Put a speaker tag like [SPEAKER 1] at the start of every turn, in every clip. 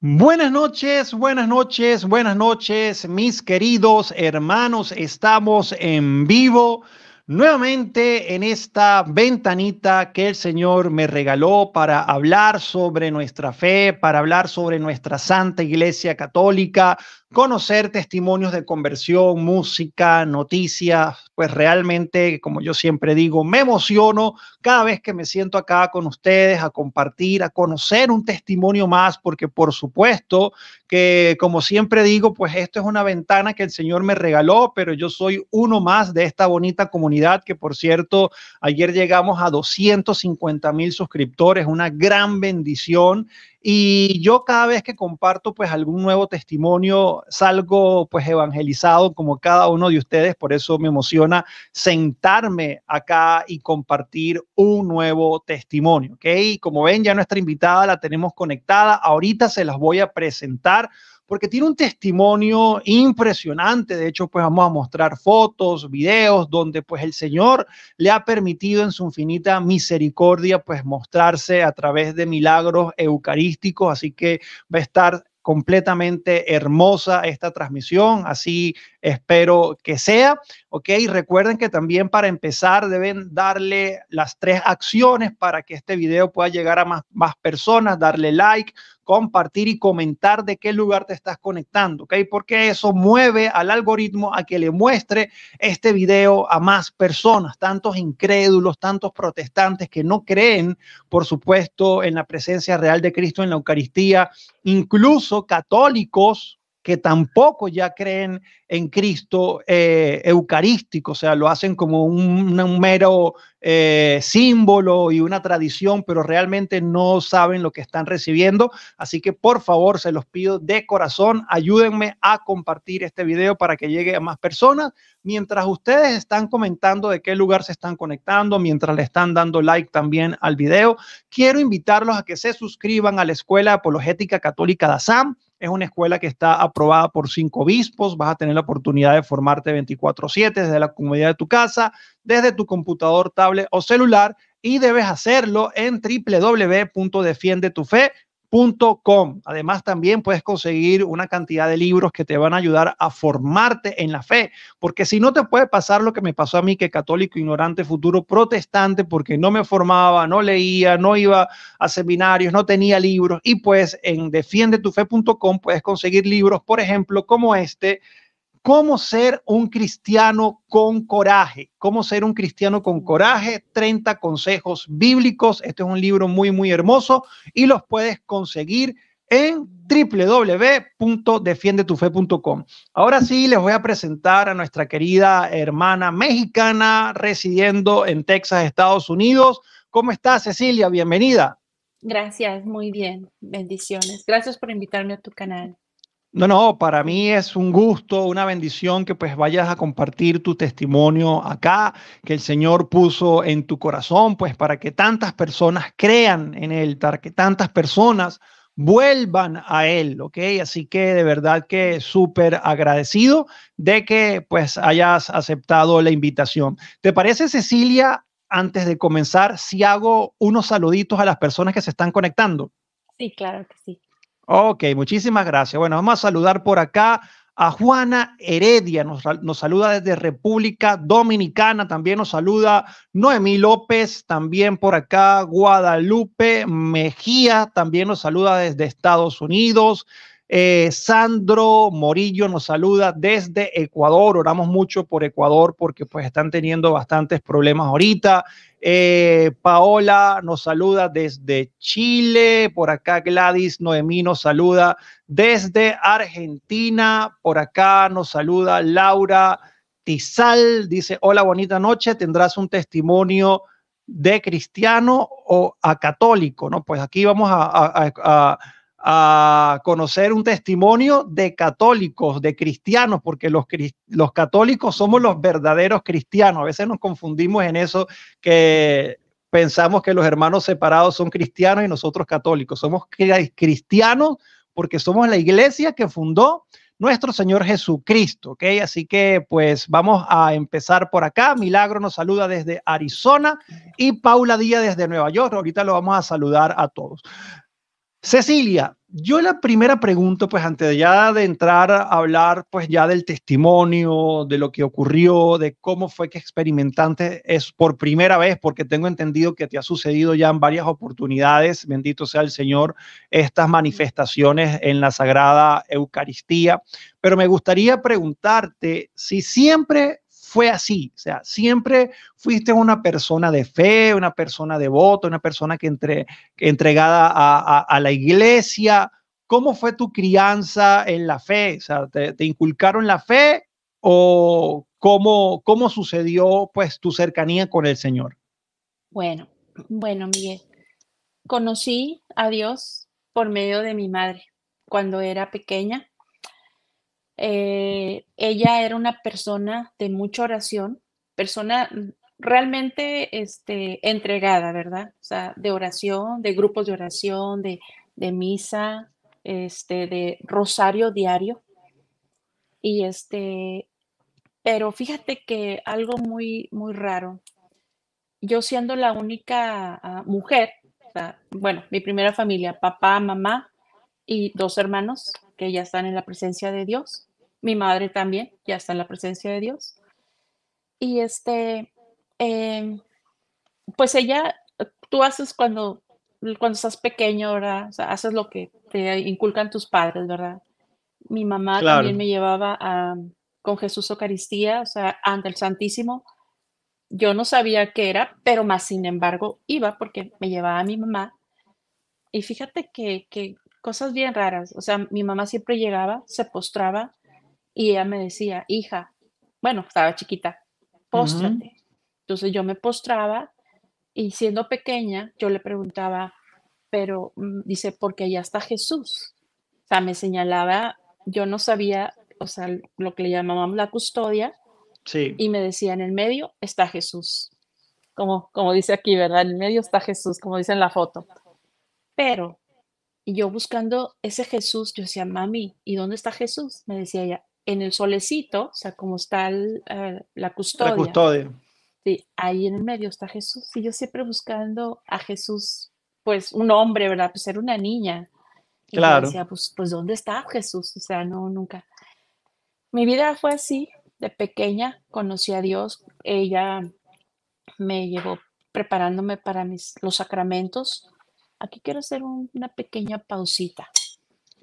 [SPEAKER 1] Buenas noches, buenas noches, buenas noches, mis queridos hermanos. Estamos en vivo nuevamente en esta ventanita que el Señor me regaló para hablar sobre nuestra fe, para hablar sobre nuestra Santa Iglesia Católica, conocer testimonios de conversión, música, noticias, pues realmente, como yo siempre digo, me emociono cada vez que me siento acá con ustedes a compartir, a conocer un testimonio más, porque por supuesto que, como siempre digo, pues esto es una ventana que el Señor me regaló, pero yo soy uno más de esta bonita comunidad que, por cierto, ayer llegamos a 250 mil suscriptores, una gran bendición. Y yo cada vez que comparto pues algún nuevo testimonio, salgo pues evangelizado como cada uno de ustedes, por eso me emociona sentarme acá y compartir un nuevo testimonio, ¿ok? Como ven, ya nuestra invitada la tenemos conectada, ahorita se las voy a presentar porque tiene un testimonio impresionante. De hecho, pues vamos a mostrar fotos, videos, donde pues el Señor le ha permitido en su infinita misericordia pues mostrarse a través de milagros eucarísticos. Así que va a estar completamente hermosa esta transmisión, así espero que sea. Ok, recuerden que también para empezar deben darle las tres acciones para que este video pueda llegar a más, más personas, darle like, compartir y comentar de qué lugar te estás conectando, ¿ok? Porque eso mueve al algoritmo a que le muestre este video a más personas, tantos incrédulos, tantos protestantes que no creen, por supuesto, en la presencia real de Cristo en la Eucaristía, incluso católicos, que tampoco ya creen en Cristo eh, eucarístico, o sea, lo hacen como un, mero eh, símbolo y una tradición, pero realmente no saben lo que están recibiendo. Así que por favor, se los pido de corazón, ayúdenme a compartir este video para que llegue a más personas. Mientras ustedes están comentando de qué lugar se están conectando, mientras le están dando like también al video, quiero invitarlos a que se suscriban a la Escuela Apologética Católica de Assam es una escuela que está aprobada por cinco obispos. Vas a tener la oportunidad de formarte 24/7 desde la comodidad de tu casa, desde tu computador, tablet o celular. Y debes hacerlo en tu fe. Com. Además, también puedes conseguir una cantidad de libros que te van a ayudar a formarte en la fe, porque si no te puede pasar lo que me pasó a mí, que católico, ignorante, futuro protestante, porque no me formaba, no leía, no iba a seminarios, no tenía libros, y pues en defiendetufe.com puedes conseguir libros, por ejemplo, como este ¿Cómo ser un cristiano con coraje? ¿Cómo ser un cristiano con coraje? 30 consejos bíblicos. Este es un libro muy, muy hermoso y los puedes conseguir en www.defiendetufe.com. Ahora sí, les voy a presentar a nuestra querida hermana mexicana residiendo en Texas, Estados Unidos. ¿Cómo estás Cecilia? Bienvenida.
[SPEAKER 2] Gracias, muy bien. Bendiciones. Gracias por invitarme a tu canal.
[SPEAKER 1] No, no, para mí es un gusto, una bendición que pues vayas a compartir tu testimonio acá, que el Señor puso en tu corazón, pues para que tantas personas crean en Él, para que tantas personas vuelvan a Él, ¿ok? Así que de verdad que súper agradecido de que pues hayas aceptado la invitación. ¿Te parece, Cecilia, antes de comenzar, si hago unos saluditos a las personas que se están conectando?
[SPEAKER 2] Sí, claro que sí.
[SPEAKER 1] Ok, muchísimas gracias. Bueno, vamos a saludar por acá a Juana Heredia, nos, saluda desde República Dominicana, también nos saluda Noemí López, también por acá Guadalupe Mejía, también nos saluda desde Estados Unidos, eh, Sandro Morillo nos saluda desde Ecuador. Oramos mucho por Ecuador porque pues están teniendo bastantes problemas ahorita. Eh, Paola nos saluda desde Chile. Por acá Gladys Noemí nos saluda desde Argentina. Por acá nos saluda Laura Tizal. Dice, hola, bonita noche. Tendrás un testimonio de cristiano o a católico, ¿no? Pues aquí vamos a a conocer un testimonio de católicos, de cristianos, porque los, los católicos somos los verdaderos cristianos. A veces nos confundimos en eso que pensamos que los hermanos separados son cristianos y nosotros católicos. Somos cristianos porque somos la iglesia que fundó nuestro Señor Jesucristo, Así que pues vamos a empezar por acá. Milagro nos saluda desde Arizona y Paula Díaz desde Nueva York. Ahorita lo vamos a saludar a todos. Cecilia, yo la primera pregunta, pues antes de ya de entrar a hablar, pues ya del testimonio, de lo que ocurrió, de cómo fue que experimentante es por primera vez, porque tengo entendido que te ha sucedido ya en varias oportunidades, bendito sea el Señor, estas manifestaciones en la Sagrada Eucaristía. Pero me gustaría preguntarte si siempre fue así. O sea, siempre fuiste una persona de fe, una persona devota, una persona que entre, entregada a, la iglesia. ¿Cómo fue tu crianza en la fe? O sea, ¿te, inculcaron la fe o cómo, cómo sucedió pues tu cercanía con el Señor?
[SPEAKER 2] Bueno, bueno, Miguel, conocí a Dios por medio de mi madre cuando era pequeña. Eh, ella era una persona de mucha oración, persona realmente este, entregada, ¿verdad? O sea, de oración, de grupos de oración, de, misa, este, de rosario diario. Y este, pero fíjate que algo muy, muy raro. Yo siendo la única ah, mujer, bueno, mi primera familia, papá, mamá y dos hermanos que ya están en la presencia de Dios mi madre también ya está en la presencia de Dios. Y este, eh, pues ella, tú haces cuando, cuando estás pequeño, ¿verdad? O sea, haces lo que te inculcan tus padres, ¿verdad? Mi mamá también me llevaba ah, con Jesús Eucaristía, o sea, ante el Santísimo. Yo no sabía qué era, pero más sin embargo iba porque me llevaba a mi mamá. Y fíjate que cosas bien raras. O sea, mi mamá siempre llegaba, se postraba y ella me decía, hija, bueno, estaba chiquita, póstrate. Entonces yo me postraba y siendo pequeña, yo le preguntaba, pero mm, dice, porque allá está Jesús. O sea, me señalaba, yo no sabía, o sea, lo que le llamábamos la custodia. Sí. Y me decía, en el medio está Jesús. Como, como dice aquí, ¿verdad? En el medio está Jesús, como dice en la foto. Pero yo buscando ese Jesús, yo decía, mami, ¿y dónde está Jesús? Me decía ella, en el solecito, o sea, como está eh, la custodia. La custodia. Sí, ahí en el medio está Jesús. Y yo siempre buscando a Jesús, pues un hombre, ¿verdad? Pues era una niña. claro. decía, pues, pues, ¿dónde está Jesús? O sea, no, nunca. Mi vida fue así, de pequeña, conocí a Dios. Ella me llevó preparándome para mis, los sacramentos. Aquí quiero hacer una pequeña pausita.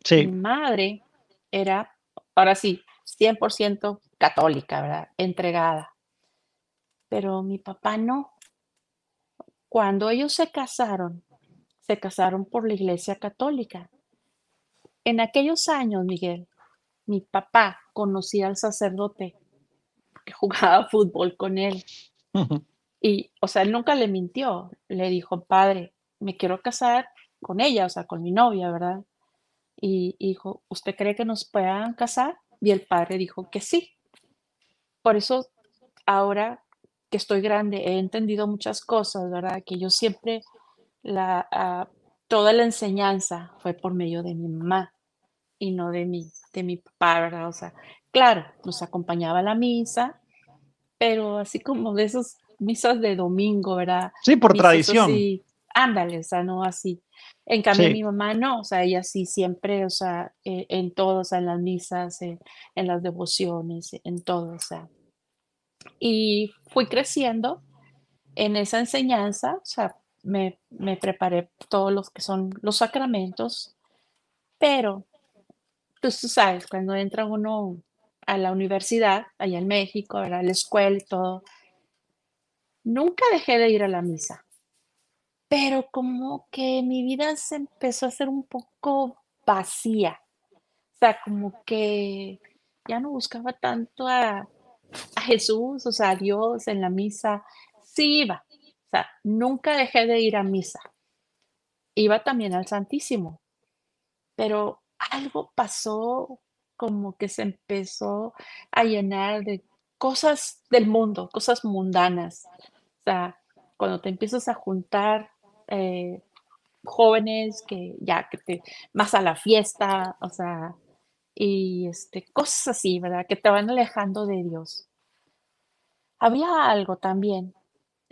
[SPEAKER 2] Sí. Mi madre era, ahora sí, 100% católica, ¿verdad? Entregada. Pero mi papá no. Cuando ellos se casaron, se casaron por la iglesia católica. En aquellos años, Miguel, mi papá conocía al sacerdote que jugaba fútbol con él. Y, o sea, él nunca le mintió. Le dijo, padre, me quiero casar con ella, o sea, con mi novia, ¿verdad? y dijo, ¿usted cree que nos puedan casar? Y el padre dijo que sí. Por eso ahora que estoy grande he entendido muchas cosas, ¿verdad? Que yo siempre, la, ah, toda la enseñanza fue por medio de mi mamá y no de mi, de mi papá, ¿verdad? O sea, claro, nos acompañaba a la misa, pero así como de esas misas de domingo, ¿verdad? Sí, por tradición ándale, o sea, no así. En cambio, mi mamá no, o sea, ella sí siempre, o sea, eh, en todos, en las misas, en las devociones, en todo, o sea. Y fui creciendo en esa enseñanza, o sea, me, me preparé todos los que son los sacramentos, pero pues, tú sabes, cuando entra uno a la universidad, allá en México, a la escuela todo, nunca dejé de ir a la misa pero como que mi vida se empezó a hacer un poco vacía. O sea, como que ya no buscaba tanto a, Jesús, o sea, a Dios en la misa. Sí iba, o sea, nunca dejé de ir a misa. Iba también al Santísimo, pero algo pasó como que se empezó a llenar de cosas del mundo, cosas mundanas. O sea, cuando te empiezas a juntar eh, jóvenes que ya que te más a la fiesta, o sea, y este, cosas así, ¿verdad? Que te van alejando de Dios. Había algo también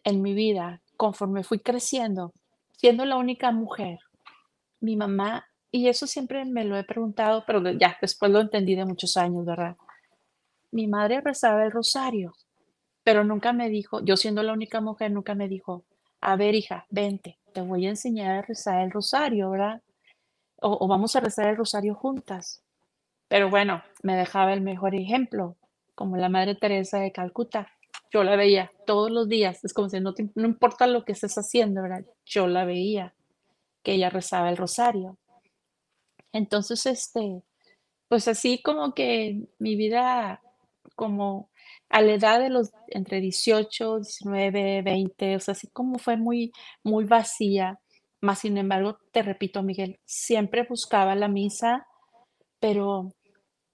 [SPEAKER 2] en mi vida, conforme fui creciendo, siendo la única mujer, mi mamá, y eso siempre me lo he preguntado, pero ya después lo entendí de muchos años, ¿verdad? Mi madre rezaba el rosario, pero nunca me dijo, yo siendo la única mujer, nunca me dijo, a ver hija, vente, te voy a enseñar a rezar el rosario, ¿verdad? O, vamos a rezar el rosario juntas. Pero bueno, me dejaba el mejor ejemplo, como la Madre Teresa de Calcuta. Yo la veía todos los días, es como si no, importa lo que estés haciendo, ¿verdad? Yo la veía, que ella rezaba el rosario. Entonces, este, pues así como que mi vida como a la edad de los entre 18, 19, 20, o sea, así como fue muy, muy vacía. Más sin embargo, te repito, Miguel, siempre buscaba la misa, pero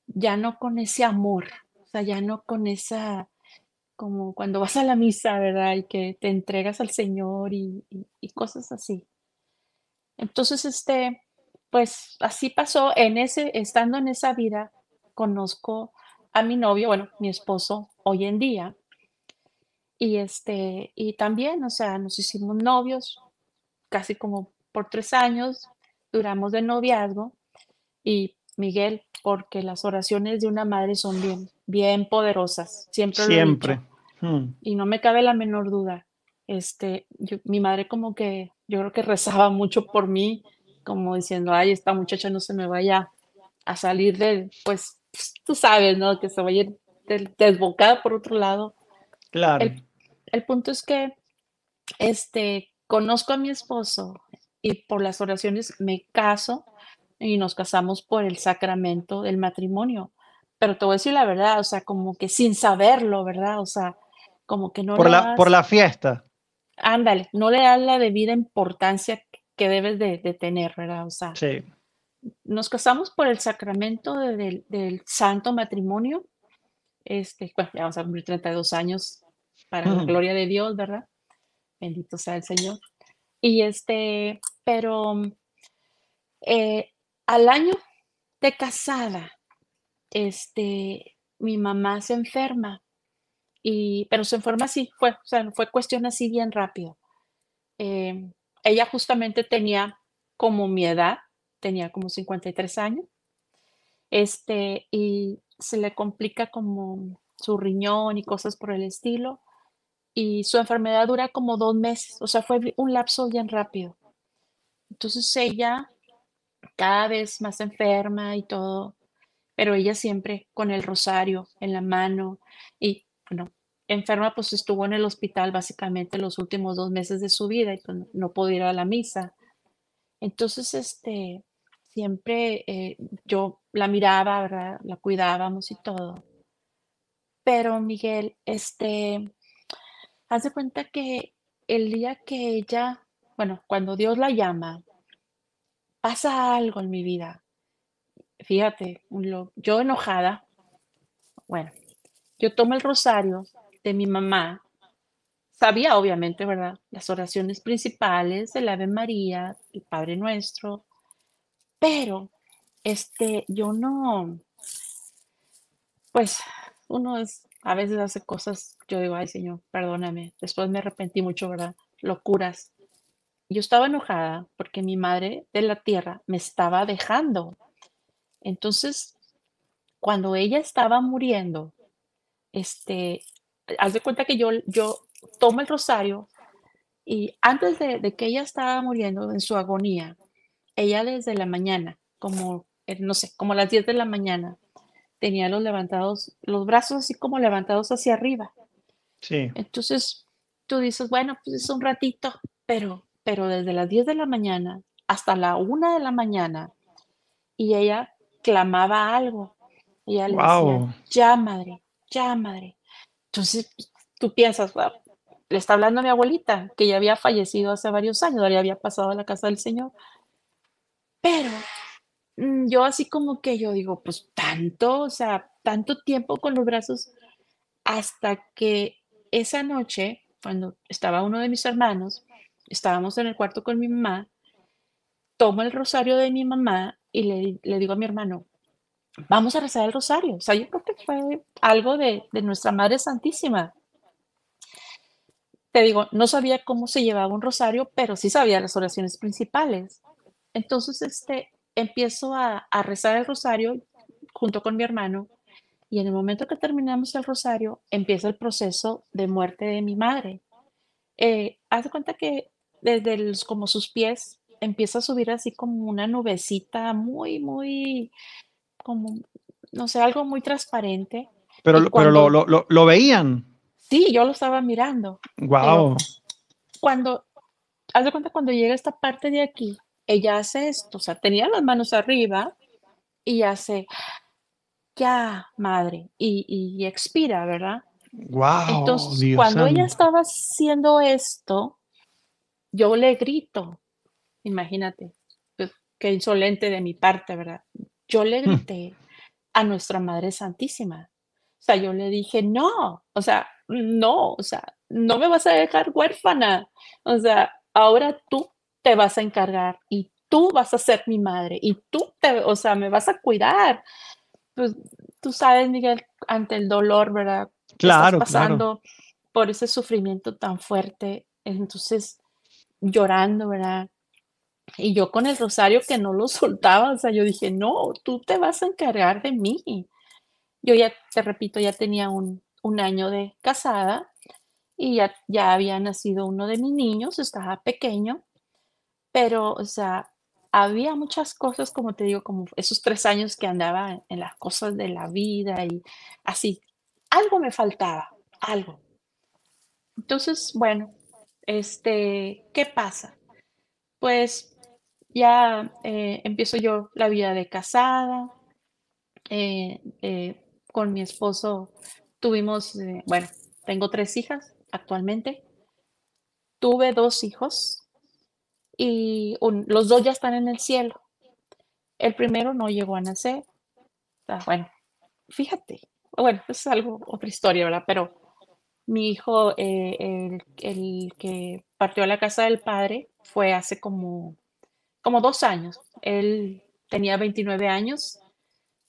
[SPEAKER 2] ya no con ese amor, o sea, ya no con esa, como cuando vas a la misa, ¿verdad? Y que te entregas al Señor y, cosas así. Entonces, este, pues así pasó en ese, estando en esa vida, conozco a mi novio, bueno, mi esposo, hoy en día. Y, este, y también, o sea, nos hicimos novios casi como por tres años, duramos de noviazgo y Miguel, porque las oraciones de una madre son bien, bien poderosas, siempre. Siempre. Hmm. Y no me cabe la menor duda. Este, mi madre como que, yo creo que rezaba mucho por mí, como diciendo, ay, esta muchacha no se me vaya a salir de, pues, pues tú sabes, ¿no? Que se vaya a ir desbocada por otro lado. Claro. El, punto es que este, conozco a mi esposo y por las oraciones me caso y nos casamos por el sacramento del matrimonio. Pero te voy a decir la verdad, o sea, como que sin saberlo, ¿verdad? O sea, como que no... Por, la, por la
[SPEAKER 1] fiesta.
[SPEAKER 2] Ándale, no le das la debida importancia que debes de, tener, ¿verdad? O sea, sí. nos casamos por el sacramento del santo matrimonio este, bueno, ya vamos a cumplir 32 años para la gloria de Dios, ¿verdad? Bendito sea el Señor. Y este, pero mm, eh, al año de casada, este, mi mamá se enferma, y, pero se enferma así, fue, o sea, fue cuestión así bien rápido. Eh, ella justamente tenía como mi edad, tenía como 53 años, este, y se le complica como su riñón y cosas por el estilo. Y su enfermedad dura como dos meses, o sea, fue un lapso bien rápido. Entonces ella cada vez más enferma y todo, pero ella siempre con el rosario en la mano y, bueno, enferma pues estuvo en el hospital básicamente los últimos dos meses de su vida y pues, no pudo ir a la misa. Entonces, este, siempre eh, yo la miraba, ¿verdad? La cuidábamos y todo. Pero Miguel, este, hace cuenta que el día que ella, bueno, cuando Dios la llama, pasa algo en mi vida. Fíjate, yo enojada, bueno, yo tomo el rosario de mi mamá. Sabía, obviamente, ¿verdad? Las oraciones principales, el Ave María, el Padre Nuestro, pero este, yo no, pues uno a veces hace cosas, yo digo, ay Señor, perdóname, después me arrepentí mucho, ¿verdad? Locuras. Yo estaba enojada porque mi madre de la tierra me estaba dejando. Entonces, cuando ella estaba muriendo, este, haz de cuenta que yo, yo tomo el rosario y antes de que ella estaba muriendo en su agonía, ella desde la mañana, como, eh, no sé, como las 10 de la mañana, tenía los levantados, los brazos así como levantados hacia arriba. Sí. Entonces tú dices, bueno, pues es un ratito, pero, pero desde las 10 de la mañana hasta la 1 de la mañana, y ella clamaba algo. Ella le ya madre, ya madre. Entonces tú piensas, le está hablando a mi abuelita, que ya había fallecido hace varios años, ya había pasado a la casa del Señor. Pero mm, yo así como que yo digo, pues tanto, o sea, tanto tiempo con los brazos hasta que esa noche, cuando estaba uno de mis hermanos, estábamos en el cuarto con mi mamá, tomo el rosario de mi mamá y le, digo a mi hermano, vamos a rezar el rosario. O sea, yo creo que fue algo de, de nuestra Madre Santísima. Te digo, no sabía cómo se llevaba un rosario, pero sí sabía las oraciones principales. Entonces, este, empiezo a, rezar el rosario junto con mi hermano y en el momento que terminamos el rosario empieza el proceso de muerte de mi madre. Eh, haz cuenta que desde los, como sus pies empieza a subir así como una nubecita muy, muy, como, no sé, algo muy transparente.
[SPEAKER 1] Pero, pero lo, veían.
[SPEAKER 2] Sí, yo lo estaba mirando.
[SPEAKER 1] Wow.
[SPEAKER 2] cuando, hace cuenta cuando llega esta parte de aquí, ella hace esto, o sea, tenía las manos arriba y hace, ya, madre, y, expira, ¿verdad?
[SPEAKER 1] Wow, Entonces, cuando ella
[SPEAKER 2] estaba haciendo esto, yo le grito, imagínate, qué insolente de mi parte, ¿verdad? Yo le hmm. grité a nuestra Madre Santísima. O sea, yo le dije, no, o sea, no, o sea, no me vas a dejar huérfana. O sea, ahora tú te vas a encargar y tú vas a ser mi madre y tú te, o sea, me vas a cuidar. Pues tú sabes, Miguel, ante el dolor, ¿verdad? Claro, pasando por ese sufrimiento tan fuerte, entonces llorando, ¿verdad? Y yo con el rosario que no lo soltaba, o sea, yo dije, no, tú te vas a encargar de mí. Yo ya, te repito, ya tenía un, un año de casada y ya, ya había nacido uno de mis niños, estaba pequeño pero, o sea, había muchas cosas, como te digo, como esos tres años que andaba en las cosas de la vida y así. Algo me faltaba, algo. Entonces, bueno, este, ¿qué pasa? Pues ya eh, empiezo yo la vida de casada, eh, eh, con mi esposo tuvimos, bueno, tengo tres hijas actualmente, tuve dos hijos, y los dos ya están en el cielo. El primero no llegó a nacer. Ah, bueno, fíjate, bueno, es algo, otra historia, ¿verdad? Pero mi hijo, eh, el, que partió a la casa del padre, fue hace como, como dos años. Él tenía 29 años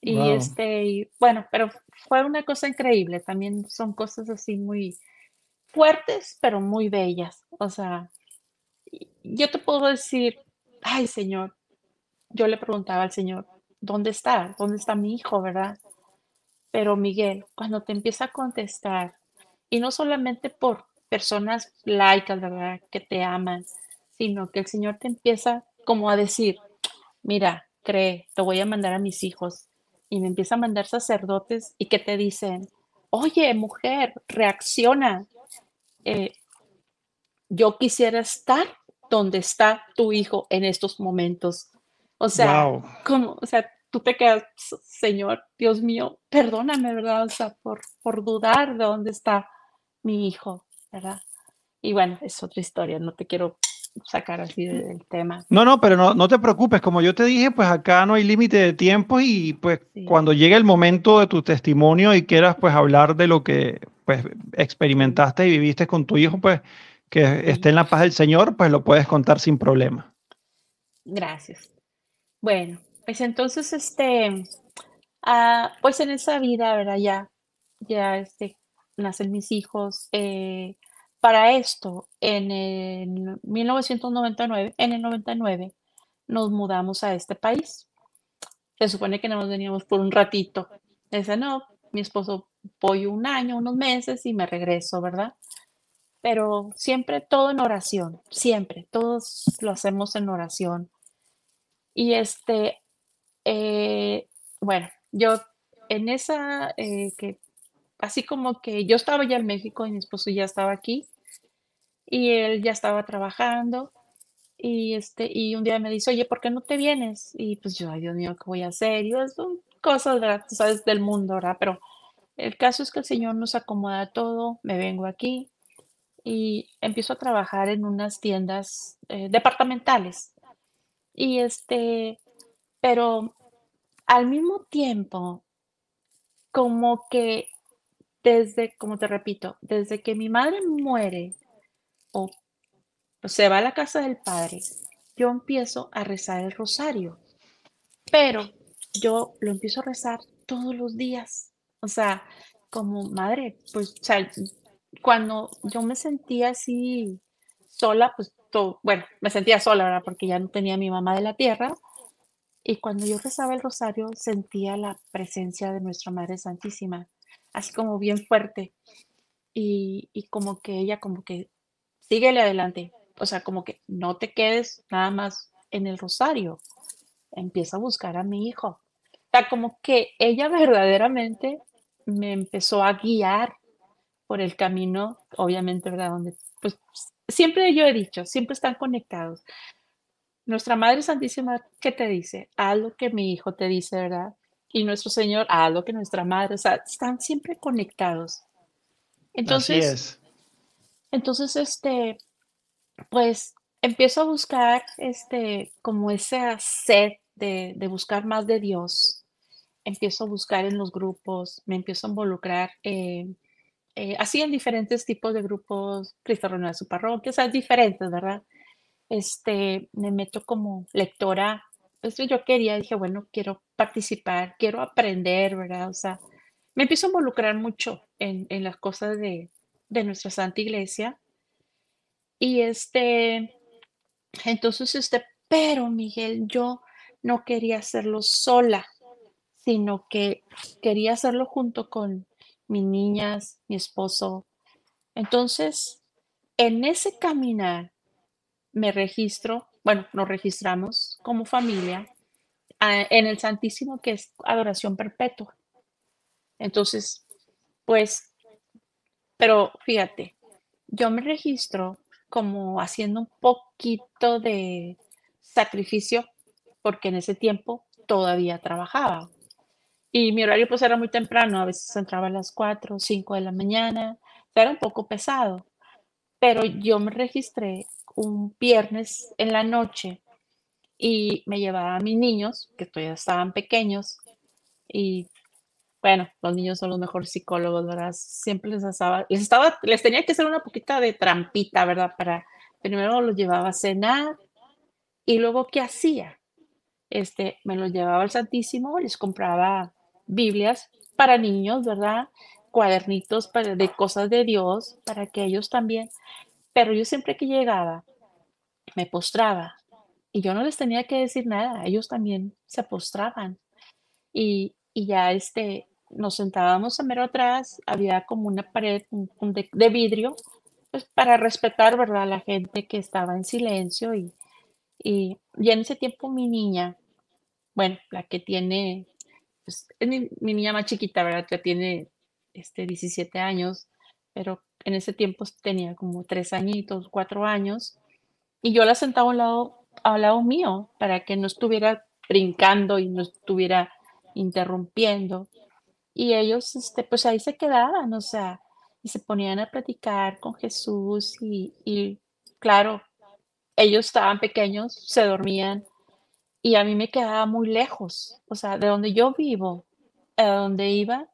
[SPEAKER 2] y este, bueno, pero fue una cosa increíble. También son cosas así muy fuertes, pero muy bellas. O sea, yo te puedo decir, ay Señor, yo le preguntaba al Señor, ¿dónde está? ¿Dónde está mi hijo, verdad? Pero Miguel, cuando te empieza a contestar, y no solamente por personas laicas, ¿verdad? Que te aman, sino que el Señor te empieza como a decir, mira, cree, te voy a mandar a mis hijos. Y me empieza a mandar sacerdotes y que te dicen, oye, mujer, reacciona. Eh, yo quisiera estar dónde está tu hijo en estos momentos. O sea, como, o sea, tú te quedas, Señor, Dios mío, perdóname, ¿verdad? O sea, por, por dudar de dónde está mi hijo, ¿verdad? Y bueno, es otra historia, no te quiero sacar así del tema.
[SPEAKER 1] No, no, pero no, no te preocupes, como yo te dije, pues acá no hay límite de tiempo y pues cuando llegue el momento de tu testimonio y quieras pues hablar de lo que pues experimentaste y viviste con tu hijo, pues que esté en la paz del Señor, pues lo puedes contar sin problema.
[SPEAKER 2] Gracias. Bueno, pues entonces, este, ah, pues en esa vida, ¿verdad? Ya, ya, este, nacen mis hijos. Eh, para esto, en el 1999, en el 99, nos mudamos a este país. Se supone que nos veníamos por un ratito. Dice, no, mi esposo voy un año, unos meses y me regreso, ¿verdad? pero siempre todo en oración, siempre, todos lo hacemos en oración. Y este, eh, bueno, yo en esa, eh, que así como que yo estaba ya en México y mi esposo ya estaba aquí y él ya estaba trabajando y este, y un día me dice, oye, ¿por qué no te vienes? Y pues yo, ay Dios mío, ¿qué voy a hacer? Y yo, son cosas, ¿verdad? sabes, del mundo, ¿verdad? Pero el caso es que el Señor nos acomoda todo, me vengo aquí, y empiezo a trabajar en unas tiendas eh, departamentales. Y este, pero al mismo tiempo, como que desde, como te repito, desde que mi madre muere o, se va a la casa del padre, yo empiezo a rezar el rosario. Pero yo lo empiezo a rezar todos los días. O sea, como madre, pues, o cuando yo me sentía así sola, pues todo, bueno, me sentía sola, ¿verdad? Porque ya no tenía a mi mamá de la tierra. Y cuando yo rezaba el rosario, sentía la presencia de nuestra Madre Santísima, así como bien fuerte. Y, y como que ella, como que, síguele adelante. O sea, como que no te quedes nada más en el rosario. Empieza a buscar a mi hijo. O sea, como que ella verdaderamente me empezó a guiar por el camino, obviamente, ¿verdad? Donde, pues, siempre yo he dicho, siempre están conectados. Nuestra Madre Santísima, ¿qué te dice? A lo que mi hijo te dice, ¿verdad? Y nuestro Señor, a lo que nuestra Madre, o sea, están siempre conectados. Entonces, Así es. entonces, este, pues, empiezo a buscar, este, como esa sed de, buscar más de Dios. Empiezo a buscar en los grupos, me empiezo a involucrar. Eh, eh, así en diferentes tipos de grupos, Cristo de su parroquia, o sea, diferentes, ¿verdad? Este, me meto como lectora, pues yo quería, dije, bueno, quiero participar, quiero aprender, ¿verdad? O sea, me empiezo a involucrar mucho en, las cosas de, de nuestra Santa Iglesia. Y este, entonces este, pero Miguel, yo no quería hacerlo sola, sino que quería hacerlo junto con mis niñas, mi esposo. Entonces, en ese caminar me registro, bueno, nos registramos como familia ah, en el Santísimo que es adoración perpetua. Entonces, pues, pero fíjate, yo me registro como haciendo un poquito de sacrificio porque en ese tiempo todavía trabajaba, y mi horario pues era muy temprano, a veces entraba a las 4, o 5 de la mañana, era un poco pesado, pero yo me registré un viernes en la noche y me llevaba a mis niños, que todavía estaban pequeños, y bueno, los niños son los mejores psicólogos, ¿verdad? Siempre les, asaba, les, estaba, les tenía que hacer una poquita de trampita, ¿verdad? Para, primero los llevaba a cenar y luego, ¿qué hacía? Este, me los llevaba al Santísimo, les compraba Biblias para niños, ¿verdad? Cuadernitos de cosas de Dios, para que ellos también. Pero yo siempre que llegaba, me postraba y yo no les tenía que decir nada, ellos también se postraban. Y, ya este, nos sentábamos a mero atrás, había como una pared de, vidrio, pues para respetar, ¿verdad?, a la gente que estaba en silencio. Y, y, y en ese tiempo mi niña, bueno, la que tiene pues, mi, niña más chiquita, ¿verdad? Que tiene este, 17 años, pero en ese tiempo tenía como tres añitos, cuatro años, y yo la sentaba a un lado, al lado mío para que no estuviera brincando y no estuviera interrumpiendo. Y ellos, este, pues ahí se quedaban, o sea, y se ponían a platicar con Jesús y claro, ellos estaban pequeños, se dormían y a mí me quedaba muy lejos, o sea, de donde yo vivo, a donde iba,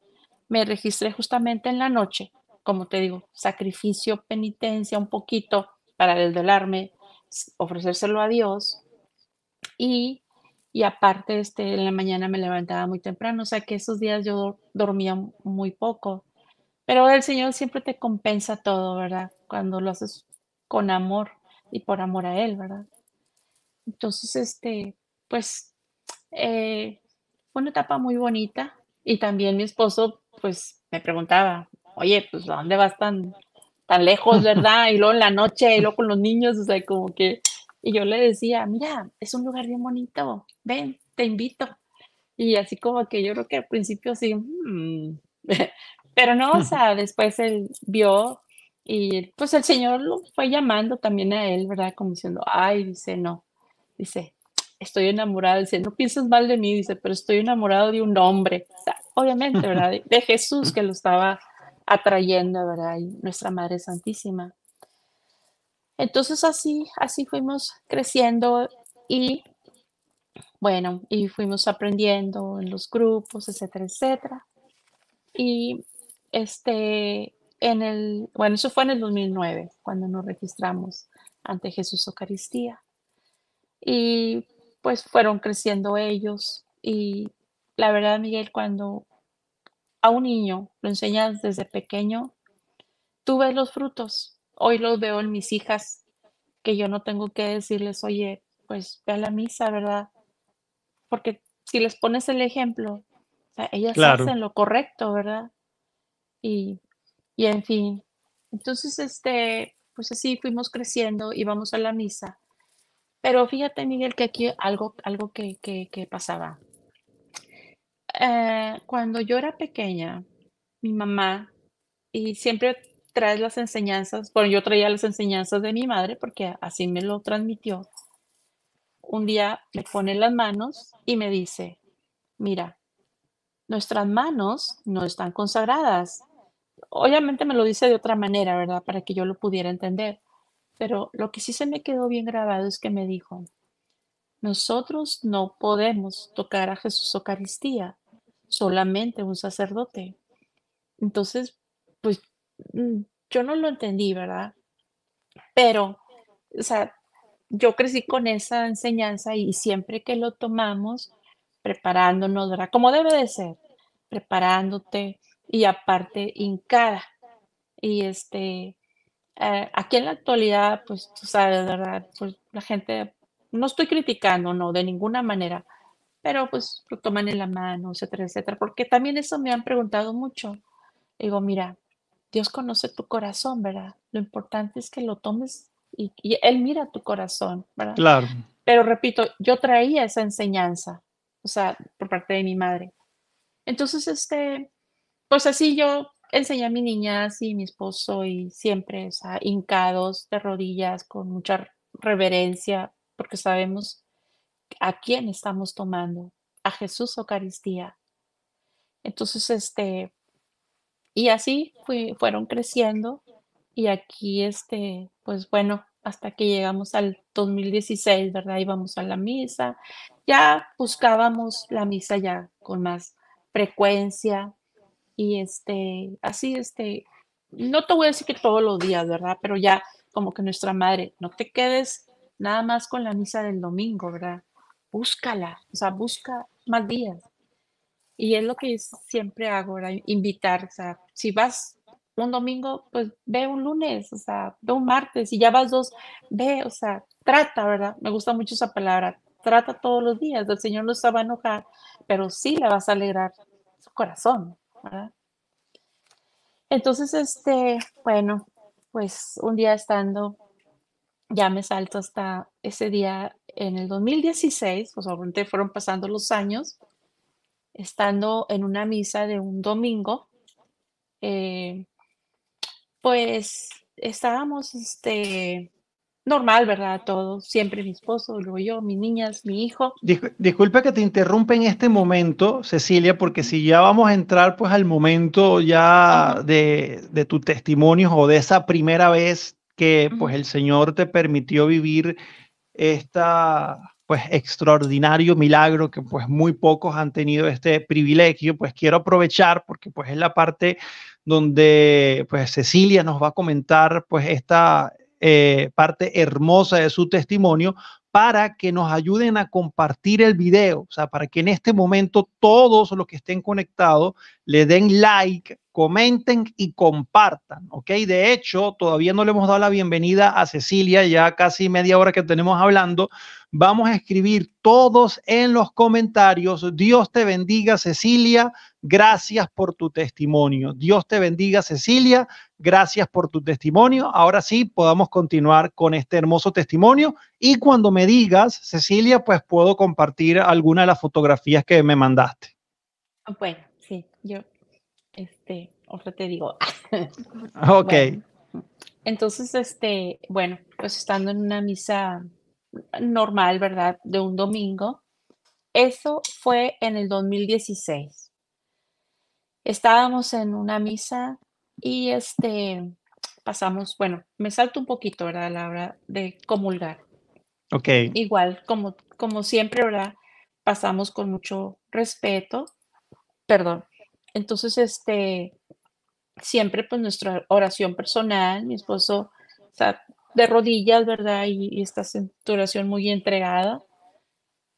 [SPEAKER 2] me registré justamente en la noche, como te digo, sacrificio, penitencia, un poquito para desvelarme, ofrecérselo a Dios y, aparte este, en la mañana me levantaba muy temprano, o sea que esos días yo dormía muy poco, pero el Señor siempre te compensa todo, ¿verdad? Cuando lo haces con amor y por amor a Él, ¿verdad? Entonces, este, pues eh, fue una etapa muy bonita y también mi esposo pues me preguntaba, oye, pues ¿a dónde vas tan, tan lejos, verdad? Y luego en la noche, y luego con los niños, o sea, como que... Y yo le decía, mira, es un lugar bien bonito, ven, te invito. Y así como que yo creo que al principio sí, mm, pero no, o sea, después él vio y pues el Señor lo fue llamando también a él, ¿verdad? Como diciendo, ay, dice, no, dice, estoy enamorada, dice, no pienses mal de mí, dice, pero estoy enamorado de un hombre, obviamente, ¿verdad? De, Jesús que lo estaba atrayendo, ¿verdad? Y nuestra Madre Santísima. Entonces así, así fuimos creciendo y bueno, y fuimos aprendiendo en los grupos, etcétera, etcétera. Y este, en el, bueno, eso fue en el 2009, cuando nos registramos ante Jesús Eucaristía. Y pues fueron creciendo ellos y la verdad, Miguel, cuando a un niño lo enseñas desde pequeño, tú ves los frutos. Hoy los veo en mis hijas, que yo no tengo que decirles, oye, pues ve a la misa, ¿verdad? Porque si les pones el ejemplo, ellas hacen lo correcto, ¿verdad? Y, y en fin, entonces, este, pues así fuimos creciendo, y vamos a la misa pero fíjate, Miguel, que aquí algo, algo que, que, pasaba. Eh, cuando yo era pequeña, mi mamá, y siempre traes las enseñanzas, bueno, yo traía las enseñanzas de mi madre porque así me lo transmitió. Un día me pone las manos y me dice, mira, nuestras manos no están consagradas. Obviamente me lo dice de otra manera, ¿verdad? Para que yo lo pudiera entender pero lo que sí se me quedó bien grabado es que me dijo, nosotros no podemos tocar a Jesús Eucaristía, solamente un sacerdote. Entonces, pues mm, yo no lo entendí, ¿verdad? Pero, o sea, yo crecí con esa enseñanza y siempre que lo tomamos, preparándonos, ¿verdad? Como debe de ser, preparándote y aparte hincada. Y este, eh, aquí en la actualidad, pues tú sabes, ¿verdad? Pues, la gente, no estoy criticando, no, de ninguna manera, pero pues lo toman en la mano, etcétera, etcétera, porque también eso me han preguntado mucho. Digo, mira, Dios conoce tu corazón, ¿verdad? Lo importante es que lo tomes y, Él mira tu corazón, ¿verdad? Claro. Pero repito, yo traía esa enseñanza, o sea, por parte de mi madre. Entonces, este, pues así yo enseñé a mi niña y mi esposo y siempre, hincados de rodillas con mucha reverencia, porque sabemos a quién estamos tomando, a Jesús Eucaristía. Entonces, este, y así fueron creciendo y aquí, este, pues bueno, hasta que llegamos al 2016, ¿verdad? Íbamos a la misa, ya buscábamos la misa ya con más frecuencia, y este, así, este, no te voy a decir que todos los días, ¿verdad? Pero ya como que nuestra madre, no te quedes nada más con la misa del domingo, ¿verdad? Búscala, o sea, busca más días. Y es lo que siempre hago, ¿verdad? Invitar, o sea, si vas un domingo, pues ve un lunes, o sea, ve un martes, si ya vas dos, ve, o sea, trata, ¿verdad? Me gusta mucho esa palabra, trata todos los días, el Señor no se va a enojar, pero sí le vas a alegrar su corazón. Entonces, este, bueno, pues un día estando, ya me salto hasta ese día en el 2016, pues obviamente fueron pasando los años, estando en una misa de un domingo, eh, pues estábamos, este, normal, ¿verdad? Todo, siempre mi esposo, luego yo, mis niñas, mi hijo.
[SPEAKER 1] disculpa que te interrumpa en este momento, Cecilia, porque si ya vamos a entrar pues al momento ya de, de tu testimonio o de esa primera vez que pues el Señor te permitió vivir esta pues extraordinario milagro que pues muy pocos han tenido este privilegio, pues quiero aprovechar porque pues es la parte donde pues Cecilia nos va a comentar pues esta eh, parte hermosa de su testimonio para que nos ayuden a compartir el video, o sea, para que en este momento todos los que estén conectados le den like, comenten y compartan, ¿ok? De hecho, todavía no le hemos dado la bienvenida a Cecilia, ya casi media hora que tenemos hablando. Vamos a escribir todos en los comentarios. Dios te bendiga, Cecilia. Gracias por tu testimonio. Dios te bendiga, Cecilia. Gracias por tu testimonio. Ahora sí, podamos continuar con este hermoso testimonio. Y cuando me digas, Cecilia, pues puedo compartir alguna de las fotografías que me mandaste.
[SPEAKER 2] Bueno. Yo, este, ahora te digo. Ah, ok. entonces, este, bueno, pues estando en una misa normal, ¿verdad? De un domingo, eso fue en el 2016. Estábamos en una misa y este, pasamos, bueno, me salto un poquito, ¿verdad? La hora de comulgar. Ok. Igual, como, como siempre, ¿verdad? Pasamos con mucho respeto, perdón, entonces, este, siempre pues nuestra oración personal, mi esposo está de rodillas, ¿verdad? Y, está en tu oración muy entregada.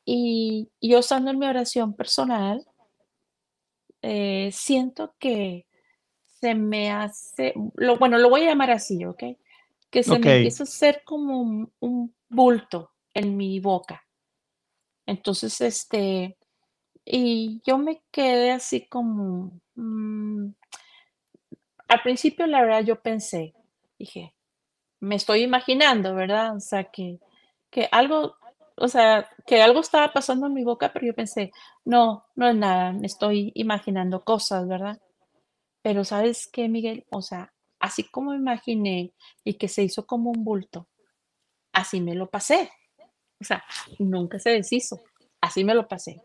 [SPEAKER 2] Y, yo estando en mi oración personal, eh, siento que se me hace, lo, bueno, lo voy a llamar así, ¿ok? Que se me empieza a hacer como un, bulto en mi boca. Entonces, este, y yo me quedé así como, mm, al principio la verdad yo pensé, dije, me estoy imaginando, ¿verdad? O sea, que, que algo, o sea, que algo estaba pasando en mi boca, pero yo pensé, no, no es nada, me estoy imaginando cosas, ¿verdad? Pero sabes qué, Miguel, o sea, así como imaginé y que se hizo como un bulto, así me lo pasé. O sea, nunca se deshizo, así me lo pasé.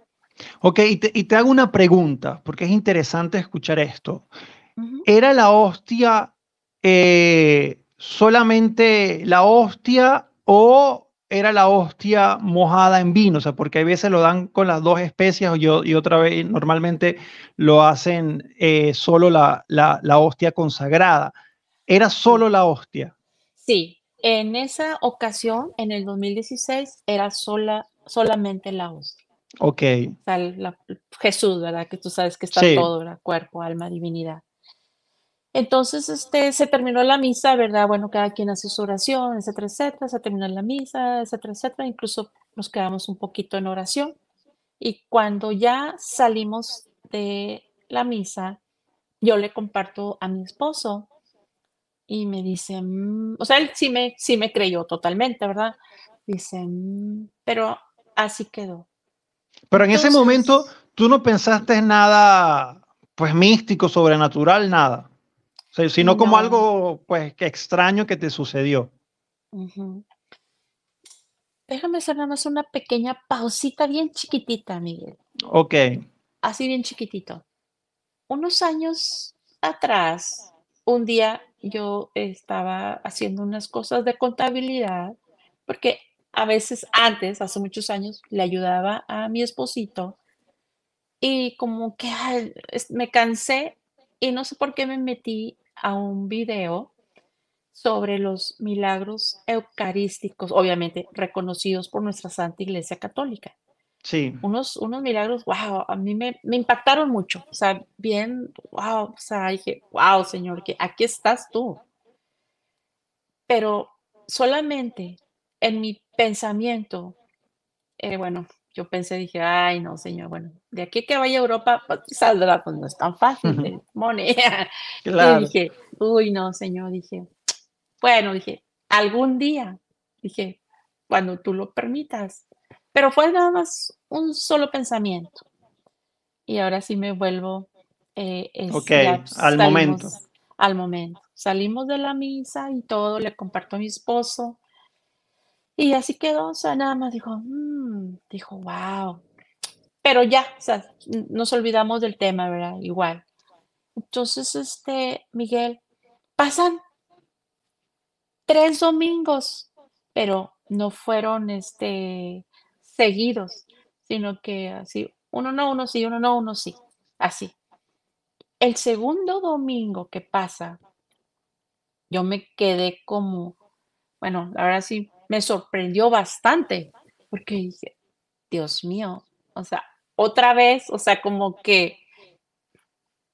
[SPEAKER 1] Ok, y te, hago una pregunta, porque es interesante escuchar esto. ¿Era la hostia eh, solamente la hostia o era la hostia mojada en vino? O sea, porque a veces lo dan con las dos especias y, otra vez normalmente lo hacen eh, solo la, hostia consagrada. ¿Era solo la hostia?
[SPEAKER 2] Sí, en esa ocasión, en el 2016, era sola, solamente la hostia. Ok. O Jesús, ¿verdad? Que tú sabes que está todo, ¿verdad? Cuerpo, alma, divinidad. Entonces, este, se terminó la misa, ¿verdad? Bueno, cada quien hace su oración, etcétera, etcétera. Se terminó la misa, etcétera, etcétera. Incluso nos quedamos un poquito en oración. Y cuando ya salimos de la misa, yo le comparto a mi esposo y me dice, mm", o sea, él sí me, sí me creyó totalmente, ¿verdad? Dice, mm", pero así quedó.
[SPEAKER 1] Pero en ese momento tú no pensaste nada, pues místico, sobrenatural, nada, sino como algo, pues, extraño que te sucedió.
[SPEAKER 2] Déjame hacer nada más una pequeña pausita bien chiquitita, Miguel. Ok. Así bien chiquitito. Unos años atrás, un día yo estaba haciendo unas cosas de contabilidad, porque a veces antes, hace muchos años, le ayudaba a mi esposito y como que me cansé y no sé por qué me metí a un video sobre los milagros eucarísticos, obviamente reconocidos por nuestra Santa Iglesia Católica. Sí. Unos, unos milagros, wow, a mí me, me impactaron mucho. O sea, bien, wow, o sea, dije, wow, Señor, que aquí estás tú. Pero solamente en mi pensamiento, eh, bueno, yo pensé, dije, ay, no, señor, bueno, de aquí que vaya a Europa, pues, saldrá, pues no es tan fácil, de moneda. Y dije, uy, no, señor, dije, bueno, dije, algún día, dije, cuando tú lo permitas. Pero fue nada más un solo pensamiento. Y ahora sí me vuelvo. Eh, al momento. Al momento. Salimos de la misa y todo, le comparto a mi esposo. Y así quedó, o sea, nada más dijo, mmm, dijo, wow. Pero ya, o sea, nos olvidamos del tema, ¿verdad? Igual. Entonces, este, Miguel, pasan tres domingos, pero no fueron, este, seguidos, sino que así, uno no, uno sí, uno no, uno sí, así. El segundo domingo que pasa, yo me quedé como, bueno, ahora sí me sorprendió bastante, porque dije, Dios mío, o sea, otra vez, o sea, como que,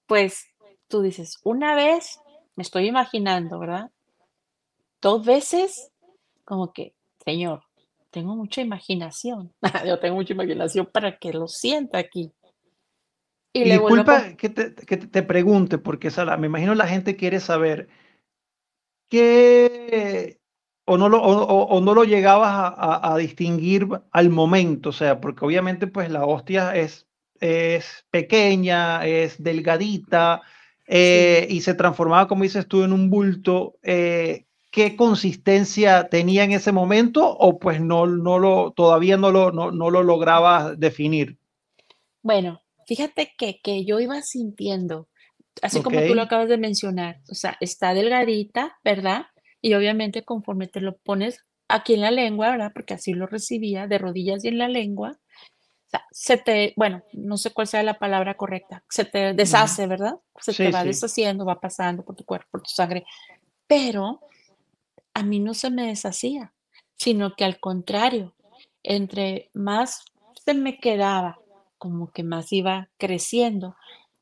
[SPEAKER 2] pues tú dices, una vez, me estoy imaginando, ¿verdad? Dos veces, como que, Señor, tengo mucha imaginación, yo tengo mucha imaginación para que lo
[SPEAKER 1] sienta aquí. Y, le disculpa que, te, que, te, pregunte, porque me imagino la gente quiere saber qué o no lo, o, no lo llegabas a, distinguir al momento, o sea, porque obviamente pues la hostia es, es pequeña, es delgadita, eh, y se transformaba, como dices tú, en un bulto. Eh, ¿Qué consistencia tenía en ese momento o pues no, no lo, todavía no lo, no, lo lograbas definir?
[SPEAKER 2] Bueno, fíjate que, yo iba sintiendo, así como tú lo acabas de mencionar, o sea, está delgadita, ¿verdad? Y obviamente conforme te lo pones aquí en la lengua, ¿verdad? Porque así lo recibía, de rodillas y en la lengua, se te, bueno, no sé cuál sea la palabra correcta, se te deshace, ¿verdad? Se te va deshaciendo, va pasando por tu cuerpo, por tu sangre. Pero a mí no se me deshacía, sino que al contrario, entre más se me quedaba, como que más iba creciendo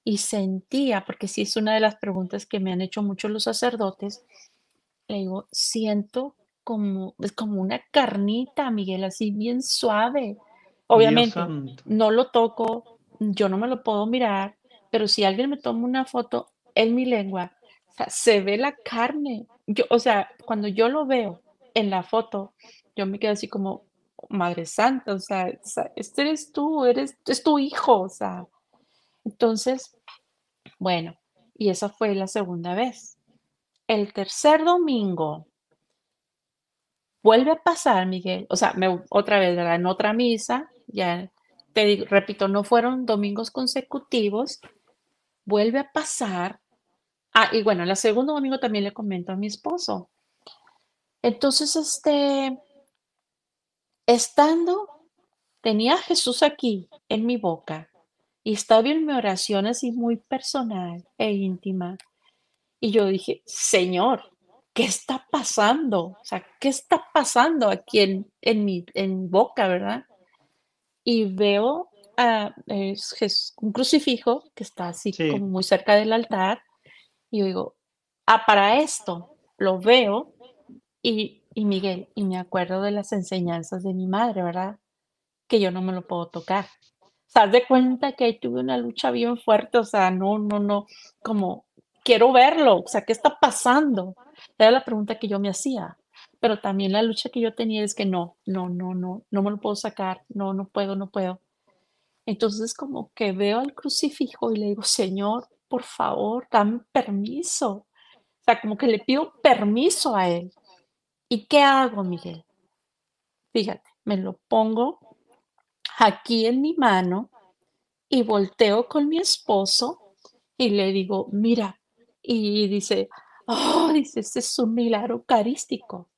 [SPEAKER 2] y sentía, porque sí es una de las preguntas que me han hecho muchos los sacerdotes, le digo, siento como, es pues, como una carnita, Miguel, así bien suave. Obviamente, no lo toco, yo no me lo puedo mirar, pero si alguien me toma una foto en mi lengua, se ve la carne. Yo, o sea, cuando yo lo veo en la foto, yo me quedo así como, madre santa, o sea, este eres tú, eres, es tu hijo, o sea. Entonces, bueno, y esa fue la segunda vez el tercer domingo vuelve a pasar, Miguel, o sea, otra vez, En otra misa, ya te repito, no fueron domingos consecutivos, vuelve a pasar. Ah, y bueno, el segundo domingo también le comento a mi esposo. Entonces, este, estando, tenía a Jesús aquí en mi boca y estaba en mi oración así muy personal e íntima. Y yo dije, Señor, ¿qué está pasando? O sea, ¿qué está pasando aquí en, en mi en boca, verdad? Y veo a es un crucifijo que está así como muy cerca del altar y yo digo, ah, para esto lo veo y, Miguel, y me acuerdo de las enseñanzas de mi madre, ¿verdad? Que yo no me lo puedo tocar. ¿sabes sea, de cuenta que tuve una lucha bien fuerte, o sea, no, no, no, como quiero verlo, o sea, ¿qué está pasando? Era la pregunta que yo me hacía, pero también la lucha que yo tenía es que no, no, no, no, no me lo puedo sacar, no, no puedo, no puedo. Entonces como que veo al crucifijo y le digo, Señor, por favor, dame permiso. O sea, como que le pido permiso a él. ¿Y qué hago, Miguel? Fíjate, me lo pongo aquí en mi mano y volteo con mi esposo y le digo, mira, y dice, oh, dice, este es un milagro eucarístico.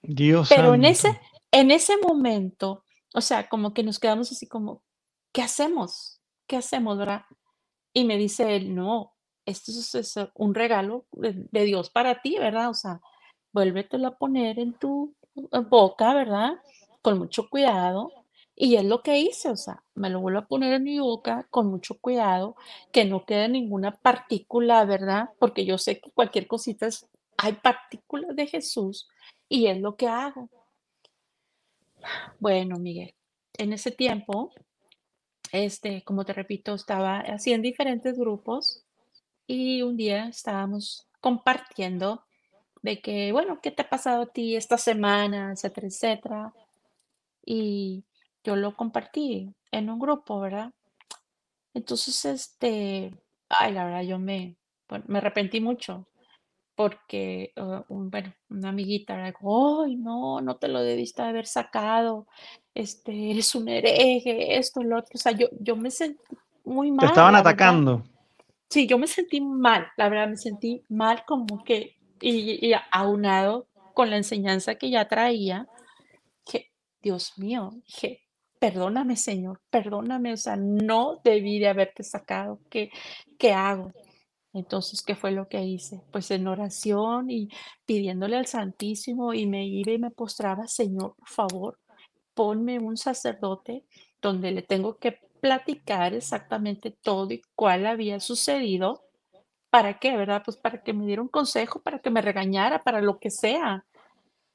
[SPEAKER 1] Dios. Pero en
[SPEAKER 2] ese, en ese momento, o sea, como que nos quedamos así como, ¿qué hacemos? ¿Qué hacemos, verdad? Y me dice él, no, esto es, un regalo de, de, Dios para ti, ¿verdad? O sea, vuélvetelo a poner en tu boca, ¿verdad? Con mucho cuidado y es lo que hice, o sea, me lo vuelvo a poner en mi boca con mucho cuidado, que no quede ninguna partícula, ¿verdad? Porque yo sé que cualquier cosita es, hay partículas de Jesús y es lo que hago. Bueno, Miguel, en ese tiempo, este, como te repito, estaba así en diferentes grupos y un día estábamos compartiendo de que, bueno, ¿qué te ha pasado a ti esta semana, etcétera, etcétera? Y yo lo compartí en un grupo, ¿verdad? Entonces, este, ay, la verdad, yo me, bueno, me arrepentí mucho porque, ah, bueno, una amiguita era ay, no, no te lo debiste haber sacado, este, eres un hereje, esto, lo otro, o sea, yo, yo me sentí muy mal. Te estaban atacando. Sí, yo me sentí mal, la verdad, me sentí mal como que, y, aunado con la enseñanza que ya traía, que, Dios mío, dije, perdóname Señor, perdóname, o sea, no debí de haberte sacado, ¿qué, hago? Entonces, ¿qué fue lo que hice? Pues en oración y pidiéndole al Santísimo y me iba y me postraba, Señor, por favor, ponme un sacerdote donde le tengo que platicar exactamente todo y cuál había sucedido. ¿Para qué, verdad? Pues para que me diera un consejo, para que me regañara, para lo que sea.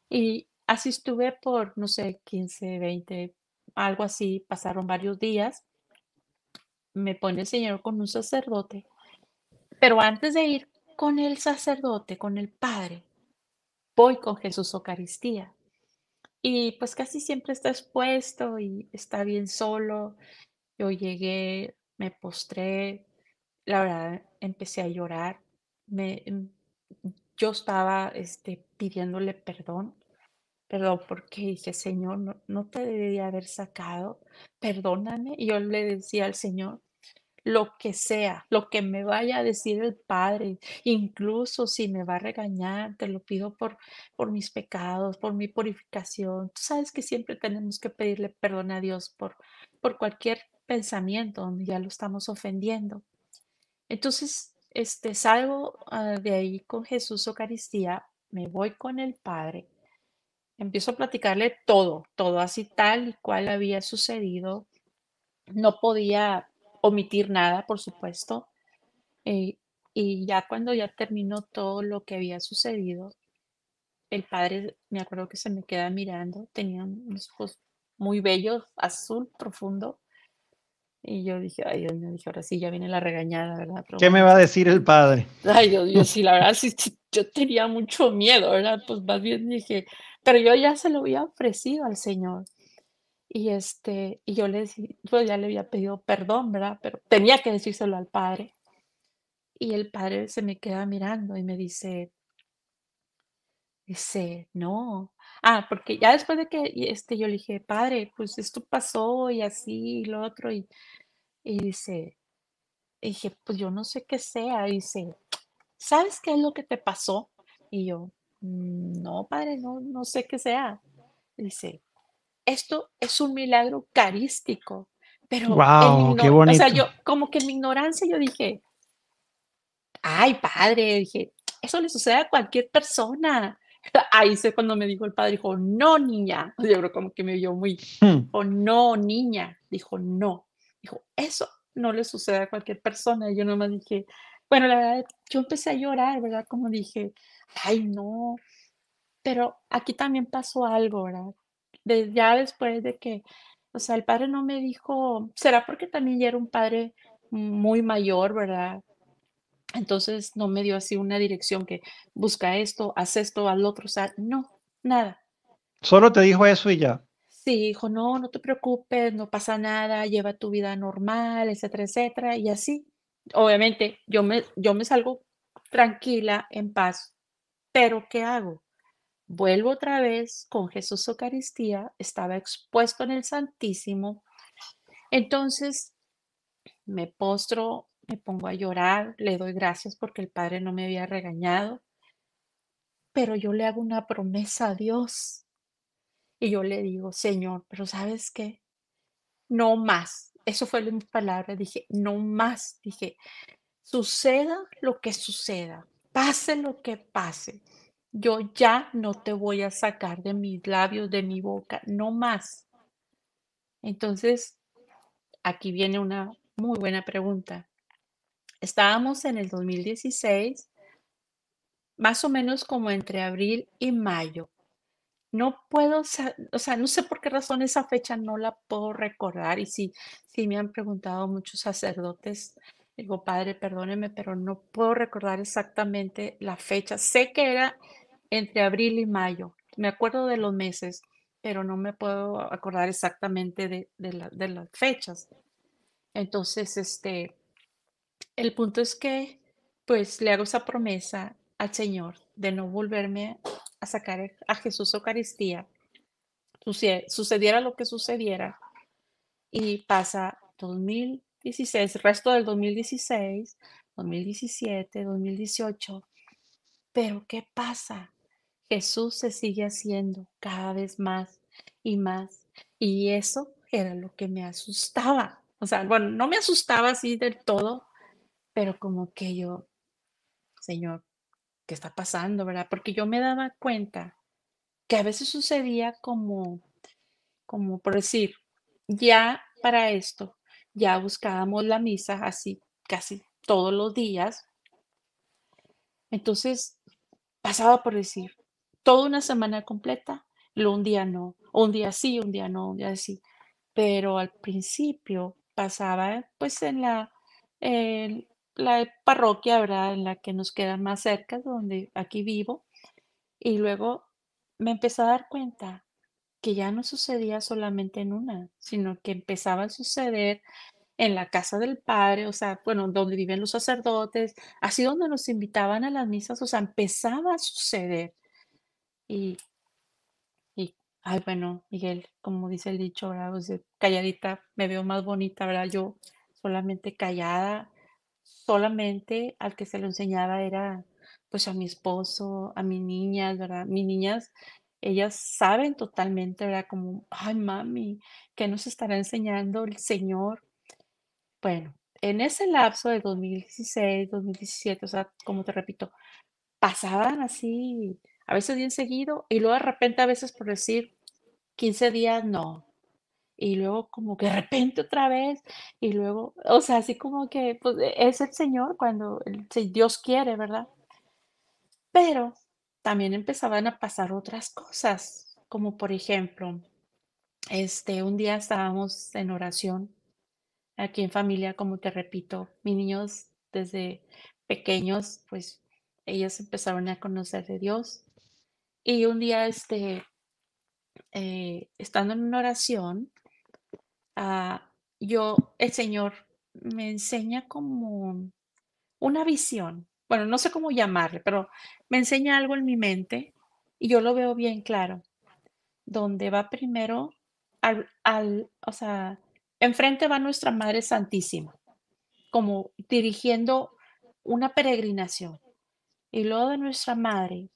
[SPEAKER 2] Y así estuve por, no sé, 15, 20, algo así, pasaron varios días, me pone el Señor con un sacerdote, pero antes de ir con el sacerdote, con el Padre, voy con Jesús Eucaristía. Y pues casi siempre está expuesto y está bien solo. Yo llegué, me postré, la verdad empecé a llorar. Me, yo estaba este, pidiéndole perdón perdón, porque dije, Señor, no, te debería haber sacado, perdóname. Y yo le decía al Señor, lo que sea, lo que me vaya a decir el Padre, incluso si me va a regañar, te lo pido por, por mis pecados, por mi purificación. Tú sabes que siempre tenemos que pedirle perdón a Dios por, por cualquier pensamiento donde ya lo estamos ofendiendo. Entonces, este, salgo ah, de ahí con Jesús Eucaristía, me voy con el Padre empiezo a platicarle todo, todo así tal y cual había sucedido. No podía omitir nada, por supuesto. Eh, y ya cuando ya terminó todo lo que había sucedido, el padre, me acuerdo que se me queda mirando, tenía unos ojos muy bellos, azul profundo. Y yo dije, ay Dios mío, ahora sí ya viene la regañada, ¿verdad? ¿Qué me
[SPEAKER 1] va a decir el padre? Ay Dios mío, sí,
[SPEAKER 2] la verdad, sí yo tenía mucho miedo, ¿verdad? Pues más bien dije, pero yo ya se lo había ofrecido al Señor. Y, este, y yo le, pues ya le había pedido perdón, ¿verdad? Pero tenía que decírselo al Padre. Y el Padre se me queda mirando y me dice, dice, no. Ah, porque ya después de que este, yo le dije, Padre, pues esto pasó y así y lo otro. Y, dice, dije, pues yo no sé qué sea. dice, ¿sabes qué es lo que te pasó? Y yo, mm, no, padre, no, no sé qué sea. Dice, esto es un milagro carístico. Pero, qué bonito. o sea, yo como que en mi ignorancia yo dije, ay, padre, dije, eso le sucede a cualquier persona. Ahí sé cuando me dijo el padre, dijo, no, niña. Yo creo como que me vio muy, hmm. o no, niña. Dijo, no. Dijo, eso no le sucede a cualquier persona. Y yo nomás dije, bueno, la verdad, yo empecé a llorar, ¿verdad? Como dije, ay, no. Pero aquí también pasó algo, ¿verdad? ya después de que, o sea, el padre no me dijo, será porque también ya era un padre muy mayor, ¿verdad? Entonces no me dio así una dirección que busca esto, haz esto, al otro, o sea, no, nada.
[SPEAKER 1] Solo te dijo eso y ya.
[SPEAKER 2] Sí, dijo, no, no te preocupes, no pasa nada, lleva tu vida normal, etcétera, etcétera, y así obviamente yo me, yo me salgo tranquila, en paz, pero ¿qué hago? Vuelvo otra vez con Jesús Eucaristía, estaba expuesto en el Santísimo, entonces me postro, me pongo a llorar, le doy gracias porque el Padre no me había regañado, pero yo le hago una promesa a Dios y yo le digo, Señor, pero ¿sabes qué? No más, eso fue mi palabra, dije, no más, dije, suceda lo que suceda, pase lo que pase, yo ya no te voy a sacar de mis labios, de mi boca, no más. Entonces, aquí viene una muy buena pregunta. Estábamos en el 2016, más o menos como entre abril y mayo, no puedo, o sea, no sé por qué razón esa fecha no la puedo recordar y si, sí me han preguntado muchos sacerdotes, digo, padre, perdóneme, pero no puedo recordar exactamente la fecha. Sé que era entre abril y mayo, me acuerdo de los meses, pero no me puedo acordar exactamente de, de las fechas. Entonces, este, el punto es que, pues, le hago esa promesa al Señor de no volverme a sacar e, a Jesús Eucaristía, sucediera lo que sucediera, y pasa 2016, resto del 2016, 2017, 2018, pero ¿qué pasa? Jesús se sigue haciendo cada vez más y más, y eso era lo que me asustaba. O sea, bueno, no me asustaba así del todo, pero como que yo, Señor, ¿qué está pasando, verdad? Porque yo me daba cuenta que a veces sucedía como, como por decir, ya para esto, ya buscábamos la misa así casi todos los días. Entonces, pasaba por decir, toda una semana completa, lo un día no, un día sí, un día no, un día sí. Pero al principio pasaba pues en la, la parroquia, ¿verdad? En la que nos queda más cerca, donde aquí vivo. Y luego me empecé a dar cuenta que ya no sucedía solamente en una, sino que empezaba a suceder en la casa del padre, o sea, bueno, donde viven los sacerdotes, así donde nos invitaban a las misas, o sea, empezaba a suceder. Y, y ay, bueno, Miguel, como dice el dicho, ¿verdad? calladita me veo más bonita, ¿verdad? Yo solamente callada, solamente al que se lo enseñaba era pues a mi esposo, a mis niñas, ¿verdad? Mis niñas, ellas saben totalmente, ¿verdad? Como, ay, mami, ¿qué nos estará enseñando el Señor? Bueno, en ese lapso de 2016, 2017, o sea, como te repito, pasaban así, a veces bien seguido, y luego de repente, a veces por decir 15 días, no, y luego como que de repente otra vez, y luego, o sea, así como que pues, e, es el Señor cuando si Dios quiere, ¿verdad? Pero también empezaban a pasar otras cosas, como por ejemplo, este, un día estábamos en oración aquí en familia, como te repito, mis niños desde pequeños, pues ellos empezaron a conocer de Dios. Y un día, este, eh, estando en una oración, Ah, yo, el Señor me enseña como una visión, bueno, no sé cómo llamarle, pero me enseña algo en mi mente y yo lo veo bien claro, donde va primero al, al o sea, enfrente va nuestra Madre Santísima, como dirigiendo una peregrinación. Y luego de nuestra Madre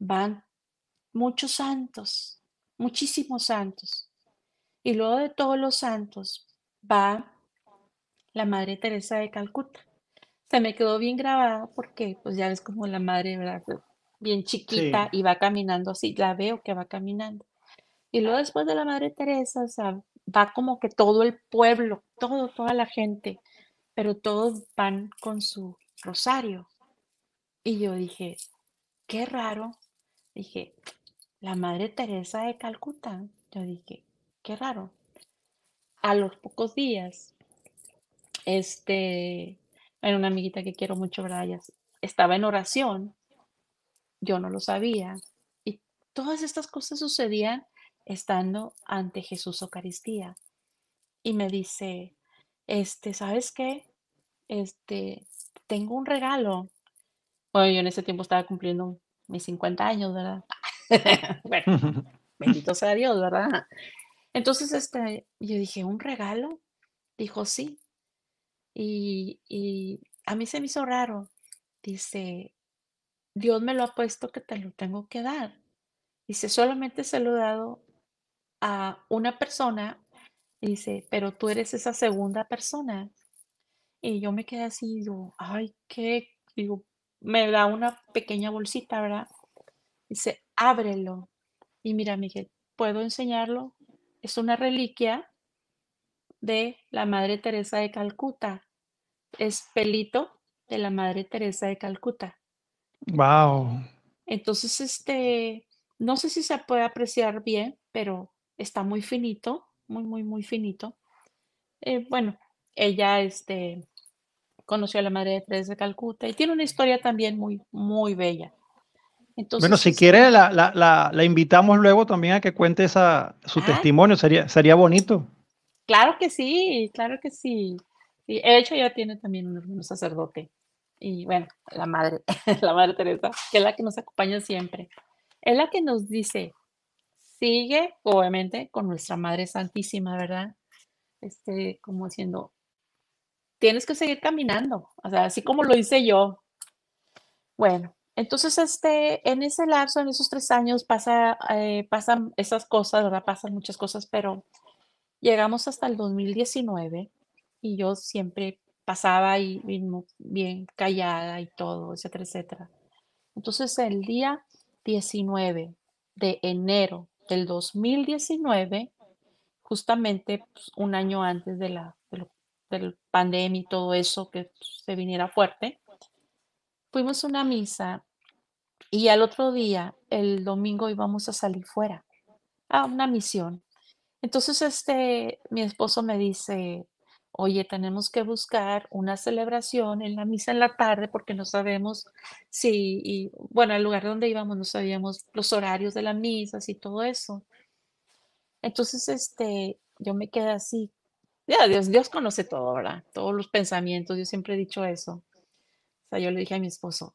[SPEAKER 2] van muchos santos, muchísimos santos. Y luego de todos los santos va la Madre Teresa de Calcuta. Se me quedó bien grabada porque pues ya ves como la madre, ¿verdad? Pues, bien chiquita y va caminando así, la veo que va caminando. Y luego después de la Madre Teresa, o sea, va como que todo el pueblo, todo, toda la gente, pero todos van con su rosario. Y yo dije, qué raro. Dije, la Madre Teresa de Calcuta. Yo dije, qué raro. A los pocos días, este, era una amiguita que quiero mucho, ¿verdad? estaba en oración, yo no lo sabía. Y todas estas cosas sucedían estando ante Jesús Eucaristía. Y me dice, este, ¿sabes qué? Este, tengo un regalo. Bueno, yo en ese tiempo estaba cumpliendo mis 50 años, ¿verdad? bueno, bendito sea Dios, ¿verdad? Entonces, este, yo dije, ¿un regalo? Dijo, sí. Y, y a mí se me hizo raro. Dice, Dios me lo ha puesto que te lo tengo que dar. Dice, solamente se lo he dado a una persona. Dice, pero tú eres esa segunda persona. Y yo me quedé así, digo, ay, qué, digo, me da una pequeña bolsita, ¿verdad? Dice, ábrelo. Y mira, Miguel, ¿puedo enseñarlo? es una reliquia de la Madre Teresa de Calcuta. Es pelito de la Madre Teresa de Calcuta.
[SPEAKER 1] Wow.
[SPEAKER 2] Entonces, este, no sé si se puede apreciar bien, pero está muy finito, muy, muy, muy finito. Eh, bueno, ella, este, conoció a la Madre Teresa de Calcuta y tiene una historia también muy, muy bella bueno, si quiere,
[SPEAKER 1] la, invitamos luego también a que cuente esa, su testimonio, sería, sería bonito.
[SPEAKER 2] Claro que sí, claro que sí. sí. De hecho, ya tiene también un hermano sacerdote. Y bueno, la madre, la madre Teresa, que es la que nos acompaña siempre. Es la que nos dice, sigue, obviamente, con nuestra Madre Santísima, ¿verdad? Este, como diciendo, tienes que seguir caminando, o sea, así como lo hice yo. Bueno, entonces, este, en ese lapso, en esos tres años, pasa, eh, pasan esas cosas, ¿verdad? Pasan muchas cosas, pero llegamos hasta el 2019 y yo siempre pasaba y, bien callada y todo, etcétera, etcétera. Entonces, el día 19 de enero del 2019, justamente pues, un año antes de la, de pandemia y todo eso que se viniera fuerte, fuimos a una misa y al otro día, el domingo, íbamos a salir fuera a una misión. Entonces, este, mi esposo me dice, oye, tenemos que buscar una celebración en la misa en la tarde porque no sabemos si, bueno, el lugar donde íbamos no sabíamos los horarios de la misa y todo eso. Entonces, este, yo me quedé así. Ya, Dios, Dios conoce todo, ¿verdad? Todos los pensamientos, yo siempre he dicho eso. O sea, yo le dije a mi esposo,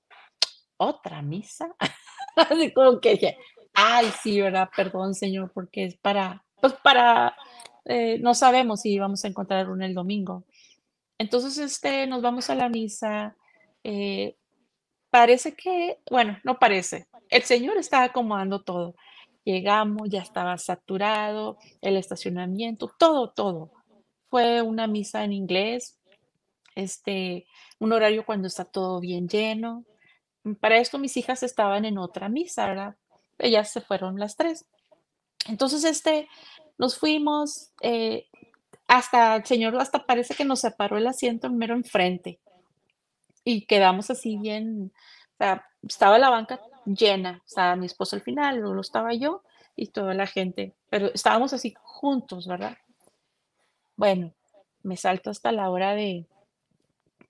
[SPEAKER 2] ¿otra misa? Así como que dije, ay, sí, ¿verdad? Perdón, señor, porque es para, pues para, eh, no sabemos si vamos a encontrar uno el domingo. Entonces, este, nos vamos a la misa. Eh, parece que, bueno, no parece. El Señor estaba acomodando todo. Llegamos, ya estaba saturado, el estacionamiento, todo, todo. Fue una misa en inglés, este, un horario cuando está todo bien lleno. Mm, para esto mis hijas estaban en otra misa, ¿verdad? Ellas se fueron las tres. Entonces, este, nos fuimos, eh, hasta el Señor, hasta parece que nos separó el asiento mero enfrente y quedamos así bien, o sea, estaba la banca llena, estaba mi esposo al final, luego estaba yo y toda la gente, pero estábamos así juntos, ¿verdad? Bueno, me salto hasta la hora de,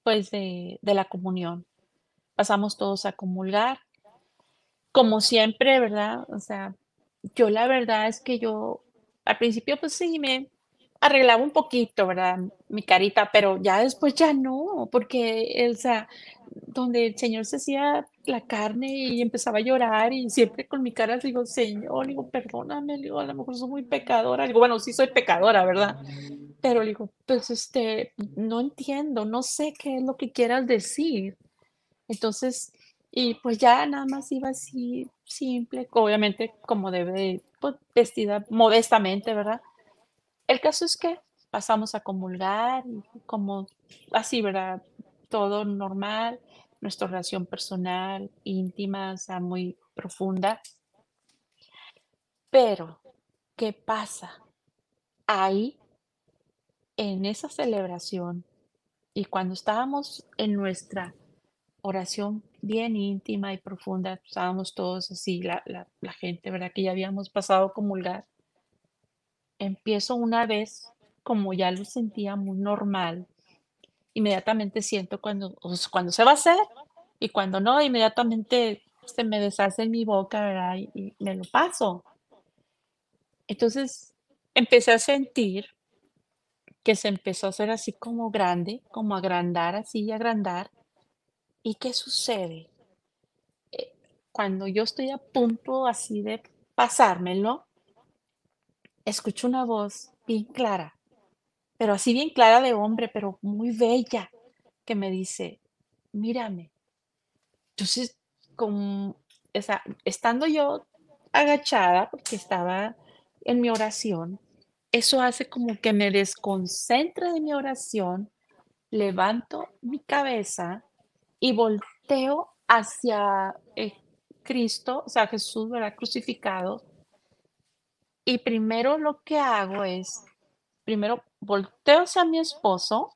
[SPEAKER 2] pues de, la comunión. Pasamos todos a comulgar. Como siempre, ¿verdad? O sea, yo la verdad es que yo al principio pues sí me arreglaba un poquito, ¿verdad? mi carita, pero ya después ya no, porque o sea donde el Señor se hacía la carne y empezaba a llorar y siempre con mi cara digo, Señor, digo, perdóname, digo, a lo mejor soy muy pecadora, digo, bueno, sí soy pecadora, ¿verdad? Pero digo, pues este, no entiendo, no sé qué es lo que quieras decir. Entonces, y pues ya nada más iba así, simple, obviamente como debe, pues, vestida modestamente, ¿verdad? El caso es que pasamos a comulgar, como así, ¿verdad? Todo normal, nuestra relación personal, íntima, o sea, muy profunda. Pero, ¿qué pasa? Ahí, en esa celebración, y cuando estábamos en nuestra oración bien íntima y profunda, estábamos todos así, la, la, gente, ¿verdad? Que ya habíamos pasado a comulgar. Empiezo una vez como ya lo sentía muy normal, inmediatamente siento cuando, cuando se va a hacer y cuando no, inmediatamente se me deshace en mi boca, ¿verdad? Y, me lo paso. Entonces empecé a sentir que se empezó a hacer así como grande, como agrandar, así y agrandar. ¿Y qué sucede? Eh, cuando yo estoy a punto así de pasármelo, escucho una voz bien clara pero así bien clara de hombre, pero muy bella, que me dice, mírame. Entonces, con, o estando yo agachada, porque estaba en mi oración, eso hace como que me desconcentre de mi oración, levanto mi cabeza y volteo hacia eh, Cristo, o sea, Jesús, ¿verdad? Crucificado. Y primero lo que hago es primero volteo hacia mi esposo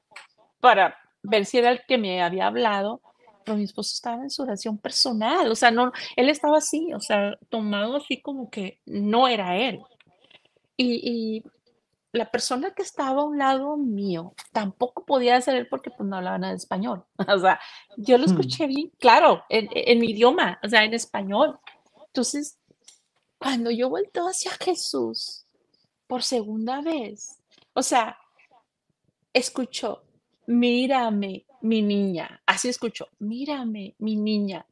[SPEAKER 2] para ver si era el que me había hablado, pero mi esposo estaba en su oración personal, o sea, no, él estaba así, o sea, tomado así como que no era él. Y, la persona que estaba a un lado mío tampoco podía ser él porque pues, no hablaba nada de español, o sea, yo lo mm. escuché bien claro, en, en mi idioma, o sea, en español. Entonces, cuando yo volteo hacia Jesús por segunda vez, o sea, escucho, mírame, mi niña. Así escucho, mírame, mi niña.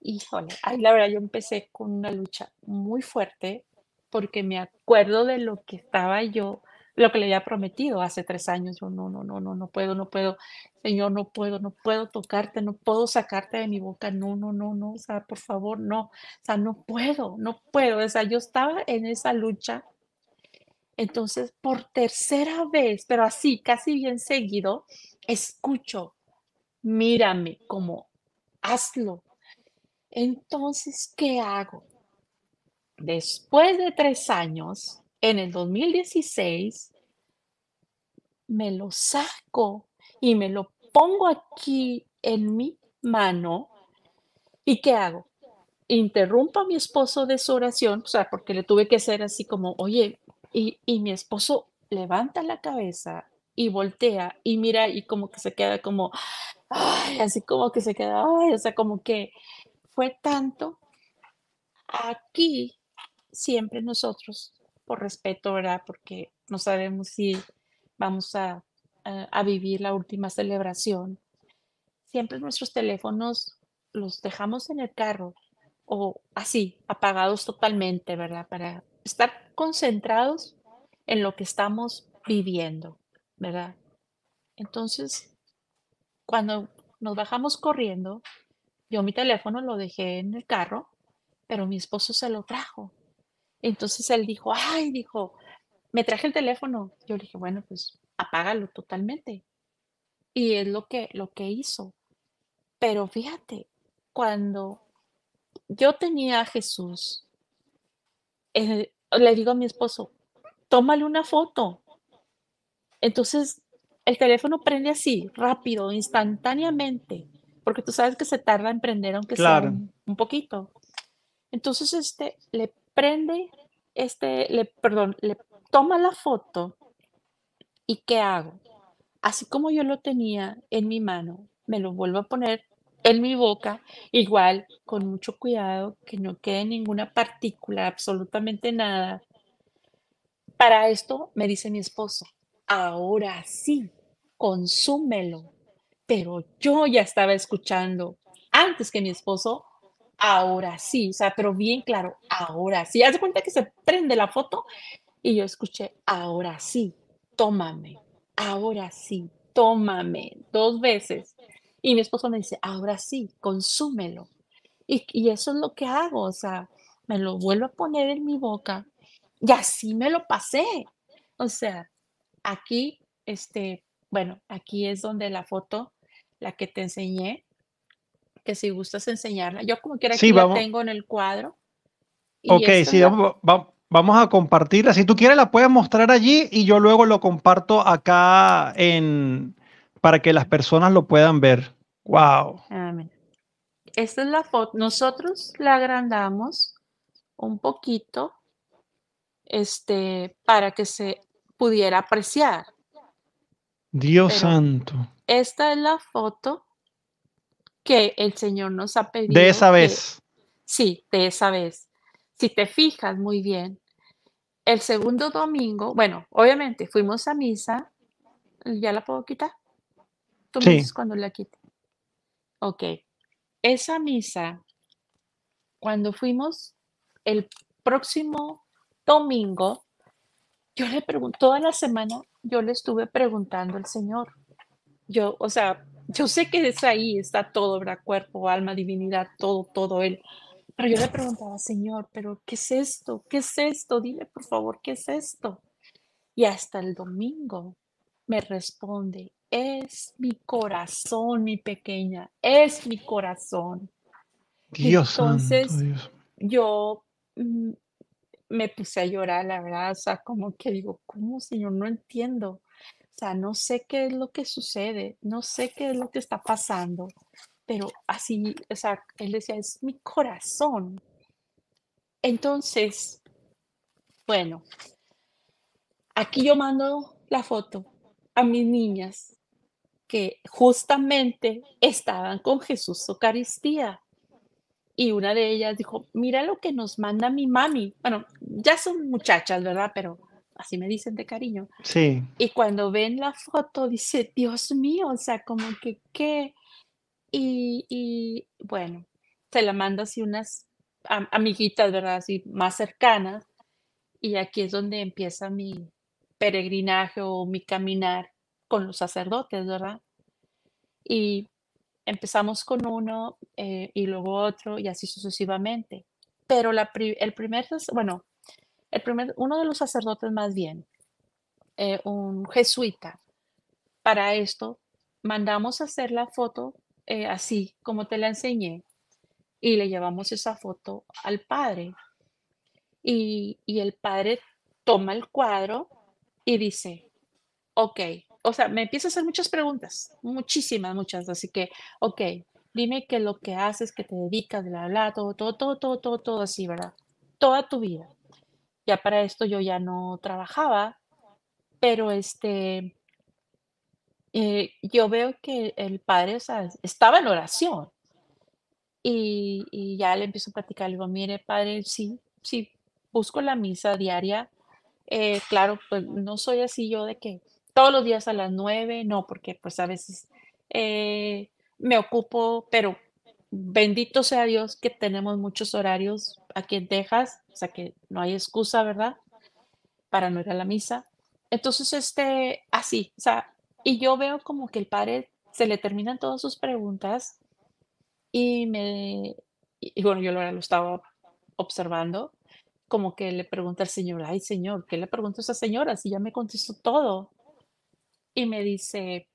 [SPEAKER 2] Híjole, ay, la verdad, yo empecé con una lucha muy fuerte porque me acuerdo de lo que estaba yo, lo que le había prometido hace tres años. Yo, no, no, no, no, no puedo, no puedo, Señor, no puedo, no puedo tocarte, no puedo sacarte de mi boca, no, no, no, no, o sea, por favor, no, o sea, no puedo, no puedo. O sea, yo estaba en esa lucha entonces, por tercera vez, pero así, casi bien seguido, escucho, mírame como, hazlo. Entonces, ¿qué hago? Después de tres años, en el 2016, me lo saco y me lo pongo aquí en mi mano. ¿Y qué hago? Interrumpo a mi esposo de su oración, o sea, porque le tuve que hacer así como, oye, y, mi esposo levanta la cabeza y voltea y mira y como que se queda como, así como que se queda, o sea, como que fue tanto. Aquí siempre nosotros, por respeto, ¿verdad? Porque no sabemos si vamos a, a vivir la última celebración. Siempre nuestros teléfonos los dejamos en el carro o así, apagados totalmente, ¿verdad? Para, estar concentrados en lo que estamos viviendo, ¿verdad? Entonces, cuando nos bajamos corriendo, yo mi teléfono lo dejé en el carro, pero mi esposo se lo trajo. Entonces él dijo, ay, dijo, me traje el teléfono. Yo le dije, bueno, pues apágalo totalmente. Y es lo que, lo que hizo. Pero fíjate, cuando yo tenía a Jesús, el, eh, le digo a mi esposo, tómale una foto. Entonces, el teléfono prende así, rápido, instantáneamente, porque tú sabes que se tarda en prender, aunque sea un, un, poquito. Entonces, este, le prende, este, le, perdón, le toma la foto y ¿qué hago? Así como yo lo tenía en mi mano, me lo vuelvo a poner en mi boca, igual con mucho cuidado, que no quede ninguna partícula, absolutamente nada. Para esto me dice mi esposo, ahora sí, consúmelo. Pero yo ya estaba escuchando antes que mi esposo, ahora sí, o sea, pero bien claro, ahora sí. Hace cuenta que se prende la foto y yo escuché, ahora sí, tómame, ahora sí, tómame, dos veces. Y mi esposo me dice, ahora sí, consúmelo. Y, eso es lo que hago, o sea, me lo vuelvo a poner en mi boca y así me lo pasé. O sea, aquí, este, bueno, aquí es donde la foto, la que te enseñé, que si gustas enseñarla, yo como quiera que la tengo en el cuadro. ok, sí,
[SPEAKER 1] vamos a compartirla. Si tú quieres, la puedes mostrar allí y yo luego lo comparto acá en, para que las personas lo puedan ver. ¡Wow!
[SPEAKER 2] Esta es la foto. Nosotros la agrandamos un poquito este, para que se pudiera apreciar.
[SPEAKER 1] Dios santo.
[SPEAKER 2] Esta es la foto que el Señor nos ha pedido. De esa vez. sí, de esa vez. Si te fijas muy bien, el segundo domingo, bueno, obviamente fuimos a misa. ¿Ya la puedo quitar? Tú me dices cuando la quité? Ok. Esa misa, cuando fuimos el próximo domingo, yo le pregunto, toda la semana yo le estuve preguntando al Señor. Yo, o sea, yo sé que es ahí, está todo, ¿verdad? Cuerpo, alma, divinidad, todo, todo él. Pero yo le preguntaba, Señor, pero ¿qué es esto? ¿Qué es esto? Dile, por favor, ¿qué es esto? Y hasta el domingo me responde, es mi corazón, mi pequeña, es mi corazón.
[SPEAKER 1] Dios Entonces,
[SPEAKER 2] yo mm, me puse a llorar, la verdad, o sea, como que digo, ¿cómo, Señor? No entiendo. O sea, no sé qué es lo que sucede, no sé qué es lo que está pasando, pero así, o sea, él decía, es mi corazón. Entonces, bueno, aquí yo mando la foto a mis niñas que justamente estaban con Jesús Eucaristía. Y una de ellas dijo, mira lo que nos manda mi mami. Bueno, ya son muchachas, ¿verdad? Pero así me dicen de cariño. Sí. Y cuando ven la foto, dice, Dios mío, o sea, como que qué. Y, bueno, se la manda así unas amiguitas, ¿verdad? Así más cercanas. Y aquí es donde empieza mi peregrinaje o mi caminar con los sacerdotes, ¿verdad? Y empezamos con uno eh, y luego otro y así sucesivamente. Pero el primer, bueno, el primer, uno de los sacerdotes más bien, eh, un jesuita, para esto mandamos hacer la foto eh, así como te la enseñé y le llevamos esa foto al padre. Y, y el padre toma el cuadro y dice, ok, o sea, me empieza a hacer muchas preguntas, muchísimas, muchas. Así que, ok, dime que lo que haces, que te dedicas, bla, bla, todo, todo, todo, todo, todo, todo así, ¿verdad? Toda tu vida. Ya para esto yo ya no trabajaba, pero este, eh, yo veo que el padre, estaba en oración. Y, ya le empiezo a platicar, le digo, mire, padre, sí, sí, busco la misa diaria. Eh, claro, pues no soy así yo de que todos los días a las nueve, no, porque pues a veces eh, me ocupo, pero bendito sea Dios que tenemos muchos horarios aquí en Texas, o sea que no hay excusa, ¿verdad? Para no ir a la misa. Entonces, este, así, o sea, y yo veo como que el padre se le terminan todas sus preguntas y me, y, bueno, yo lo, lo estaba observando, como que le pregunta al Señor, ay Señor, ¿qué le pregunto a esa señora si ya me contestó todo? y me dice,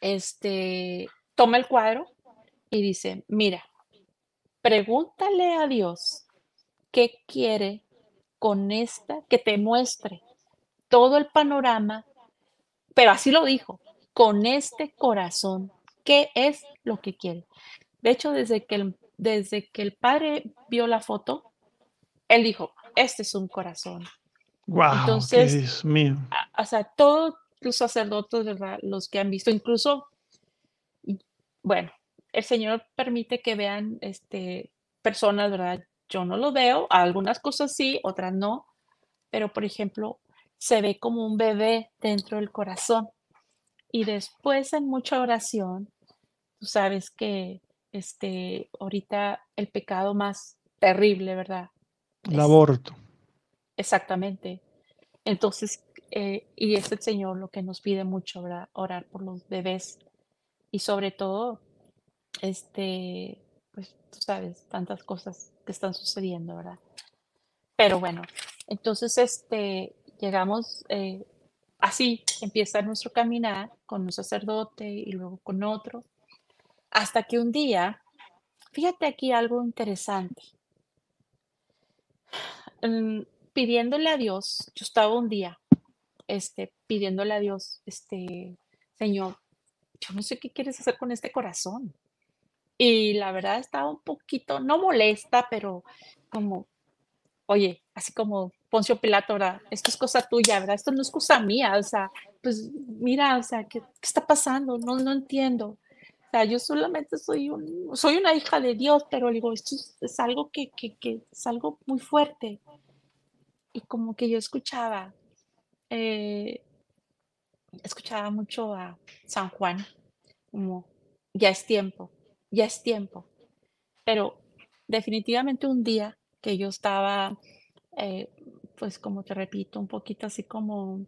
[SPEAKER 2] este, toma el cuadro y dice, mira, pregúntale a Dios qué quiere con esta, que te muestre todo el panorama, pero así lo dijo, con este corazón, qué es lo que quiere. De hecho, desde que el, desde que el padre vio la foto, él dijo, este es un corazón.
[SPEAKER 1] Wow, Entonces, mío.
[SPEAKER 2] O sea, todo, los sacerdotes, ¿verdad? Los que han visto, incluso, bueno, el Señor permite que vean este, personas, ¿verdad? Yo no lo veo, algunas cosas sí, otras no, pero por ejemplo, se ve como un bebé dentro del corazón. Y después en mucha oración, tú sabes que este, ahorita el pecado más terrible, ¿verdad?
[SPEAKER 1] El aborto.
[SPEAKER 2] Exactamente. Entonces, eh, y es el Señor lo que nos pide mucho, ¿verdad? Orar por los bebés y sobre todo, este, pues tú sabes, tantas cosas que están sucediendo, ¿verdad? Pero bueno, entonces este, llegamos eh, así, empieza nuestro caminar con un sacerdote y luego con otro, hasta que un día, fíjate aquí algo interesante. Mm, pidiéndole a Dios, yo estaba un día este, pidiéndole a Dios, este, Señor, yo no sé qué quieres hacer con este corazón. Y la verdad estaba un poquito, no molesta, pero como, oye, así como Poncio Pilato, ¿verdad? Esto es cosa tuya, ¿verdad? Esto no es cosa mía, o sea, pues mira, o sea, ¿qué, está pasando? No, no entiendo. O sea, yo solamente soy, soy una hija de Dios, pero digo, esto algo que, que es algo muy fuerte. Y como que yo escuchaba, eh, escuchaba mucho a San Juan, como ya es tiempo, ya es tiempo. Pero definitivamente un día que yo estaba, eh, pues como te repito, un poquito así como,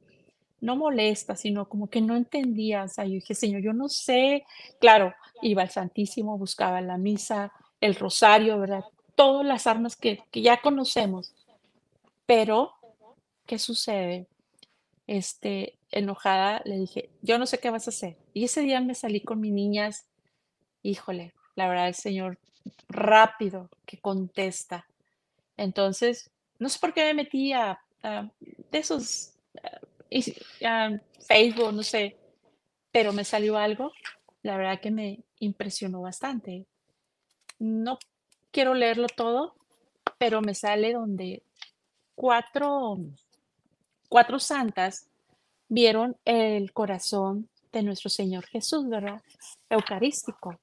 [SPEAKER 2] no molesta, sino como que no entendía. O sea, yo dije, Señor, yo no sé. Claro, iba al Santísimo, buscaba la misa, el rosario, ¿verdad? Todas las armas que, que ya conocemos. Pero, ¿qué sucede? este, enojada, le dije, yo no sé qué vas a hacer. Y ese día me salí con mis niñas, híjole, la verdad, el Señor rápido que contesta. Entonces, no sé por qué me metí a, de esos eh, Facebook, no sé, pero me salió algo, la verdad que me impresionó bastante. No quiero leerlo todo, pero me sale donde cuatro cuatro santas vieron el corazón de nuestro Señor Jesús, ¿verdad? Eucarístico.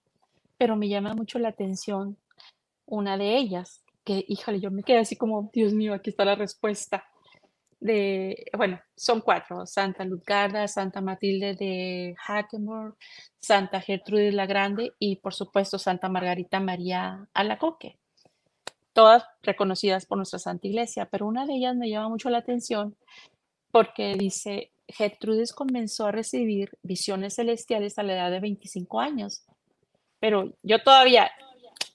[SPEAKER 2] Pero me llama mucho la atención una de ellas, que híjole, yo me quedo así como, Dios mío, aquí está la respuesta. De, bueno, son cuatro, Santa Luzgarda, Santa Matilde de Hackemur, Santa Gertrudis la Grande y por supuesto Santa Margarita María Alacoque, todas reconocidas por nuestra Santa Iglesia, pero una de ellas me llama mucho la atención porque dice, Gertrudis comenzó a recibir visiones celestiales a la edad de 25 años, pero yo todavía,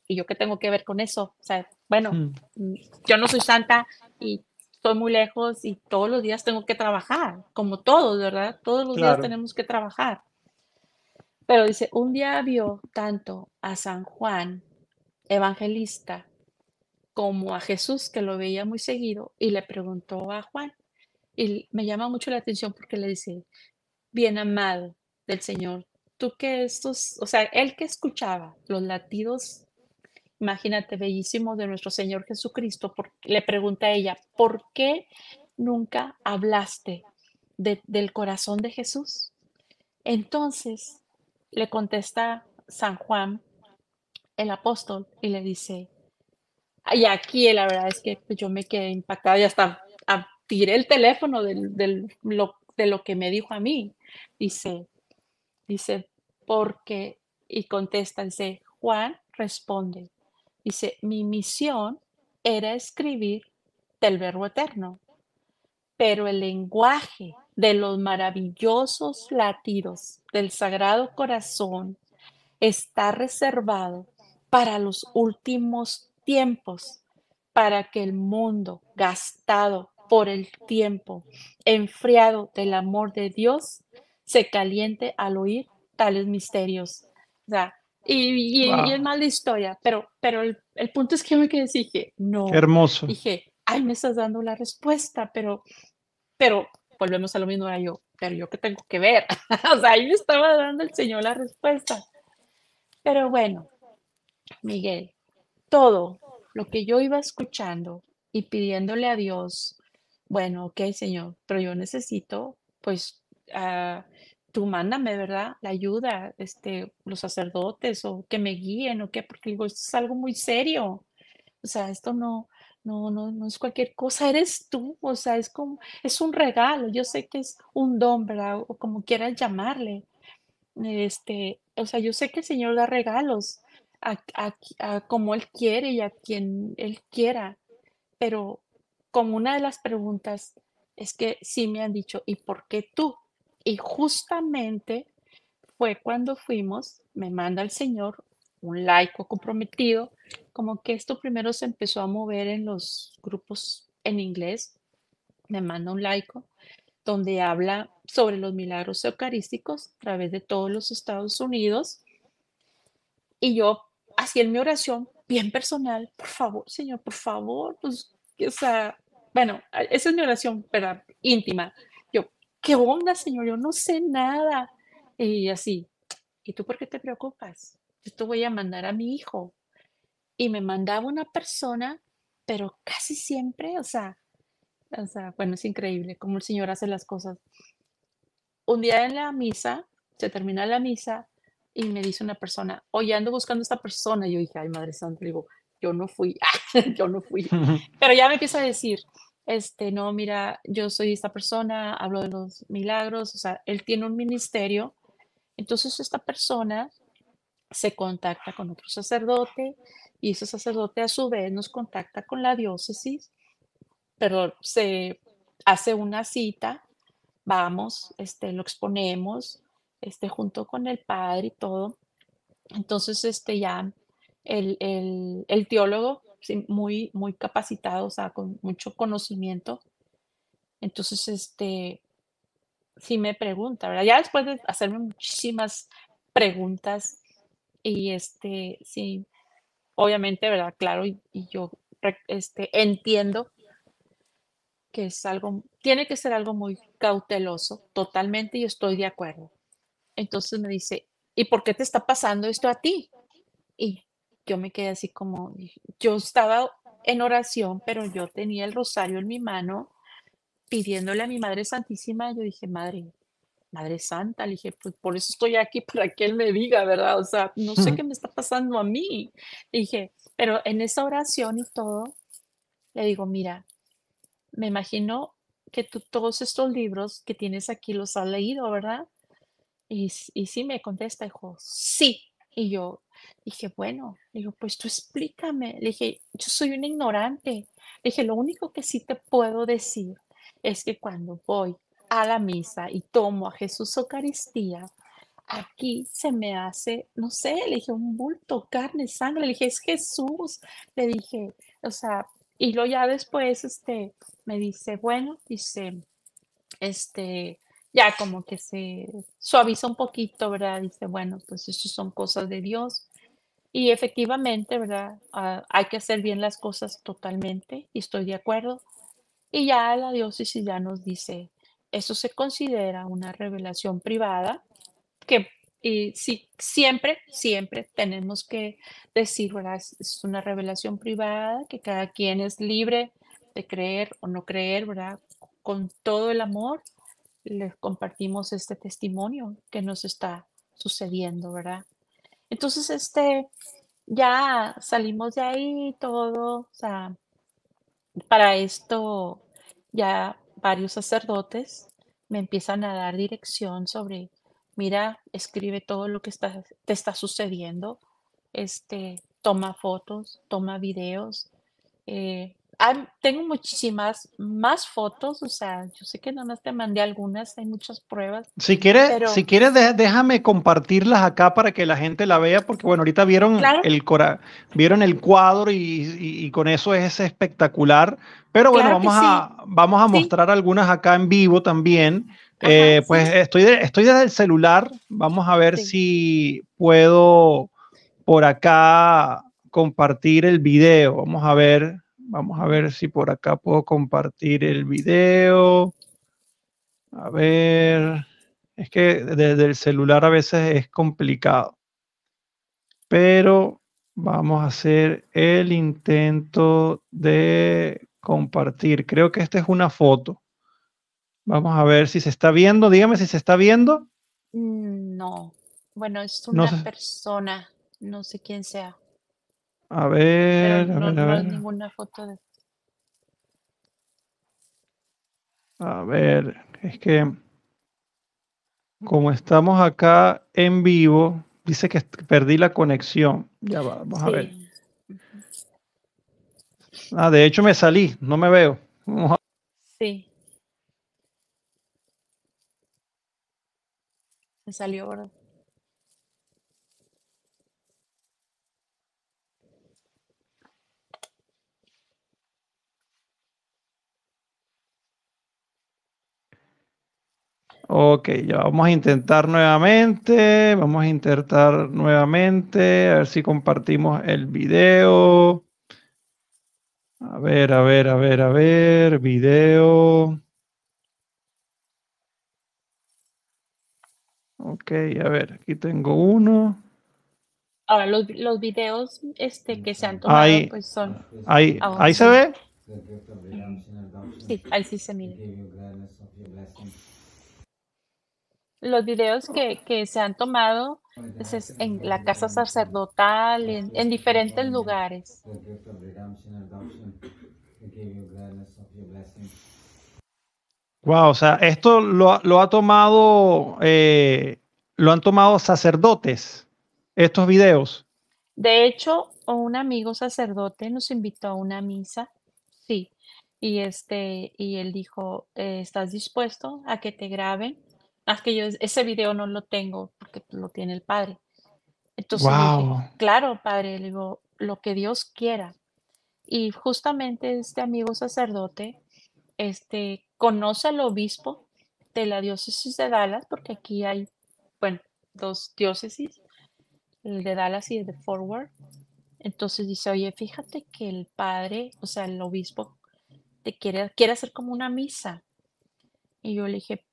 [SPEAKER 2] ¿y yo qué tengo que ver con eso? O sea, bueno, mm. yo no soy santa y estoy muy lejos y todos los días tengo que trabajar, como todos, ¿verdad? Todos los días tenemos que trabajar. Pero dice, un día vio tanto a San Juan Evangelista como a Jesús, que lo veía muy seguido, y le preguntó a Juan, y me llama mucho la atención porque le dice, bien amado del Señor, tú que estos, o sea, él que escuchaba los latidos, imagínate, bellísimo de nuestro Señor Jesucristo, le pregunta a ella, ¿por qué nunca hablaste del corazón de Jesús? Entonces le contesta San Juan, el apóstol, y le dice, y aquí la verdad es que pues, yo me quedé impactada, ya está, tiré el teléfono de lo que me dijo a mí. Dice, dice, porque, y contesta, dice, Juan responde, dice, mi misión era escribir del verbo eterno, pero el lenguaje de los maravillosos latidos del Sagrado Corazón está reservado para los últimos tiempos, para que el mundo gastado por el tiempo, enfriado del amor de Dios, se caliente al oír tales misterios. O y, y, es mala historia, pero, pero el, punto es que me quedé y dije, no. hermoso. Dije, ay, me estás dando la respuesta, pero, pero volvemos a lo mismo, era yo, pero yo qué tengo que ver. o sea, ahí me estaba dando el Señor la respuesta. Pero bueno, Miguel, todo lo que yo iba escuchando y pidiéndole a Dios bueno, ok, Señor, pero yo necesito, pues, ah, tú mándame, ¿verdad? La ayuda, este, los sacerdotes o que me guíen o qué, porque digo, esto es algo muy serio. O sea, esto no, no, no, no es cualquier cosa, eres tú, o sea, es como, es un regalo, yo sé que es un don, ¿verdad? O como quieras llamarle. Este, o sea, yo sé que el Señor da regalos a, a como Él quiere y a quien Él quiera, pero como una de las preguntas es que sí me han dicho, ¿y por qué tú? Y justamente fue cuando fuimos, me manda el Señor, un laico comprometido, como que esto primero se empezó a mover en los grupos en inglés, me manda un laico, donde habla sobre los milagros eucarísticos a través de todos los Estados Unidos. Y yo así en mi oración bien personal, por favor, Señor, por favor, pues, o sea, bueno, esa es mi oración, pero íntima. Yo, ¿qué onda, Señor? Yo no sé nada. Y así, ¿y tú por qué te preocupas? Yo te voy a mandar a mi hijo. Y me mandaba una persona, pero casi siempre, o sea, o sea, bueno, es increíble cómo el Señor hace las cosas. Un día en la misa, se termina la misa y me dice una persona, oye, ando buscando a esta persona. Y yo dije, ay, Madre Santa, digo, yo no fui, yo no fui. Pero ya me empieza a decir, este, no, mira, yo soy esta persona, hablo de los milagros, o sea, él tiene un ministerio. Entonces esta persona se contacta con otro sacerdote y ese sacerdote a su vez nos contacta con la diócesis, pero se hace una cita, vamos, este, lo exponemos, este, junto con el padre y todo. Entonces, este, ya el, teólogo, muy, muy capacitado, o sea, con mucho conocimiento. Entonces, este, sí me pregunta, ¿verdad? Ya después de hacerme muchísimas preguntas y este, sí, obviamente, ¿verdad? Claro, y, y yo este, entiendo que es algo, tiene que ser algo muy cauteloso, totalmente, y estoy de acuerdo. Entonces me dice, ¿y por qué te está pasando esto a ti? Y yo me quedé así como, yo estaba en oración, pero yo tenía el rosario en mi mano pidiéndole a mi Madre Santísima, yo dije, Madre, Madre Santa, le dije, pues por eso estoy aquí, para que Él me diga, ¿verdad? O sea, no sé qué me está pasando a mí. dije, pero en esa oración y todo, le digo, mira, me imagino que tú todos estos libros que tienes aquí los has leído, ¿verdad? Y, y sí me contesta, hijo sí. Y yo, Dije, bueno, le digo, pues tú explícame. Le dije, yo soy un ignorante. Le dije, lo único que sí te puedo decir es que cuando voy a la misa y tomo a Jesús Eucaristía, aquí se me hace, no sé, le dije, un bulto, carne, sangre, le dije, es Jesús, le dije, o sea, y luego ya después, este, me dice, bueno, dice, este, ya como que se suaviza un poquito, ¿verdad? Dice, bueno, pues eso son cosas de Dios, y efectivamente, ¿verdad? Ah, hay que hacer bien las cosas totalmente y estoy de acuerdo. Y ya la diócesis ya nos dice, eso se considera una revelación privada que y si siempre, siempre tenemos que decir, ¿verdad? Es una revelación privada, que cada quien es libre de creer o no creer, ¿verdad? Con todo el amor les compartimos este testimonio que nos está sucediendo, ¿verdad? Entonces, este, ya salimos de ahí todo, o sea, para esto ya varios sacerdotes me empiezan a dar dirección sobre, mira, escribe todo lo que está, te está sucediendo, este, toma fotos, toma videos, eh, tengo muchísimas más fotos, o sea, yo sé que nomás te mandé algunas, hay muchas pruebas. Si quieres, si
[SPEAKER 1] quieres déjame compartirlas acá para que la gente la vea, porque bueno, ahorita vieron, el, vieron el cuadro y, y, con eso es espectacular. Pero bueno, vamos, a, vamos a mostrar algunas acá en vivo también. Eh, pues estoy, estoy desde el celular, vamos a ver si puedo por acá compartir el video, vamos a ver. Vamos a ver si por acá puedo compartir el video. A ver, es que desde el celular a veces es complicado. Pero vamos a hacer el intento de compartir. Creo que esta es una foto. Vamos a ver si se está viendo. Dígame si se está viendo.
[SPEAKER 2] Mm, no. Bueno, es una persona. No sé quién sea.
[SPEAKER 1] A ver, a ver,
[SPEAKER 2] ninguna foto de...
[SPEAKER 1] A ver, es que como estamos acá en vivo, dice que perdí la conexión. Ya va, vamos a ver. Ah, de hecho me salí, no me veo.
[SPEAKER 2] Sí. Se salió, ¿verdad?
[SPEAKER 1] Ok, ya vamos a intentar nuevamente. Vamos a intentar nuevamente. A ver si compartimos el video. A ver, a ver, a ver, a ver. Video. Ok, a ver, aquí tengo uno.
[SPEAKER 2] Ahora, los, los videos este, que se han tomado ahí, pues son. Ahí, ahí se ve. Sí, ahí sí se mide los videos que, se han tomado pues, en la casa sacerdotal, en, diferentes lugares.
[SPEAKER 1] Wow, o sea, esto lo, ha tomado, eh, lo han tomado sacerdotes, estos videos.
[SPEAKER 2] De hecho, un amigo sacerdote nos invitó a una misa, sí, y este, y él dijo, eh, ¿estás dispuesto a que te graben? Ah, que yo ese video no lo tengo porque pues, lo tiene el padre. Entonces, claro, padre, le digo, lo que Dios quiera. Y justamente este amigo sacerdote este, conoce al obispo de la diócesis de Dallas, porque aquí hay, bueno, dos diócesis, el de Dallas y el de Forward. Entonces dice, oye, fíjate que el padre, o sea, el obispo, te quiere, quiere hacer como una misa. Y yo le dije,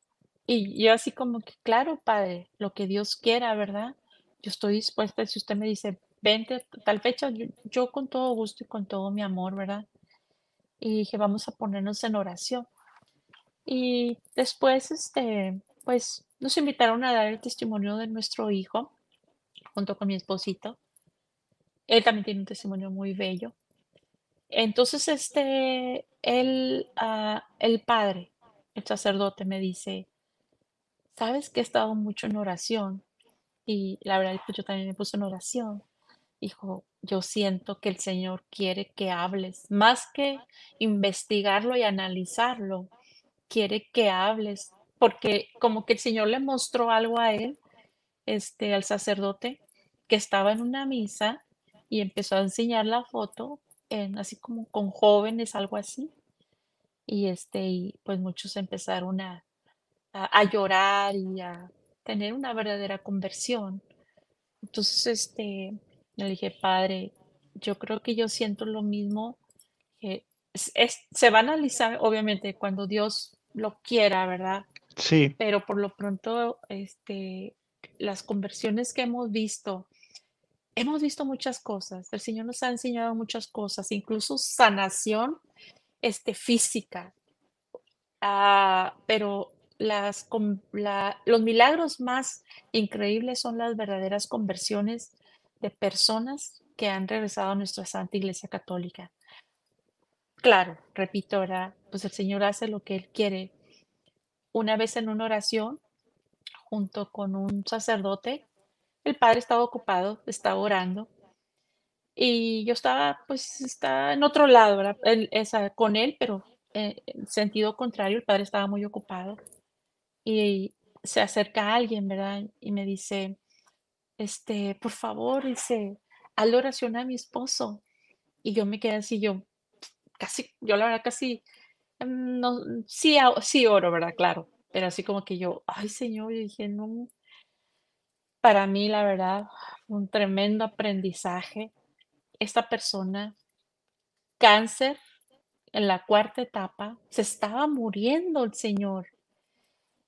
[SPEAKER 2] y yo así como que, claro, padre, lo que Dios quiera, ¿verdad? Yo estoy dispuesta, si usted me dice, vente tal fecha, yo, con todo gusto y con todo mi amor, ¿verdad? Y dije, vamos a ponernos en oración. Y después, este, pues nos invitaron a dar el testimonio de nuestro hijo junto con mi esposito. Él también tiene un testimonio muy bello. Entonces, este, él, ah, el padre, el sacerdote, me dice, Sabes que he estado mucho en oración y la verdad, que pues, yo también me puse en oración. Dijo, yo siento que el Señor quiere que hables, más que investigarlo y analizarlo, quiere que hables, porque como que el Señor le mostró algo a él, este, al sacerdote, que estaba en una misa y empezó a enseñar la foto, en, así como con jóvenes, algo así. Y este, y pues muchos empezaron a, a, llorar y a tener una verdadera conversión. Entonces, este, le dije, padre, yo creo que yo siento lo mismo. que eh, se va a analizar, obviamente, cuando Dios lo quiera, ¿verdad? Sí. Pero por lo pronto, este, las conversiones que hemos visto, hemos visto muchas cosas. El Señor nos ha enseñado muchas cosas, incluso sanación este, física. Ah, pero las, los milagros más increíbles son las verdaderas conversiones de personas que han regresado a nuestra Santa Iglesia Católica. Claro, repito, ahora pues el Señor hace lo que Él quiere. Una vez en una oración, junto con un sacerdote, el padre estaba ocupado, estaba orando, y yo estaba, pues, está en otro lado, con él, pero eh, en sentido contrario, el padre estaba muy ocupado y se acerca a alguien, ¿verdad? Y me dice, este, por favor, dice, al oración a mi esposo. Y yo me quedé así, yo casi, yo la verdad casi, mm, no, sí, sí oro, ¿verdad? Claro, pero así como que yo, ay Señor, yo dije, no, para mí la verdad, un tremendo aprendizaje. Esta persona, cáncer en la cuarta etapa, se estaba muriendo el Señor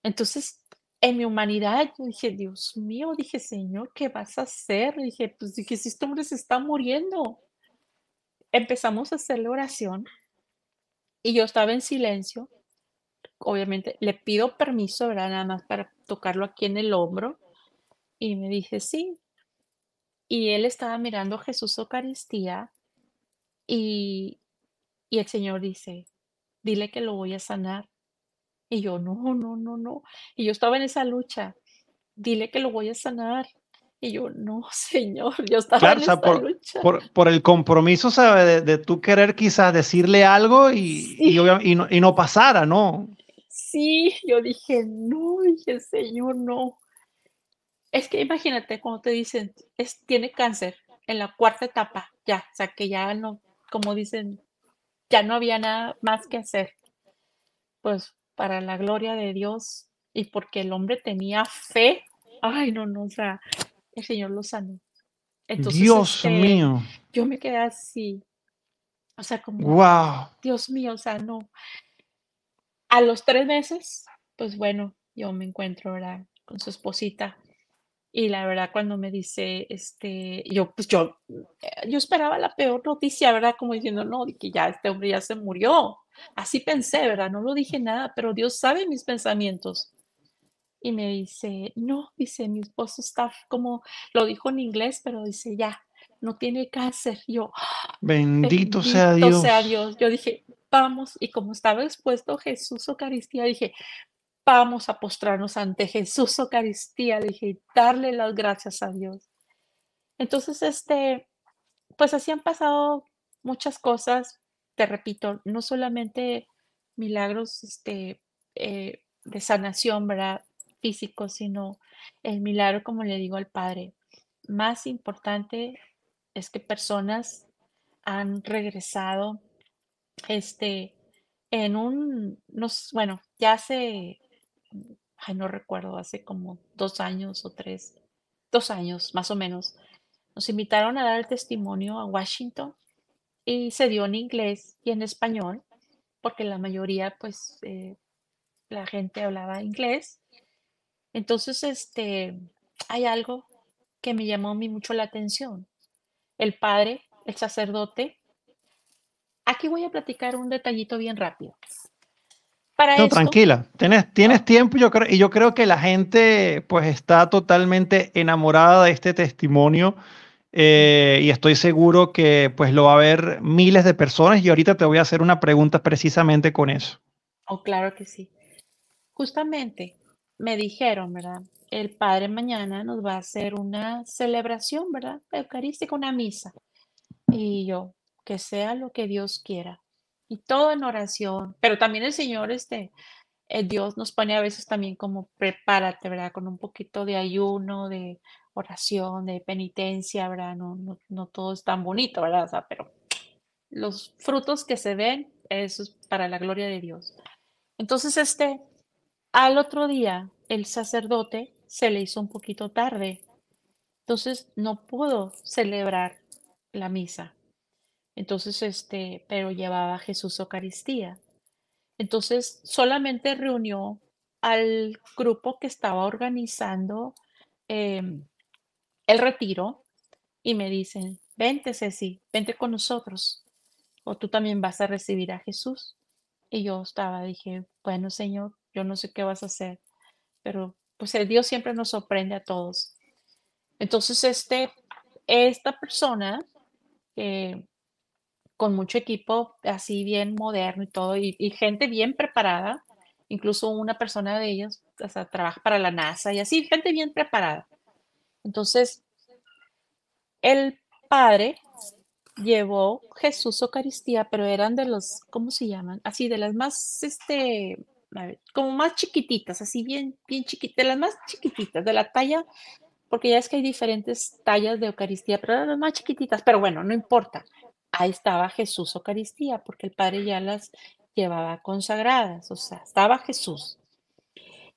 [SPEAKER 2] entonces, en mi humanidad, yo dije, Dios mío, dije, Señor, ¿qué vas a hacer? Dije, pues dije, si este hombre se está muriendo. Empezamos a hacer la oración y yo estaba en silencio. Obviamente, le pido permiso, ¿verdad? Nada más para tocarlo aquí en el hombro. Y me dije, sí. Y él estaba mirando a Jesús Eucaristía y, y el Señor dice, dile que lo voy a sanar. Y yo, no, no, no, no. Y yo estaba en esa lucha. Dile que lo voy a sanar. Y yo, no, señor, yo estaba en esa lucha.
[SPEAKER 1] Por, el compromiso, sabe De, tú querer quizás decirle algo y, no, pasara, ¿no?
[SPEAKER 2] Sí, yo dije, no, dije, señor, no. Es que imagínate cuando te dicen, es, tiene cáncer en la cuarta etapa, ya, o sea, que ya no, como dicen, ya no había nada más que hacer. Pues para la gloria de Dios y porque el hombre tenía fe. Ay, no, no, o sea, el Señor lo sanó. Entonces, Dios este, mío. Yo me quedé así. O sea, como, wow. Dios mío, o sea, no. A los tres meses, pues bueno, yo me encuentro, ¿verdad? Con su esposita. Y la verdad, cuando me dice, este, yo, pues yo, eh, yo esperaba la peor noticia, ¿verdad? Como diciendo, no, de que ya este hombre ya se murió. Así pensé, ¿verdad? No lo dije nada, pero Dios sabe mis pensamientos. Y me dice, no, dice, mi esposo está como, lo dijo en inglés, pero dice, ya, no tiene cáncer. Yo, ah,
[SPEAKER 1] bendito, sea Dios. sea
[SPEAKER 2] Dios. Yo dije, vamos, y como estaba expuesto Jesús Eucaristía, dije, vamos a postrarnos ante Jesús Eucaristía, dije, darle las gracias a Dios. Entonces, este, pues así han pasado muchas cosas te repito, no solamente milagros este, eh, de sanación, ¿verdad? Físico, sino el milagro, como le digo al Padre, más importante es que personas han regresado, este, en un, bueno, ya hace, no recuerdo, hace como dos años o tres, dos años más o menos, nos invitaron a dar el testimonio a Washington y se dio en inglés y en español, porque la mayoría, pues, eh, la gente hablaba inglés. Entonces, este, hay algo que me llamó a mí mucho la atención. El padre, el sacerdote. Aquí voy a platicar un detallito bien rápido. Para no, tranquila,
[SPEAKER 1] tienes, tienes ah. tiempo yo creo, y yo creo que la gente pues está totalmente enamorada de este testimonio eh, y estoy seguro que pues lo va a ver miles de personas y ahorita te voy a hacer una pregunta precisamente con eso.
[SPEAKER 2] Oh, claro que sí. Justamente me dijeron, ¿verdad? El Padre mañana nos va a hacer una celebración, ¿verdad? Eucarística, una misa. Y yo, que sea lo que Dios quiera. Y todo en oración. Pero también el Señor, este, el eh, Dios nos pone a veces también como prepárate, ¿verdad? Con un poquito de ayuno, de oración, de penitencia, ¿verdad? No, no, todo es tan bonito, ¿verdad? pero los frutos que se ven, eso es para la gloria de Dios. Entonces, este, al otro día, el sacerdote se le hizo un poquito tarde, entonces no pudo celebrar la misa. Entonces, este, pero llevaba Jesús Eucaristía. Entonces, solamente reunió al grupo que estaba organizando eh, el retiro y me dicen, vente Ceci, vente con nosotros, o tú también vas a recibir a Jesús. Y yo estaba, dije, bueno Señor, yo no sé qué vas a hacer, pero pues el Dios siempre nos sorprende a todos. Entonces, este, esta persona eh, con mucho equipo así bien moderno y todo, y, gente bien preparada, incluso una persona de ellos o sea, trabaja para la NASA y así, gente bien preparada. Entonces, el Padre llevó Jesús Eucaristía, pero eran de los, ¿cómo se llaman? Así, de las más, este, como más chiquititas, así bien, bien chiquitas, de las más chiquititas, de la talla, porque ya es que hay diferentes tallas de Eucaristía, pero eran las más chiquititas, pero bueno, no importa. Ahí estaba Jesús Eucaristía, porque el Padre ya las llevaba consagradas, o sea, estaba Jesús.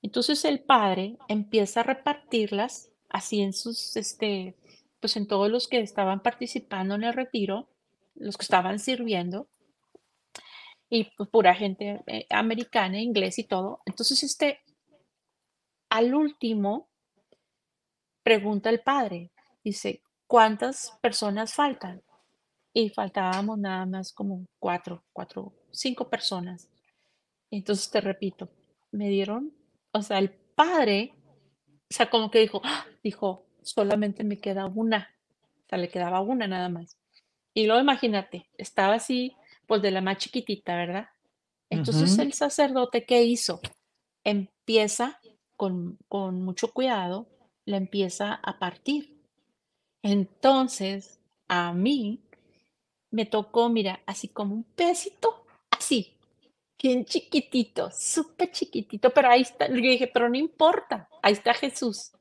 [SPEAKER 2] Entonces el Padre empieza a repartirlas así en sus, este, pues en todos los que estaban participando en el retiro, los que estaban sirviendo, y pues pura gente eh, americana, inglés y todo. Entonces, este, al último, pregunta el padre, dice, ¿cuántas personas faltan? Y faltábamos nada más como cuatro, cuatro, cinco personas. Entonces, te repito, me dieron, o sea, el padre o sea, como que dijo, ¡Ah! dijo, solamente me queda una. O sea, le quedaba una nada más. Y luego imagínate, estaba así, pues de la más chiquitita, ¿verdad? Entonces el sacerdote, ¿qué hizo? Empieza con, mucho cuidado, la empieza a partir. Entonces, a mí me tocó, mira, así como un pesito, así, bien chiquitito, súper chiquitito, pero ahí está, le dije, pero no importa, ahí está Jesús,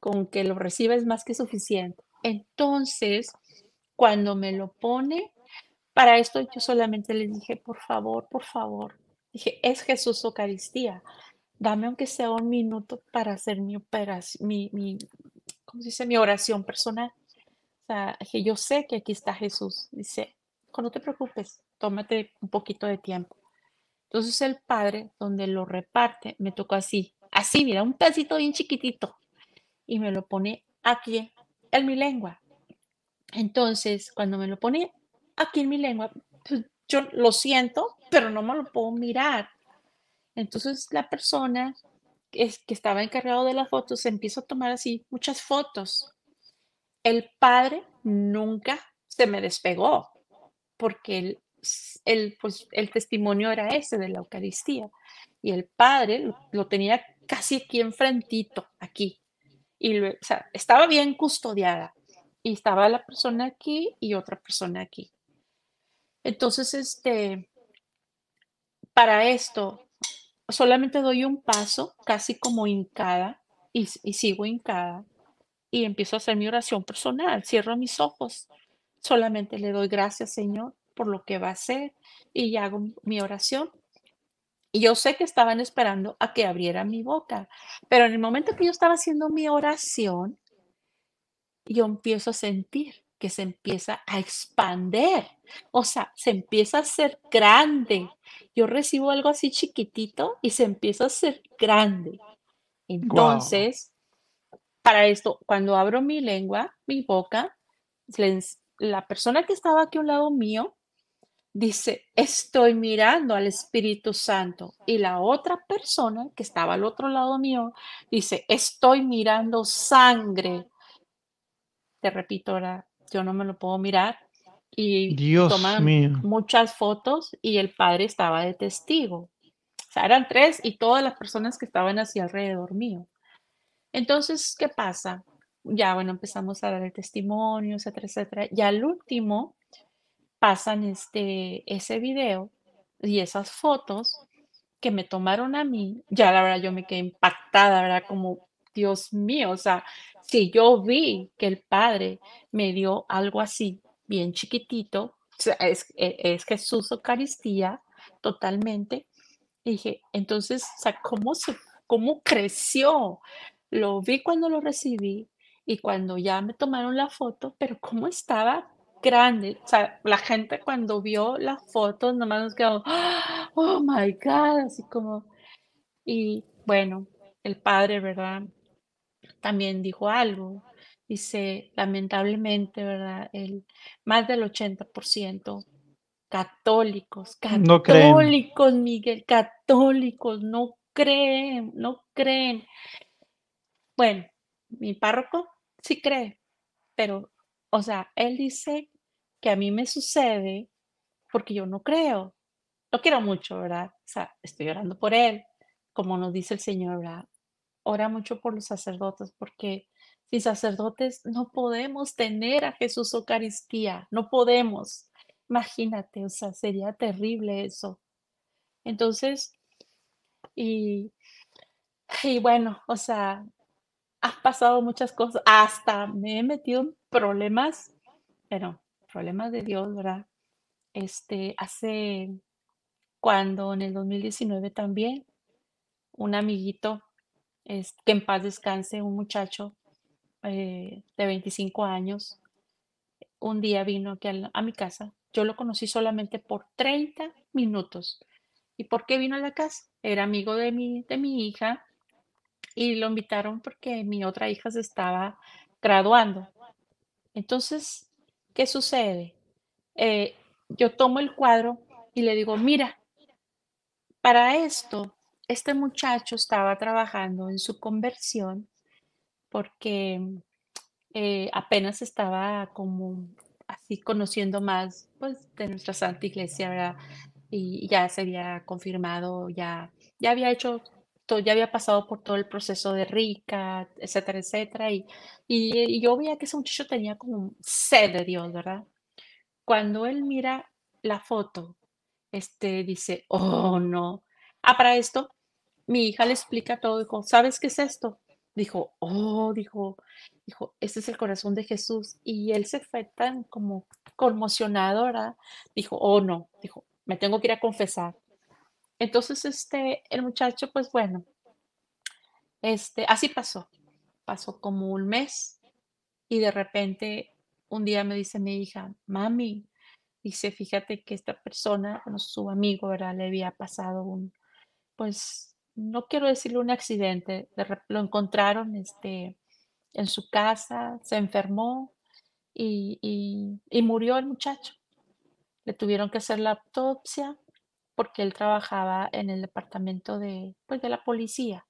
[SPEAKER 2] con que lo reciba es más que suficiente. Entonces, cuando me lo pone, para esto yo solamente le dije, por favor, por favor, dije, es Jesús Eucaristía, dame aunque sea un minuto para hacer mi operación, mi, mi, ¿cómo se dice? Mi oración personal. O sea, dije, yo sé que aquí está Jesús, dice, pues no te preocupes, tómate un poquito de tiempo. Entonces el padre, donde lo reparte, me tocó así, así, mira, un pedacito bien chiquitito, y me lo pone aquí, en mi lengua. Entonces, cuando me lo pone aquí en mi lengua, pues, yo lo siento, pero no me lo puedo mirar. Entonces la persona es que estaba encargado de las fotos se empieza a tomar así muchas fotos. El padre nunca se me despegó porque él el, pues, el testimonio era ese de la Eucaristía. Y el padre lo, tenía casi aquí enfrentito, aquí. Y estaba bien custodiada. Y estaba la persona aquí y otra persona aquí. Entonces, este, para esto, solamente doy un paso, casi como hincada, y, y sigo hincada, y empiezo a hacer mi oración personal. Cierro mis ojos, solamente le doy gracias, Señor, por lo que va a ser y ya hago mi oración. Y yo sé que estaban esperando a que abriera mi boca, pero en el momento que yo estaba haciendo mi oración, yo empiezo a sentir que se empieza a expander, o sea, se empieza a ser grande. Yo recibo algo así chiquitito y se empieza a ser grande. Entonces, para esto, cuando abro mi lengua, mi boca, la persona que estaba aquí a un lado mío dice, estoy mirando al Espíritu Santo. Y la otra persona que estaba al otro lado mío dice, estoy mirando sangre. Te repito, ahora yo no me lo puedo mirar. Y Dios muchas fotos y el padre estaba de testigo. O sea, eran tres y todas las personas que estaban así alrededor mío. Entonces, ¿qué pasa? Ya, bueno, empezamos a dar el testimonio, etcétera, etcétera. Y al último, pasan este, ese video y esas fotos que me tomaron a mí, ya la verdad yo me quedé impactada, ¿verdad? Como, Dios mío, o sea, si yo vi que el padre me dio algo así, bien chiquitito, o sea, es, e, es, Jesús Eucaristía totalmente, dije, entonces, o sea, ¿cómo, ¿cómo creció? Lo vi cuando lo recibí y cuando ya me tomaron la foto, pero ¿cómo estaba grande. O sea, la gente cuando vio las fotos nomás nos quedó, oh my God, así como. Y bueno, el padre, ¿verdad? También dijo algo. Dice, lamentablemente, ¿verdad? El, más del 80% católicos, católicos, Miguel, católicos, no creen, no creen. Bueno, mi párroco sí cree, pero o sea, él dice que a mí me sucede porque yo no creo. Lo quiero mucho, ¿verdad? O sea, estoy orando por él, como nos dice el Señor, ¿verdad? Ora mucho por los sacerdotes porque sin sacerdotes no podemos tener a Jesús oh, Eucaristía, no podemos. Imagínate, o sea, sería terrible eso. Entonces, y, y bueno, o sea, has pasado muchas cosas, hasta me he metido en problemas, pero problemas de Dios, ¿verdad? Este, hace cuando en el 2019 también, un amiguito, que en paz descanse, un muchacho eh, de 25 años, un día vino aquí a, mi casa. Yo lo conocí solamente por 30 minutos. ¿Y por qué vino a la casa? Era amigo de mi, de mi hija y lo invitaron porque mi otra hija se estaba graduando. Entonces, ¿qué sucede? Eh, yo tomo el cuadro y le digo, mira, para esto, este muchacho estaba trabajando en su conversión porque eh, apenas estaba como así conociendo más pues, de nuestra Santa Iglesia, Y ya se había confirmado, ya, ya había hecho ya había pasado por todo el proceso de rica, etcétera, etcétera. Y, y, yo veía que ese muchacho tenía como sed de Dios, ¿verdad? Cuando él mira la foto, este dice, oh no. Ah, para esto, mi hija le explica todo, dijo, ¿sabes qué es esto? Dijo, oh, dijo, dijo, este es el corazón de Jesús. Y él se fue tan como conmocionado, ¿verdad? Dijo, oh no, dijo, me tengo que ir a confesar. Entonces, este, el muchacho, pues bueno, este, así pasó. Pasó como un mes y de repente un día me dice mi hija, mami, dice, fíjate que esta persona, su amigo, ¿verdad? Le había pasado un, pues, no quiero decirle un accidente, lo encontraron, este, en su casa, se enfermó y, y murió el muchacho. Le tuvieron que hacer la autopsia porque él trabajaba en el departamento de, pues, de la policía.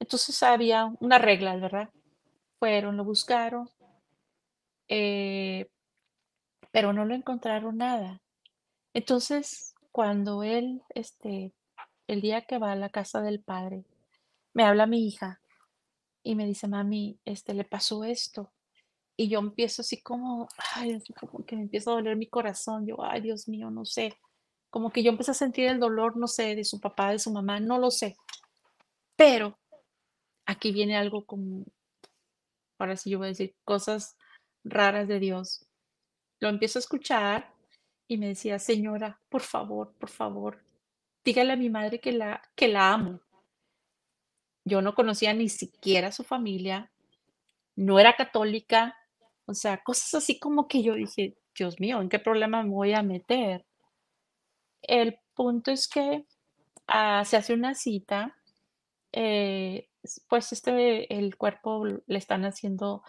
[SPEAKER 2] Entonces había una regla, ¿verdad? Fueron, lo buscaron, eh, pero no lo encontraron nada. Entonces, cuando él, este, el día que va a la casa del padre, me habla mi hija y me dice, mami, este, le pasó esto. Y yo empiezo así como, ay, como que me empieza a doler mi corazón. Yo, ay, Dios mío, no sé. Como que yo empecé a sentir el dolor, no sé, de su papá, de su mamá, no lo sé. Pero aquí viene algo como, ahora sí yo voy a decir, cosas raras de Dios. Lo empiezo a escuchar y me decía, señora, por favor, por favor, dígale a mi madre que la, que la amo. Yo no conocía ni siquiera su familia, no era católica, o sea, cosas así como que yo dije, Dios mío, ¿en qué problema me voy a meter? El punto es que ah, se hace una cita, eh, pues este, el cuerpo le están haciendo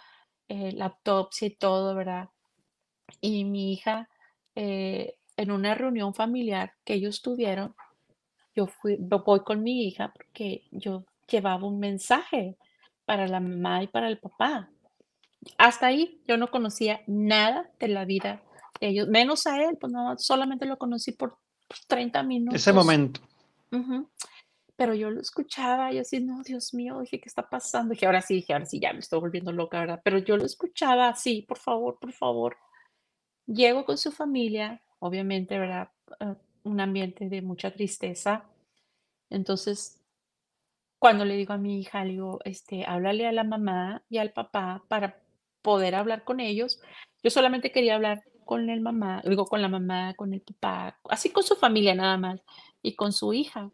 [SPEAKER 2] eh, la autopsia y todo, ¿verdad? Y mi hija, eh, en una reunión familiar que ellos tuvieron, yo fui, voy con mi hija porque yo llevaba un mensaje para la mamá y para el papá. Hasta ahí yo no conocía nada de la vida de ellos, menos a él, pues no, solamente lo conocí por 30 pues, minutos. Ese momento. Pero yo lo escuchaba y así, no, Dios mío, dije, ¿qué está pasando? Dije, ahora sí, dije, ahora sí, ya me estoy volviendo loca, ¿verdad? Pero yo lo escuchaba así, por favor, por favor. Llego con su familia, obviamente, ¿verdad? Ah, un ambiente de mucha tristeza. Entonces, cuando le digo a mi hija, le digo, este, háblale a la mamá y al papá para poder hablar con ellos. Yo solamente quería hablar con el mamá, digo con la mamá, con el papá, así con su familia nada más y con su hija.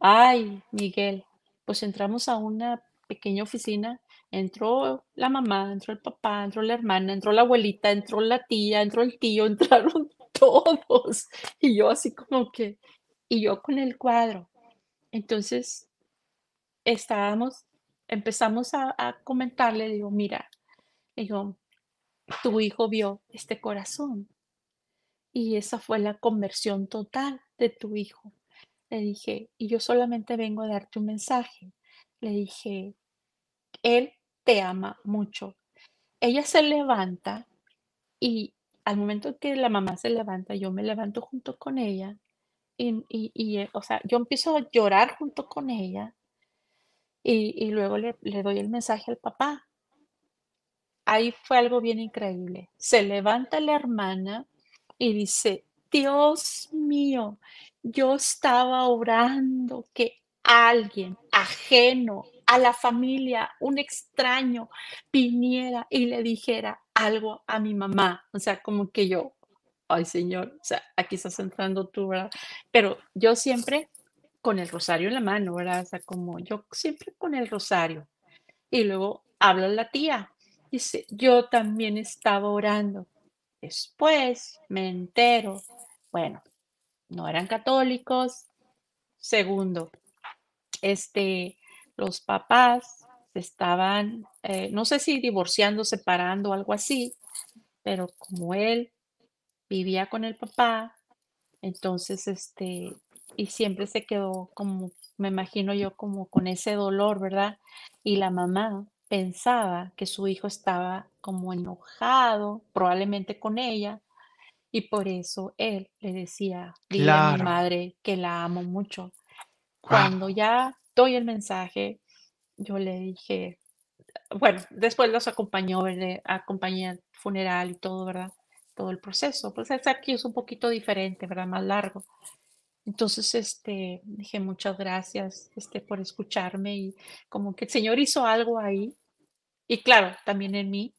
[SPEAKER 2] Ay, Miguel, pues entramos a una pequeña oficina, entró la mamá, entró el papá, entró la hermana, entró la abuelita, entró la tía, entró el tío, entraron todos. Y yo así como que, y yo con el cuadro. Entonces, estábamos, empezamos a, comentarle, digo, mira, digo, tu hijo vio este corazón. Y esa fue la conversión total de tu hijo. Le dije, y yo solamente vengo a darte un mensaje. Le dije, él te ama mucho. Ella se levanta y al momento que la mamá se levanta, yo me levanto junto con ella y, eh, o sea, yo empiezo a llorar junto con ella y, luego le, le doy el mensaje al papá ahí fue algo bien increíble. Se levanta la hermana y dice, Dios mío, yo estaba orando que alguien ajeno a la familia, un extraño, viniera y le dijera algo a mi mamá. O sea, como que yo, ay Señor, sea, aquí estás entrando tú, ¿verdad? Pero yo siempre con el rosario en la mano, ¿verdad? O sea, como yo siempre con el rosario. Y luego habla la tía, Dice, yo también estaba orando. Después me entero. Bueno, no eran católicos. Segundo, este, los papás estaban, eh, no sé si divorciando, separando, algo así, pero como él vivía con el papá, entonces, este, y siempre se quedó como, me imagino yo, como con ese dolor, ¿verdad? Y la mamá pensaba que su hijo estaba como enojado, probablemente con ella, y por eso él le decía, dile a mi madre que la amo mucho. Ah. Cuando ya doy el mensaje, yo le dije, bueno, después los acompañó, a acompañé al funeral y todo, ¿verdad? Todo el proceso. Pues aquí es un poquito diferente, ¿verdad? Más largo. Entonces, este, dije muchas gracias este, por escucharme y como que el Señor hizo algo ahí y claro, también en mí,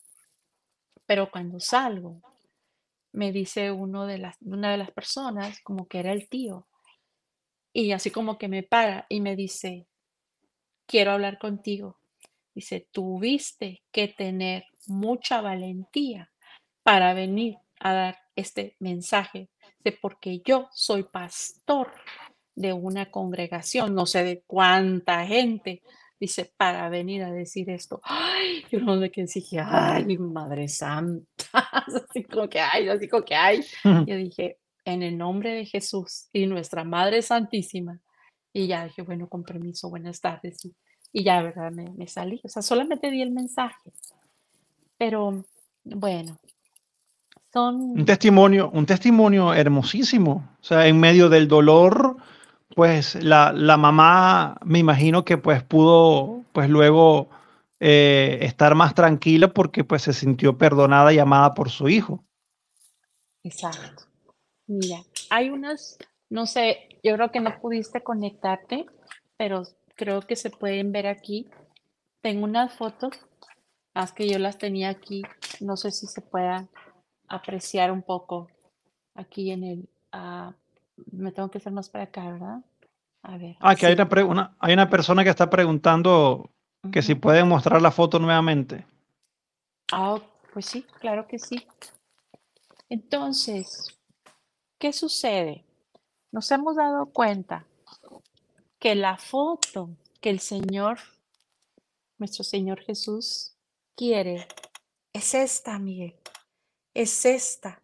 [SPEAKER 2] pero cuando salgo, me dice uno de las, una de las personas, como que era el tío, y así como que me para y me dice, quiero hablar contigo. Dice, tuviste que tener mucha valentía para venir a dar este mensaje porque yo soy pastor de una congregación, no sé de cuánta gente, dice, para venir a decir esto. Ay, yo no sé qué dije, ay, mi madre santa, así como que hay, así como que hay. Yo dije, en el nombre de Jesús y nuestra Madre Santísima. Y ya dije, bueno, con permiso, buenas tardes. Y, ya, ¿verdad? me salí. O sea, solamente di el mensaje. Pero bueno, un
[SPEAKER 1] testimonio, un testimonio hermosísimo. O sea, en medio del dolor, pues la, la mamá me imagino que pues pudo pues luego eh, estar más tranquila porque pues se sintió perdonada y amada por su hijo.
[SPEAKER 2] Exacto. Mira, hay unas, no sé, yo creo que no pudiste conectarte, pero creo que se pueden ver aquí. Tengo unas fotos, las que yo las tenía aquí, no sé si se puedan apreciar un poco aquí en el... Ah, me tengo que hacer más para acá, ¿verdad? A ver.
[SPEAKER 1] Ah, que hay una, hay una persona que está preguntando que si pueden mostrar la foto nuevamente.
[SPEAKER 2] Ah, pues sí, claro que sí. Entonces, ¿qué sucede? Nos hemos dado cuenta que la foto que el Señor, nuestro Señor Jesús, quiere es esta, Miguel es esta.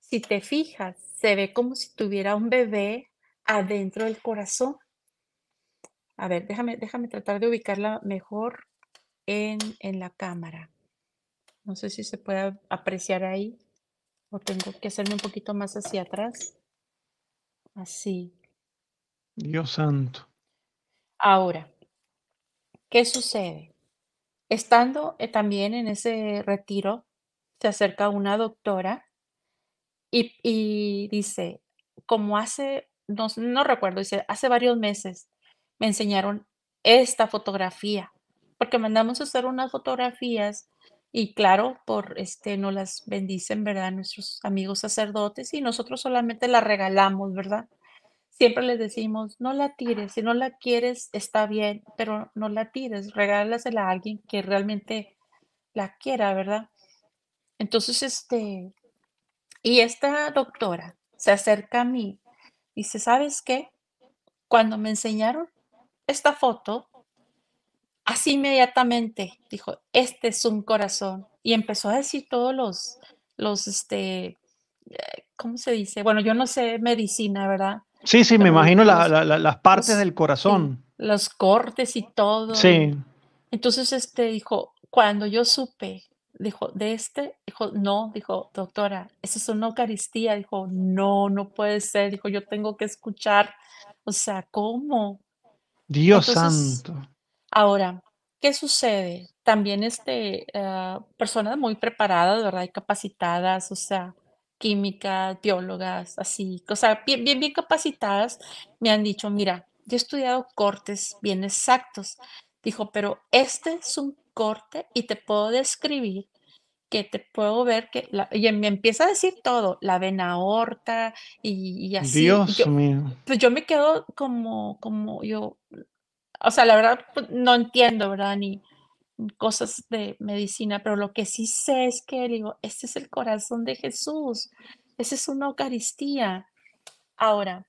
[SPEAKER 2] Si te fijas, se ve como si tuviera un bebé adentro del corazón. A ver, déjame, déjame tratar de ubicarla mejor en, en la cámara. No sé si se puede apreciar ahí o tengo que hacerme un poquito más hacia atrás. Así.
[SPEAKER 1] Dios santo.
[SPEAKER 2] Ahora, ¿qué sucede? Estando eh, también en ese retiro, se acerca una doctora y, dice, como hace, no, no recuerdo, dice, hace varios meses me enseñaron esta fotografía, porque mandamos a hacer unas fotografías y claro, por este nos las bendicen, ¿verdad? Nuestros amigos sacerdotes y nosotros solamente la regalamos, ¿verdad? Siempre les decimos, no la tires, si no la quieres está bien, pero no la tires, regálasela a alguien que realmente la quiera, ¿verdad? Entonces, este, y esta doctora se acerca a mí y dice, ¿sabes qué? Cuando me enseñaron esta foto, así inmediatamente dijo, este es un corazón. Y empezó a decir todos los, los, este, eh, ¿cómo se dice? Bueno, yo no sé medicina, ¿verdad?
[SPEAKER 1] Sí, sí, me imagino las partes del corazón.
[SPEAKER 2] Los cortes y todo. Sí. Entonces, este, dijo, cuando yo supe Dijo, ¿de este? Dijo, no, dijo, doctora, eso es una Eucaristía. Dijo, no, no puede ser. Dijo, yo tengo que escuchar. O sea, ¿cómo? Dios santo. Ahora, ¿qué sucede? También este, ah, personas muy preparadas, ¿verdad? Y capacitadas, o sea, químicas, biólogas, así, o sea, bien, bien, bien capacitadas, me han dicho, mira, yo he estudiado cortes bien exactos. Dijo, pero este es un corte y te puedo describir que te puedo ver que y em, me empieza a decir todo, la vena aorta y, así. Dios mío. Pues yo me quedo como, como yo, o sea, la verdad pues, no entiendo, ¿verdad? Ni cosas de medicina, pero lo que sí sé es que digo, este es el corazón de Jesús, esa es una Eucaristía. Ahora,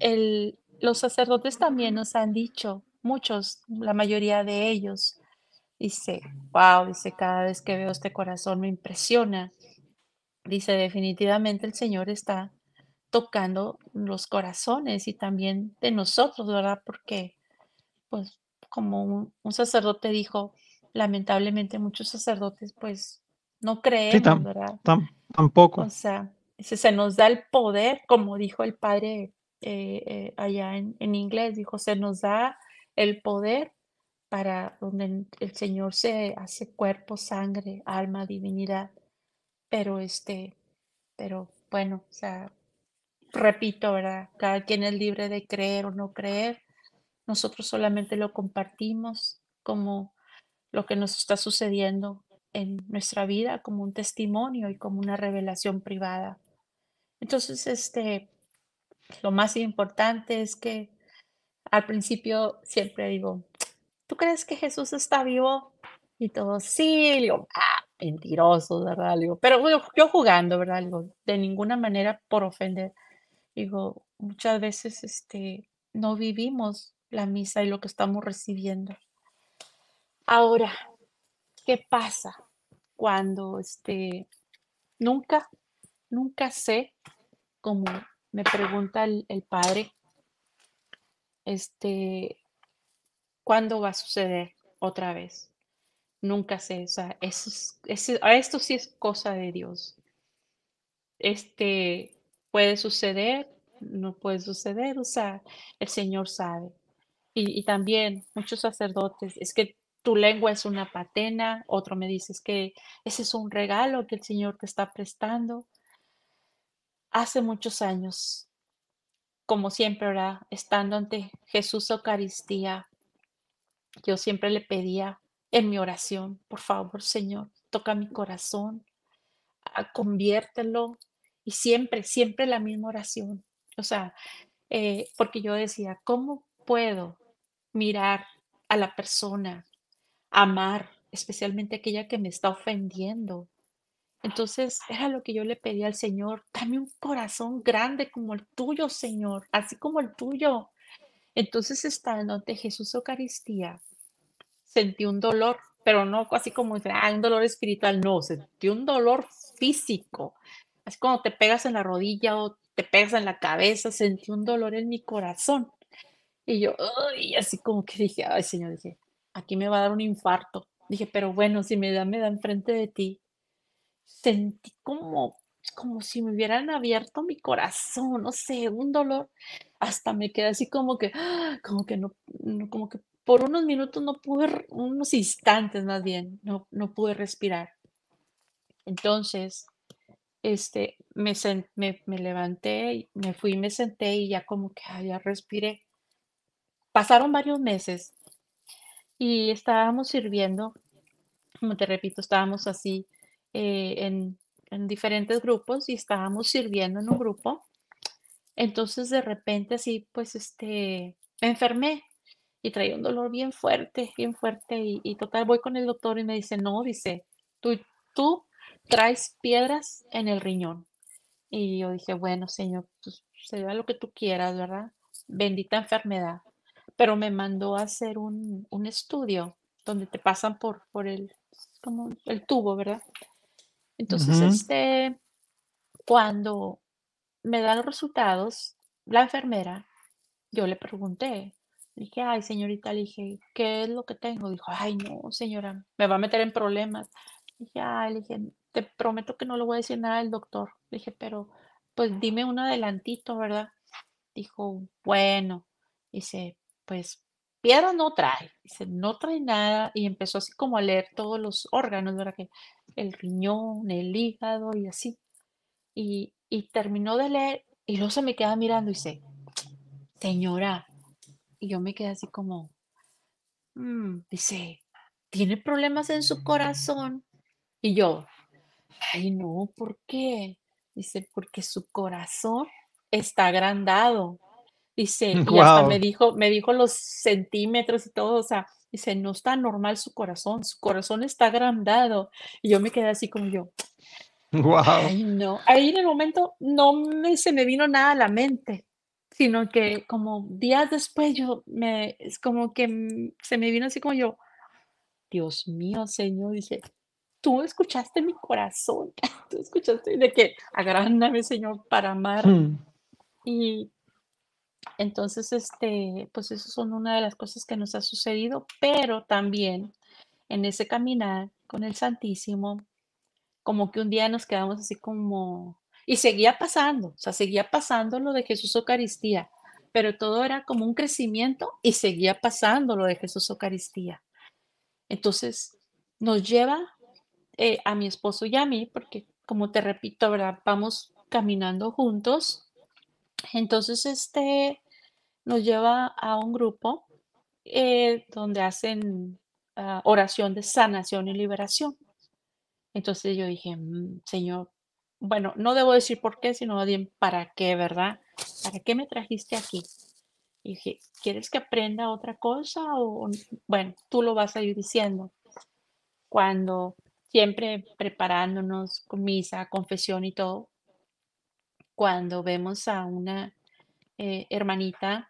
[SPEAKER 2] el, los sacerdotes también nos han dicho, muchos, la mayoría de ellos, Dice, wow, dice, cada vez que veo este corazón me impresiona. Dice, definitivamente el Señor está tocando los corazones y también de nosotros, ¿verdad? Porque, pues, como un, sacerdote dijo, lamentablemente muchos sacerdotes, pues, no creen, ¿verdad? tampoco. O sea, se, nos da el poder, como dijo el padre eh, eh, allá en, en inglés, dijo, se nos da el poder para donde el Señor se hace cuerpo, sangre, alma, divinidad. Pero este, pero bueno, repito, ¿verdad? Cada quien es libre de creer o no creer. Nosotros solamente lo compartimos como lo que nos está sucediendo en nuestra vida, como un testimonio y como una revelación privada. Entonces, este, lo más importante es que al principio siempre digo, ¿tú crees que Jesús está vivo? Y todo sí, le digo, ah, mentiroso, ¿verdad? digo, pero yo, jugando, ¿verdad? de ninguna manera por ofender. digo, muchas veces este, no vivimos la misa y lo que estamos recibiendo. Ahora, ¿qué pasa cuando este, nunca, nunca sé, como me pregunta el, el padre, este, ¿Cuándo va a suceder otra vez? Nunca sé. O sea, esto sí es cosa de Dios. Este puede suceder, no puede suceder. O sea, el Señor sabe. Y, también muchos sacerdotes, es que tu lengua es una patena, otro me dice que ese es un regalo que el Señor te está prestando. Hace muchos años, como siempre, ¿verdad? estando ante Jesús Eucaristía, yo siempre le pedía en mi oración, por favor, Señor, toca mi corazón, ah, conviértelo. Y siempre, siempre la misma oración. O sea, eh, porque yo decía, ¿cómo puedo mirar a la persona, amar, especialmente aquella que me está ofendiendo? Entonces era lo que yo le pedía al Señor, dame un corazón grande como el tuyo, Señor, así como el tuyo, entonces, estando ante Jesús Eucaristía, sentí un dolor, pero no así como ah, un dolor espiritual, no, sentí un dolor físico. Es como te pegas en la rodilla o te pegas en la cabeza, sentí un dolor en mi corazón. Y yo, Ay, así como que dije, ay, Señor, dije, aquí me va a dar un infarto. Dije, pero bueno, si me da, me da enfrente de ti. Sentí como, como si me hubieran abierto mi corazón, no sé, un dolor hasta me quedé así como que, ¡ah! como que no, como que por unos minutos no pude, unos instantes más bien, no, no pude respirar. Entonces, este, me, me, levanté, me fui, me senté y ya como que ah, ya respiré. Pasaron varios meses y estábamos sirviendo, como te repito, estábamos así eh, en, en diferentes grupos y estábamos sirviendo en un grupo entonces de repente así, pues, este, enfermé y traía un dolor bien fuerte, bien fuerte y, total, voy con el doctor y me dice, no, dice, tú, tú traes piedras en el riñón. Y yo dije, bueno, señor, pues sea lo que tú quieras, ¿verdad? Bendita enfermedad. Pero me mandó a hacer un, un estudio donde te pasan por, por el, como el tubo, ¿verdad? Entonces, este, cuando me dan los resultados la enfermera. Yo le pregunté, le dije, ay, señorita, le dije, ¿qué es lo que tengo? Dijo, ay, no, señora, me va a meter en problemas. Le dije, ay, le dije, te prometo que no le voy a decir nada al doctor. Le dije, pero pues dime un adelantito, ¿verdad? Dijo, bueno, dice, pues piedra no trae, dice, no trae nada, y empezó así como a leer todos los órganos, ¿verdad? Que el riñón, el hígado y así. Y, y terminó de leer y luego se me queda mirando y dice, señora, y yo me quedé así como, mm", dice, tiene problemas en su corazón. Y yo, ay no, ¿por qué? Dice, porque su corazón está agrandado. Dice, y hasta me dijo, me dijo los centímetros y todo, o sea, dice, no está normal su corazón, su corazón está agrandado. Y yo me quedé así como yo,
[SPEAKER 1] Wow.
[SPEAKER 2] no. Ahí en el momento no se me vino nada a la mente, sino que como días después yo me, es como que se me vino así como yo, Dios mío, Señor, dije, tú escuchaste mi corazón, tú escuchaste de que agrándame, Señor, para amar. Hmm. Y entonces, este, pues eso son una de las cosas que nos ha sucedido, pero también en ese caminar con el Santísimo, como que un día nos quedamos así como... Y seguía pasando, o sea, seguía pasando lo de Jesús Eucaristía, pero todo era como un crecimiento y seguía pasando lo de Jesús Eucaristía. Entonces, nos lleva eh, a mi esposo y a mí, porque como te repito, ¿verdad? Vamos caminando juntos. Entonces, este nos lleva a un grupo eh, donde hacen ah, oración de sanación y liberación. Entonces yo dije, mm, Señor, bueno, no debo decir por qué, sino bien para qué, ¿verdad? ¿Para qué me trajiste aquí? Y dije, ¿quieres que aprenda otra cosa? O, bueno, tú lo vas a ir diciendo. Cuando siempre preparándonos con misa, confesión y todo, cuando vemos a una eh, hermanita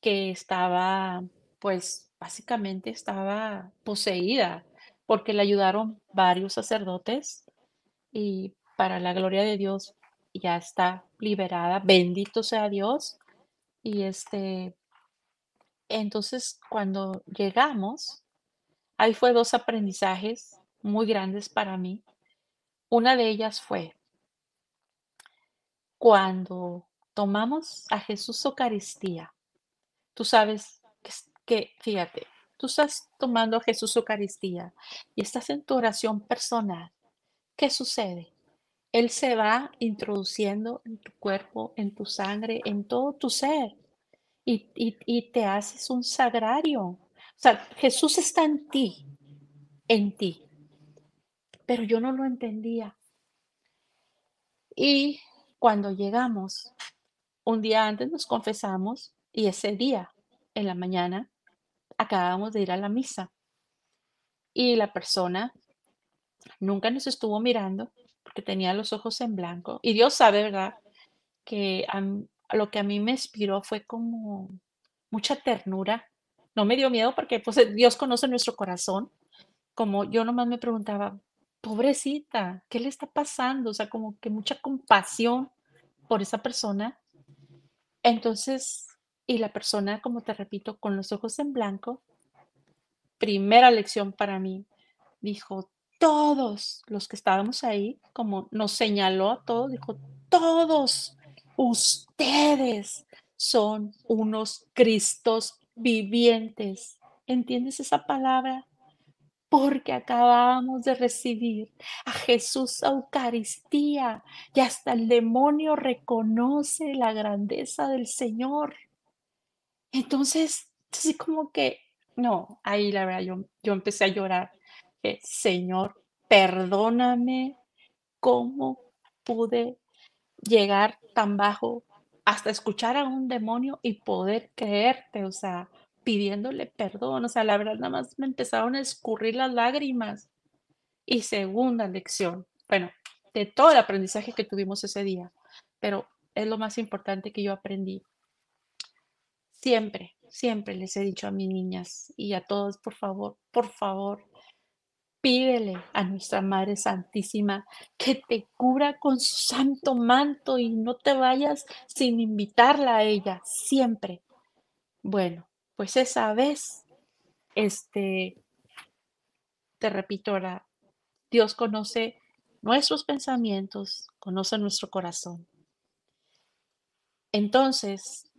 [SPEAKER 2] que estaba, pues básicamente estaba poseída porque le ayudaron varios sacerdotes y para la gloria de Dios ya está liberada, bendito sea Dios. Y este, entonces cuando llegamos, ahí fue dos aprendizajes muy grandes para mí. Una de ellas fue cuando tomamos a Jesús Eucaristía, tú sabes que, fíjate, tú estás tomando a Jesús Eucaristía y estás en tu oración personal, ¿qué sucede? Él se va introduciendo en tu cuerpo, en tu sangre, en todo tu ser y, te haces un sagrario. O sea, Jesús está en ti, en ti. Pero yo no lo entendía. Y cuando llegamos, un día antes nos confesamos y ese día, en la mañana, acabamos de ir a la misa y la persona nunca nos estuvo mirando porque tenía los ojos en blanco. Y Dios sabe, ¿verdad? Que lo que a mí me inspiró fue como mucha ternura. No me dio miedo porque pues, Dios conoce nuestro corazón. Como yo nomás me preguntaba, pobrecita, ¿qué le está pasando? O sea, como que mucha compasión por esa persona. Entonces y la persona, como te repito, con los ojos en blanco, primera lección para mí, dijo, todos los que estábamos ahí, como nos señaló a todos, dijo, todos ustedes son unos Cristos vivientes. ¿Entiendes esa palabra? Porque acabamos de recibir a Jesús Eucaristía y hasta el demonio reconoce la grandeza del Señor. Entonces, así como que, no, ahí la verdad, yo, yo empecé a llorar. Señor, perdóname cómo pude llegar tan bajo hasta escuchar a un demonio y poder creerte, o sea, pidiéndole perdón, o sea, la verdad nada más me empezaron a escurrir las lágrimas. Y segunda lección, bueno, de todo el aprendizaje que tuvimos ese día, pero es lo más importante que yo aprendí, Siempre, siempre les he dicho a mis niñas y a todos, por favor, por favor, pídele a nuestra Madre Santísima que te cubra con su santo manto y no te vayas sin invitarla a ella, siempre. Bueno, pues esa vez, este, te repito, ahora, Dios conoce nuestros pensamientos, conoce nuestro corazón. Entonces,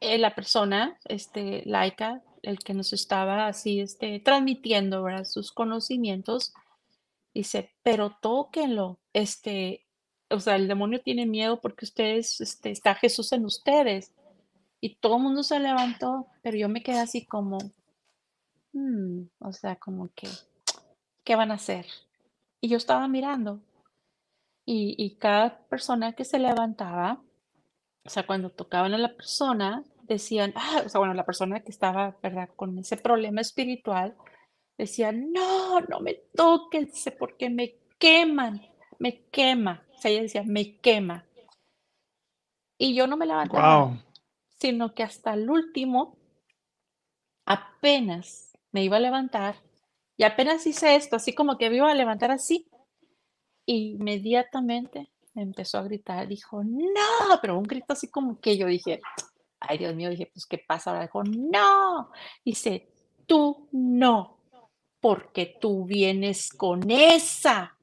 [SPEAKER 2] eh, la persona, este, laica, el que nos estaba así, este, transmitiendo, ¿verdad? Sus conocimientos, dice, pero tóquenlo, este, o sea, el demonio tiene miedo porque ustedes, este, está Jesús en ustedes. Y todo el mundo se levantó, pero yo me quedé así como, mm, o sea, como que, ¿qué van a hacer? Y yo estaba mirando. y cada persona que se levantaba, o sea, cuando tocaban a la persona, decían, ah, o sea, bueno, la persona que estaba, ¿verdad?, con ese problema espiritual, decían, no, no me toquen, porque me queman, me quema. O sea, ella decía, me quema. Y yo no me levantaba, sino que hasta el último, apenas me iba a levantar, y apenas hice esto, así como que me iba a levantar así, inmediatamente empezó a gritar, dijo, no, pero un grito así como que yo dije, ay Dios mío, dije, pues ¿qué pasa? Ahora dijo, no, dice, tú no, porque tú vienes con esa.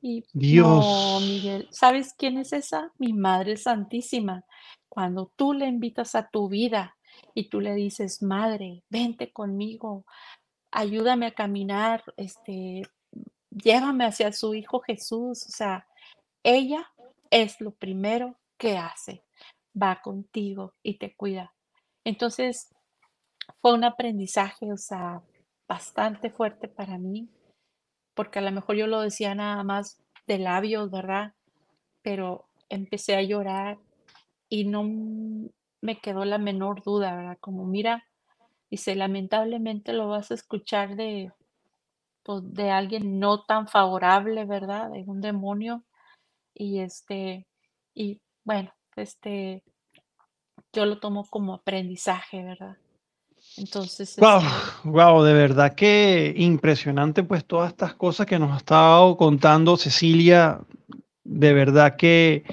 [SPEAKER 2] Y Dios. ¿sabes quién es esa? Mi Madre Santísima. Cuando tú le invitas a tu vida y tú le dices, Madre, vente conmigo, ayúdame a caminar, este, llévame hacia su Hijo Jesús, o sea, ella es lo primero que hace. Va contigo y te cuida. Entonces, fue un aprendizaje, o sea, bastante fuerte para mí, porque a lo mejor yo lo decía nada más de labios, ¿verdad? Pero empecé a llorar y no me quedó la menor duda, ¿verdad? Como mira, dice, lamentablemente lo vas a escuchar de, pues, de alguien no tan favorable, ¿verdad? De un demonio, y este, y bueno, este, yo lo tomo como aprendizaje, ¿verdad? Entonces. Wow,
[SPEAKER 1] wow, este de verdad que impresionante, pues todas estas cosas que nos ha estado contando Cecilia, de verdad que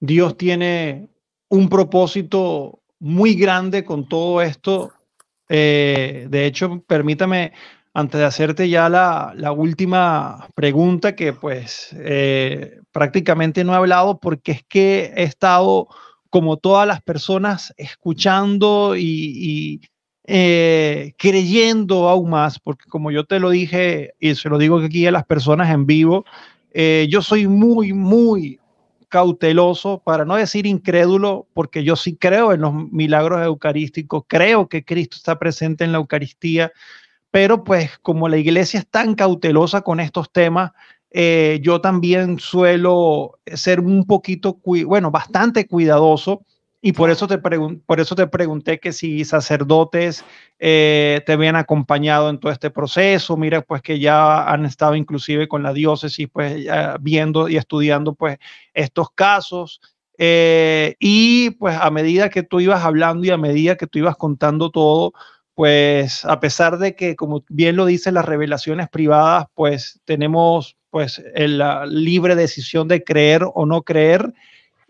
[SPEAKER 1] Dios tiene un propósito muy grande con todo esto. Eh, de hecho, permítame antes de hacerte ya la, última pregunta que pues eh, prácticamente no he hablado porque es que he estado como todas las personas escuchando y, eh, creyendo aún más, porque como yo te lo dije y se lo digo aquí a las personas en vivo, eh, yo soy muy, muy cauteloso, para no decir incrédulo, porque yo sí creo en los milagros eucarísticos, creo que Cristo está presente en la Eucaristía, pero pues como la iglesia es tan cautelosa con estos temas, eh, yo también suelo ser un poquito, bueno, bastante cuidadoso. Y por eso, te por eso te pregunté que si sacerdotes eh, te habían acompañado en todo este proceso, mira, pues que ya han estado inclusive con la diócesis, pues viendo y estudiando pues estos casos. Eh, y pues a medida que tú ibas hablando y a medida que tú ibas contando todo, pues a pesar de que, como bien lo dicen las revelaciones privadas, pues tenemos pues la libre decisión de creer o no creer.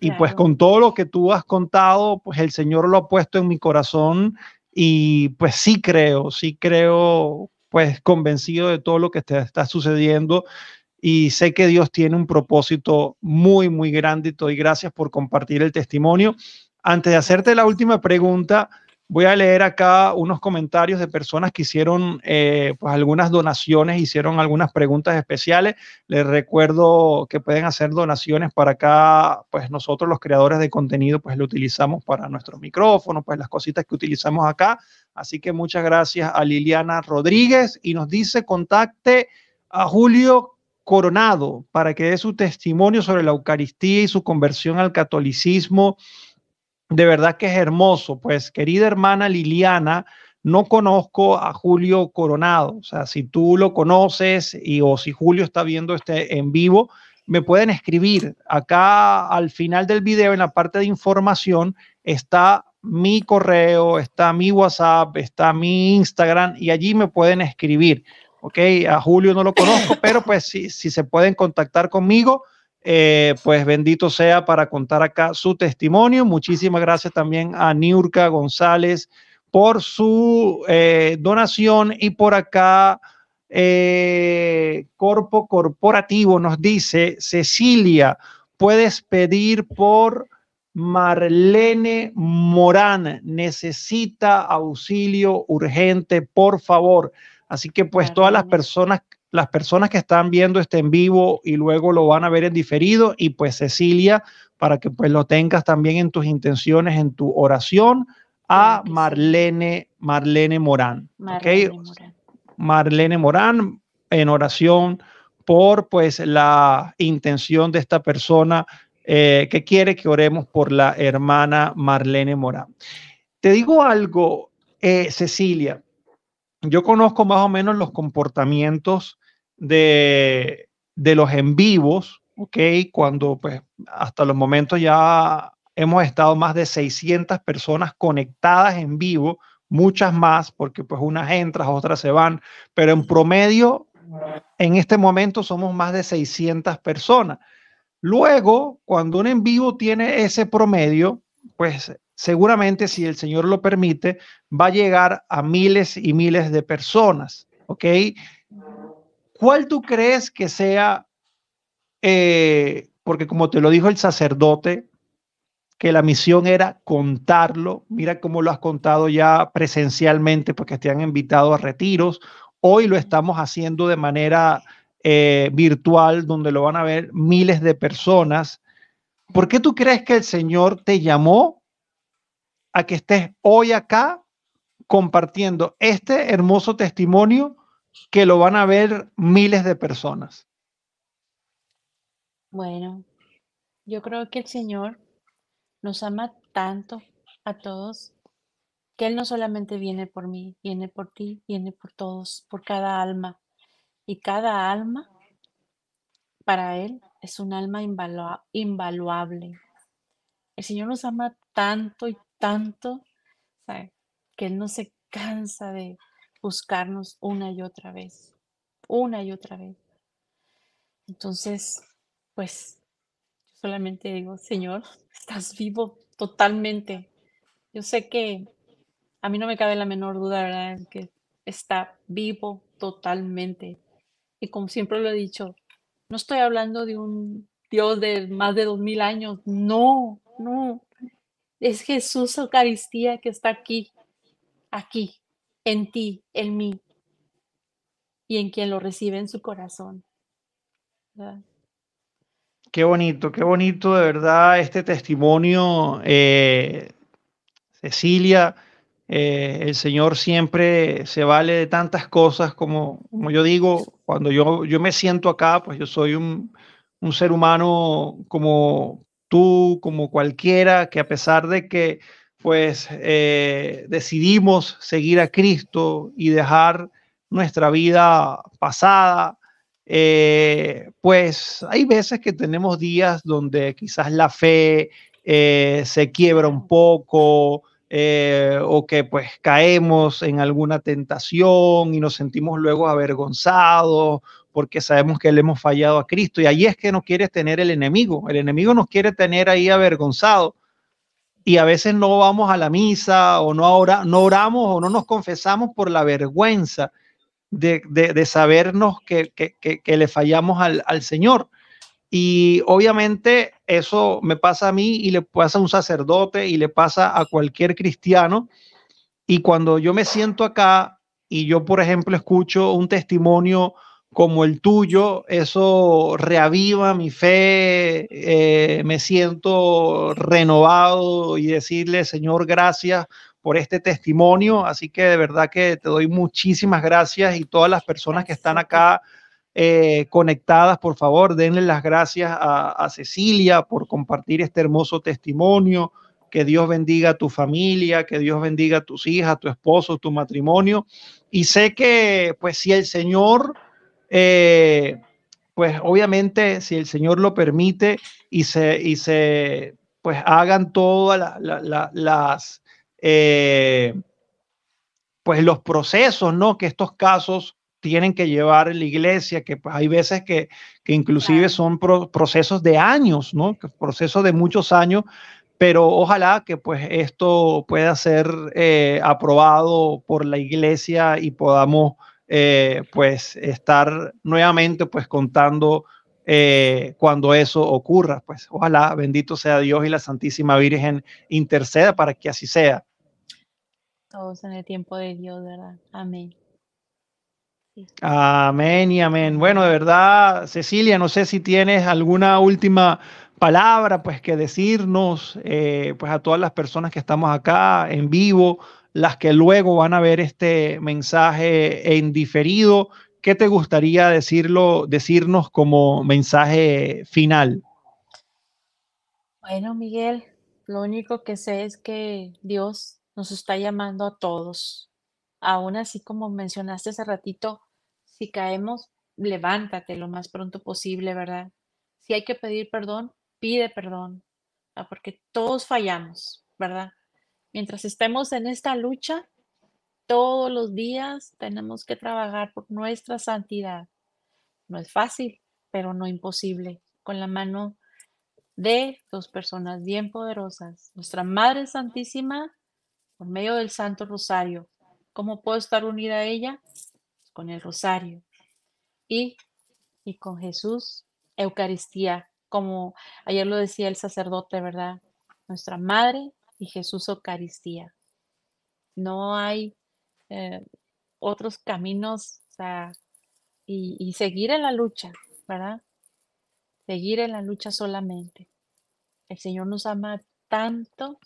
[SPEAKER 1] Y pues con todo lo que tú has contado, pues el Señor lo ha puesto en mi corazón y pues sí creo, sí creo, pues convencido de todo lo que te está sucediendo y sé que Dios tiene un propósito muy, muy grande y gracias por compartir el testimonio. Antes de hacerte la última pregunta, Voy a leer acá unos comentarios de personas que hicieron eh, pues, algunas donaciones, hicieron algunas preguntas especiales. Les recuerdo que pueden hacer donaciones para acá, pues nosotros los creadores de contenido, pues lo utilizamos para nuestro micrófono, pues las cositas que utilizamos acá. Así que muchas gracias a Liliana Rodríguez y nos dice contacte a Julio Coronado para que dé su testimonio sobre la Eucaristía y su conversión al catolicismo de verdad que es hermoso. Pues, querida hermana Liliana, no conozco a Julio Coronado. O sea, si tú lo conoces y o si Julio está viendo este en vivo, me pueden escribir. Acá al final del video, en la parte de información, está mi correo, está mi WhatsApp, está mi Instagram y allí me pueden escribir. Ok, a Julio no lo conozco, pero pues si, si se pueden contactar conmigo, eh, pues bendito sea para contar acá su testimonio. Muchísimas gracias también a Niurka González por su eh, donación y por acá eh, Corpo Corporativo nos dice, Cecilia, puedes pedir por Marlene Morán, necesita auxilio urgente, por favor. Así que pues todas las personas las personas que están viendo este en vivo y luego lo van a ver en diferido y pues Cecilia, para que pues lo tengas también en tus intenciones, en tu oración, a Marlene, Marlene Morán. Marlene, Morán. Marlene Morán en oración por pues la intención de esta persona eh, que quiere que oremos por la hermana Marlene Morán. Te digo algo, eh, Cecilia, yo conozco más o menos los comportamientos de, los en vivos, ¿ok? Cuando pues hasta los momentos ya hemos estado más de 600 personas conectadas en vivo, muchas más, porque pues unas entras, otras se van, pero en promedio en este momento somos más de 600 personas. Luego, cuando un en vivo tiene ese promedio, pues seguramente si el Señor lo permite, va a llegar a miles y miles de personas, ¿ok? ¿Cuál tú crees que sea, eh, porque como te lo dijo el sacerdote, que la misión era contarlo, mira cómo lo has contado ya presencialmente, porque te han invitado a retiros, hoy lo estamos haciendo de manera eh, virtual, donde lo van a ver miles de personas. ¿Por qué tú crees que el Señor te llamó a que estés hoy acá compartiendo este hermoso testimonio que lo van a ver miles de personas.
[SPEAKER 2] Bueno, yo creo que el Señor nos ama tanto a todos que Él no solamente viene por mí, viene por ti, viene por todos, por cada alma. Y cada alma, para Él, es un alma invaluable. El Señor nos ama tanto y tanto que Él no se cansa de, buscarnos una y otra vez, una y otra vez. Entonces, pues solamente digo, Señor, estás vivo totalmente. Yo sé que a mí no me cabe la menor duda, ¿verdad? que está vivo totalmente. Y como siempre lo he dicho, no estoy hablando de un Dios de más de dos mil años, no, no. Es Jesús Eucaristía que está aquí, aquí, en ti, en mí y en quien lo recibe en su corazón.
[SPEAKER 1] Qué bonito, qué bonito de verdad este testimonio, eh, Cecilia. Eh, el Señor siempre se vale de tantas cosas, como, como yo digo, cuando yo, yo me siento acá, pues yo soy un, un ser humano como tú, como cualquiera, que a pesar de que pues eh, decidimos seguir a Cristo y dejar nuestra vida pasada, eh, pues hay veces que tenemos días donde quizás la fe eh, se quiebra un poco o que pues caemos en alguna tentación y nos sentimos luego avergonzados porque sabemos que le hemos fallado a Cristo y ahí es que no quiere tener el enemigo, el enemigo nos quiere tener ahí avergonzados y a veces no vamos a la misa o no, no oramos o no nos confesamos por la vergüenza de, de, sabernos que, que, que, le fallamos al, al, Señor. Y obviamente eso me pasa a mí y le pasa a un sacerdote y le pasa a cualquier cristiano. Y cuando yo me siento acá y yo, por ejemplo, escucho un testimonio como el tuyo, eso reaviva mi fe, eh, me siento renovado y decirle, Señor, gracias por este testimonio. Así que de verdad que te doy muchísimas gracias y todas las personas que están acá eh, conectadas, por favor, denle las gracias a, Cecilia por compartir este hermoso testimonio. Que Dios bendiga a tu familia, que Dios bendiga a tus hijas, a tu esposo, tu matrimonio. Y sé que, pues, si el Señor eh, pues obviamente si el Señor lo permite y se, y se pues hagan todas las, eh, pues los procesos, ¿no? Que estos casos tienen que llevar la iglesia, que pues, hay veces que, inclusive son procesos de años, ¿no? Procesos de muchos años, pero ojalá que pues esto pueda ser eh, aprobado por la iglesia y podamos eh, pues estar nuevamente pues contando eh, cuando eso ocurra. Pues ojalá, bendito sea Dios y la Santísima Virgen interceda para que así sea.
[SPEAKER 2] Todos en el tiempo de Dios, ¿verdad? Amén.
[SPEAKER 1] Amén y amén. Bueno, de verdad, Cecilia, no sé si tienes alguna última palabra pues que decirnos eh, pues a todas las personas que estamos acá en vivo, las que luego van a ver este mensaje en diferido. ¿Qué te gustaría decirlo, decirnos como mensaje final?
[SPEAKER 2] Bueno, Miguel, lo único que sé es que Dios nos está llamando a todos. Aún así, como mencionaste hace ratito, si caemos, levántate lo más pronto posible, ¿verdad? Si hay que pedir perdón, pide perdón, porque todos fallamos, ¿verdad? Mientras estemos en esta lucha, todos los días tenemos que trabajar por nuestra santidad. No es fácil, pero no imposible. Con la mano de dos personas bien poderosas, nuestra Madre Santísima, por medio del Santo Rosario. ¿Cómo puedo estar unida a ella? Con el Rosario y, y con Jesús, Eucaristía, como ayer lo decía el sacerdote, ¿verdad? Nuestra Madre y Jesús Eucaristía. No hay eh, otros caminos y, seguir en la lucha, ¿verdad? Seguir en la lucha solamente. El Señor nos ama tanto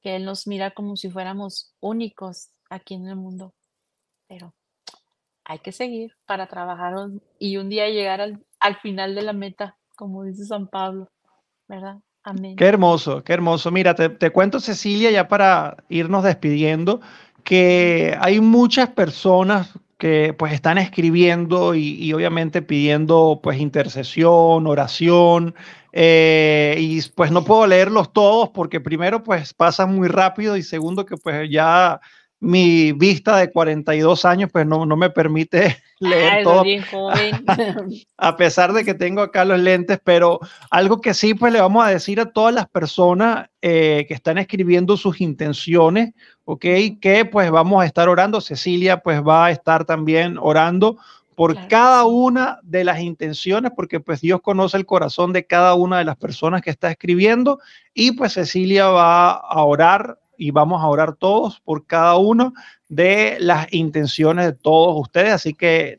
[SPEAKER 2] que Él nos mira como si fuéramos únicos aquí en el mundo. Pero hay que seguir para trabajar y un día llegar al final de la meta como dice San Pablo, ¿verdad? Amén. Qué
[SPEAKER 1] hermoso, qué hermoso. Mira, te, cuento, Cecilia, ya para irnos despidiendo, que hay muchas personas que pues están escribiendo y, obviamente pidiendo pues intercesión, oración, eh, y pues no puedo leerlos todos porque primero pues pasan muy rápido y segundo que pues ya mi vista de 42 años pues no, me permite leer todo. a pesar de que tengo acá los lentes, pero algo que sí pues le vamos a decir a todas las personas eh, que están escribiendo sus intenciones, ¿ok? Que pues vamos a estar orando, Cecilia pues va a estar también orando por cada una de las intenciones, porque pues Dios conoce el corazón de cada una de las personas que está escribiendo y pues Cecilia va a orar y vamos a orar todos por cada uno de las intenciones de todos ustedes. Así que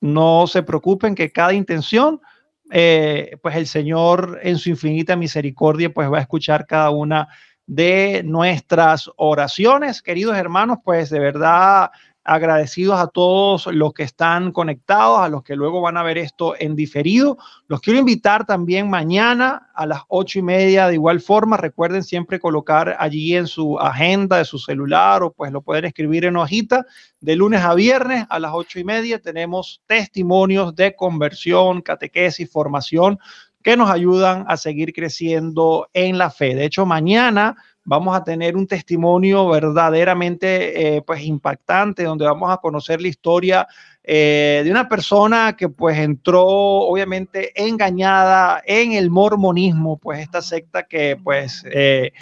[SPEAKER 1] no se preocupen que cada intención, eh, pues el Señor en su infinita misericordia, pues va a escuchar cada una de nuestras oraciones. Queridos hermanos, pues de verdad agradecidos a todos los que están conectados, a los que luego van a ver esto en diferido. Los quiero invitar también mañana a las ocho y media de igual forma. Recuerden siempre colocar allí en su agenda de su celular o pues lo pueden escribir en hojita. De lunes a viernes a las ocho y media tenemos testimonios de conversión, catequesis, formación que nos ayudan a seguir creciendo en la fe. De hecho, mañana vamos a tener un testimonio verdaderamente eh, pues impactante, donde vamos a conocer la historia eh, de una persona que pues entró obviamente engañada en el mormonismo, pues esta secta que pues eh,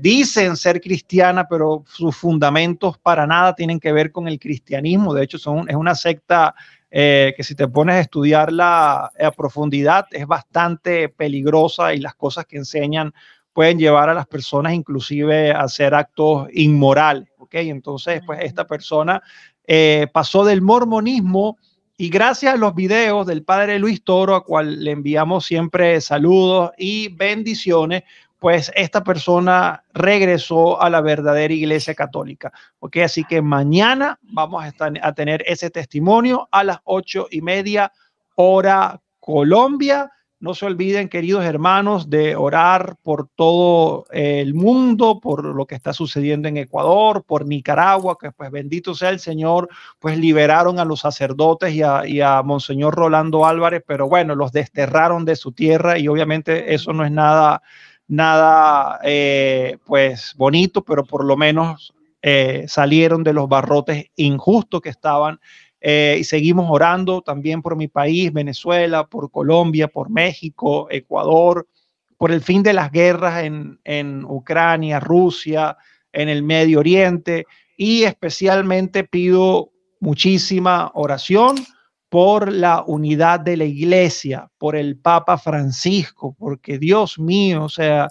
[SPEAKER 1] dicen ser cristiana, pero sus fundamentos para nada tienen que ver con el cristianismo, de hecho son, es una secta que si te pones a estudiarla a profundidad es bastante peligrosa y las cosas que enseñan pueden llevar a las personas inclusive a hacer actos inmorales, ¿ok? Entonces, pues esta persona eh, pasó del mormonismo y gracias a los videos del padre Luis Toro, a cual le enviamos siempre saludos y bendiciones, pues esta persona regresó a la verdadera iglesia católica. ¿Ok? Así que mañana vamos a, estar, a tener ese testimonio a las ocho y media hora Colombia. No se olviden, queridos hermanos, de orar por todo el mundo, por lo que está sucediendo en Ecuador, por Nicaragua, que pues bendito sea el Señor, pues liberaron a los sacerdotes y a, Monseñor Rolando Álvarez, pero bueno, los desterraron de su tierra y obviamente eso no es nada, nada, eh, pues bonito, pero por lo menos eh, salieron de los barrotes injustos que estaban eh, y seguimos orando también por mi país, Venezuela, por Colombia, por México, Ecuador, por el fin de las guerras en, en Ucrania, Rusia, en el Medio Oriente. Y especialmente pido muchísima oración por la unidad de la iglesia, por el Papa Francisco, porque Dios mío, o sea,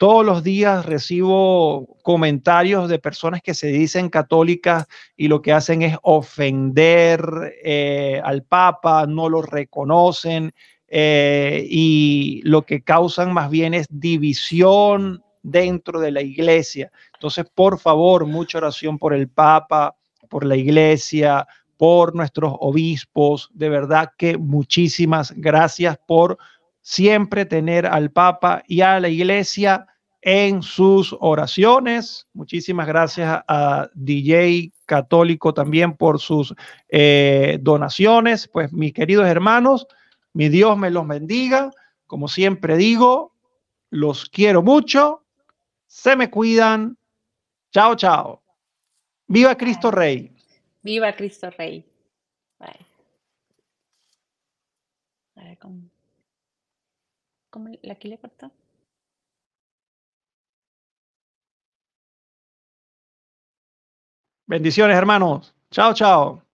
[SPEAKER 1] todos los días recibo comentarios de personas que se dicen católicas y lo que hacen es ofender eh, al Papa, no lo reconocen eh, y lo que causan más bien es división dentro de la iglesia. Entonces, por favor, mucha oración por el Papa, por la iglesia, por nuestros obispos. De verdad que muchísimas gracias por siempre tener al Papa y a la Iglesia en sus oraciones. Muchísimas gracias a DJ Católico también por sus eh, donaciones. Pues mis queridos hermanos, mi Dios me los bendiga. Como siempre digo, los quiero mucho. Se me cuidan. Chao, chao. Viva Cristo Rey.
[SPEAKER 2] Viva Cristo Rey. ¿Cómo la que le cortó?
[SPEAKER 1] Bendiciones, hermanos. Chao, chao.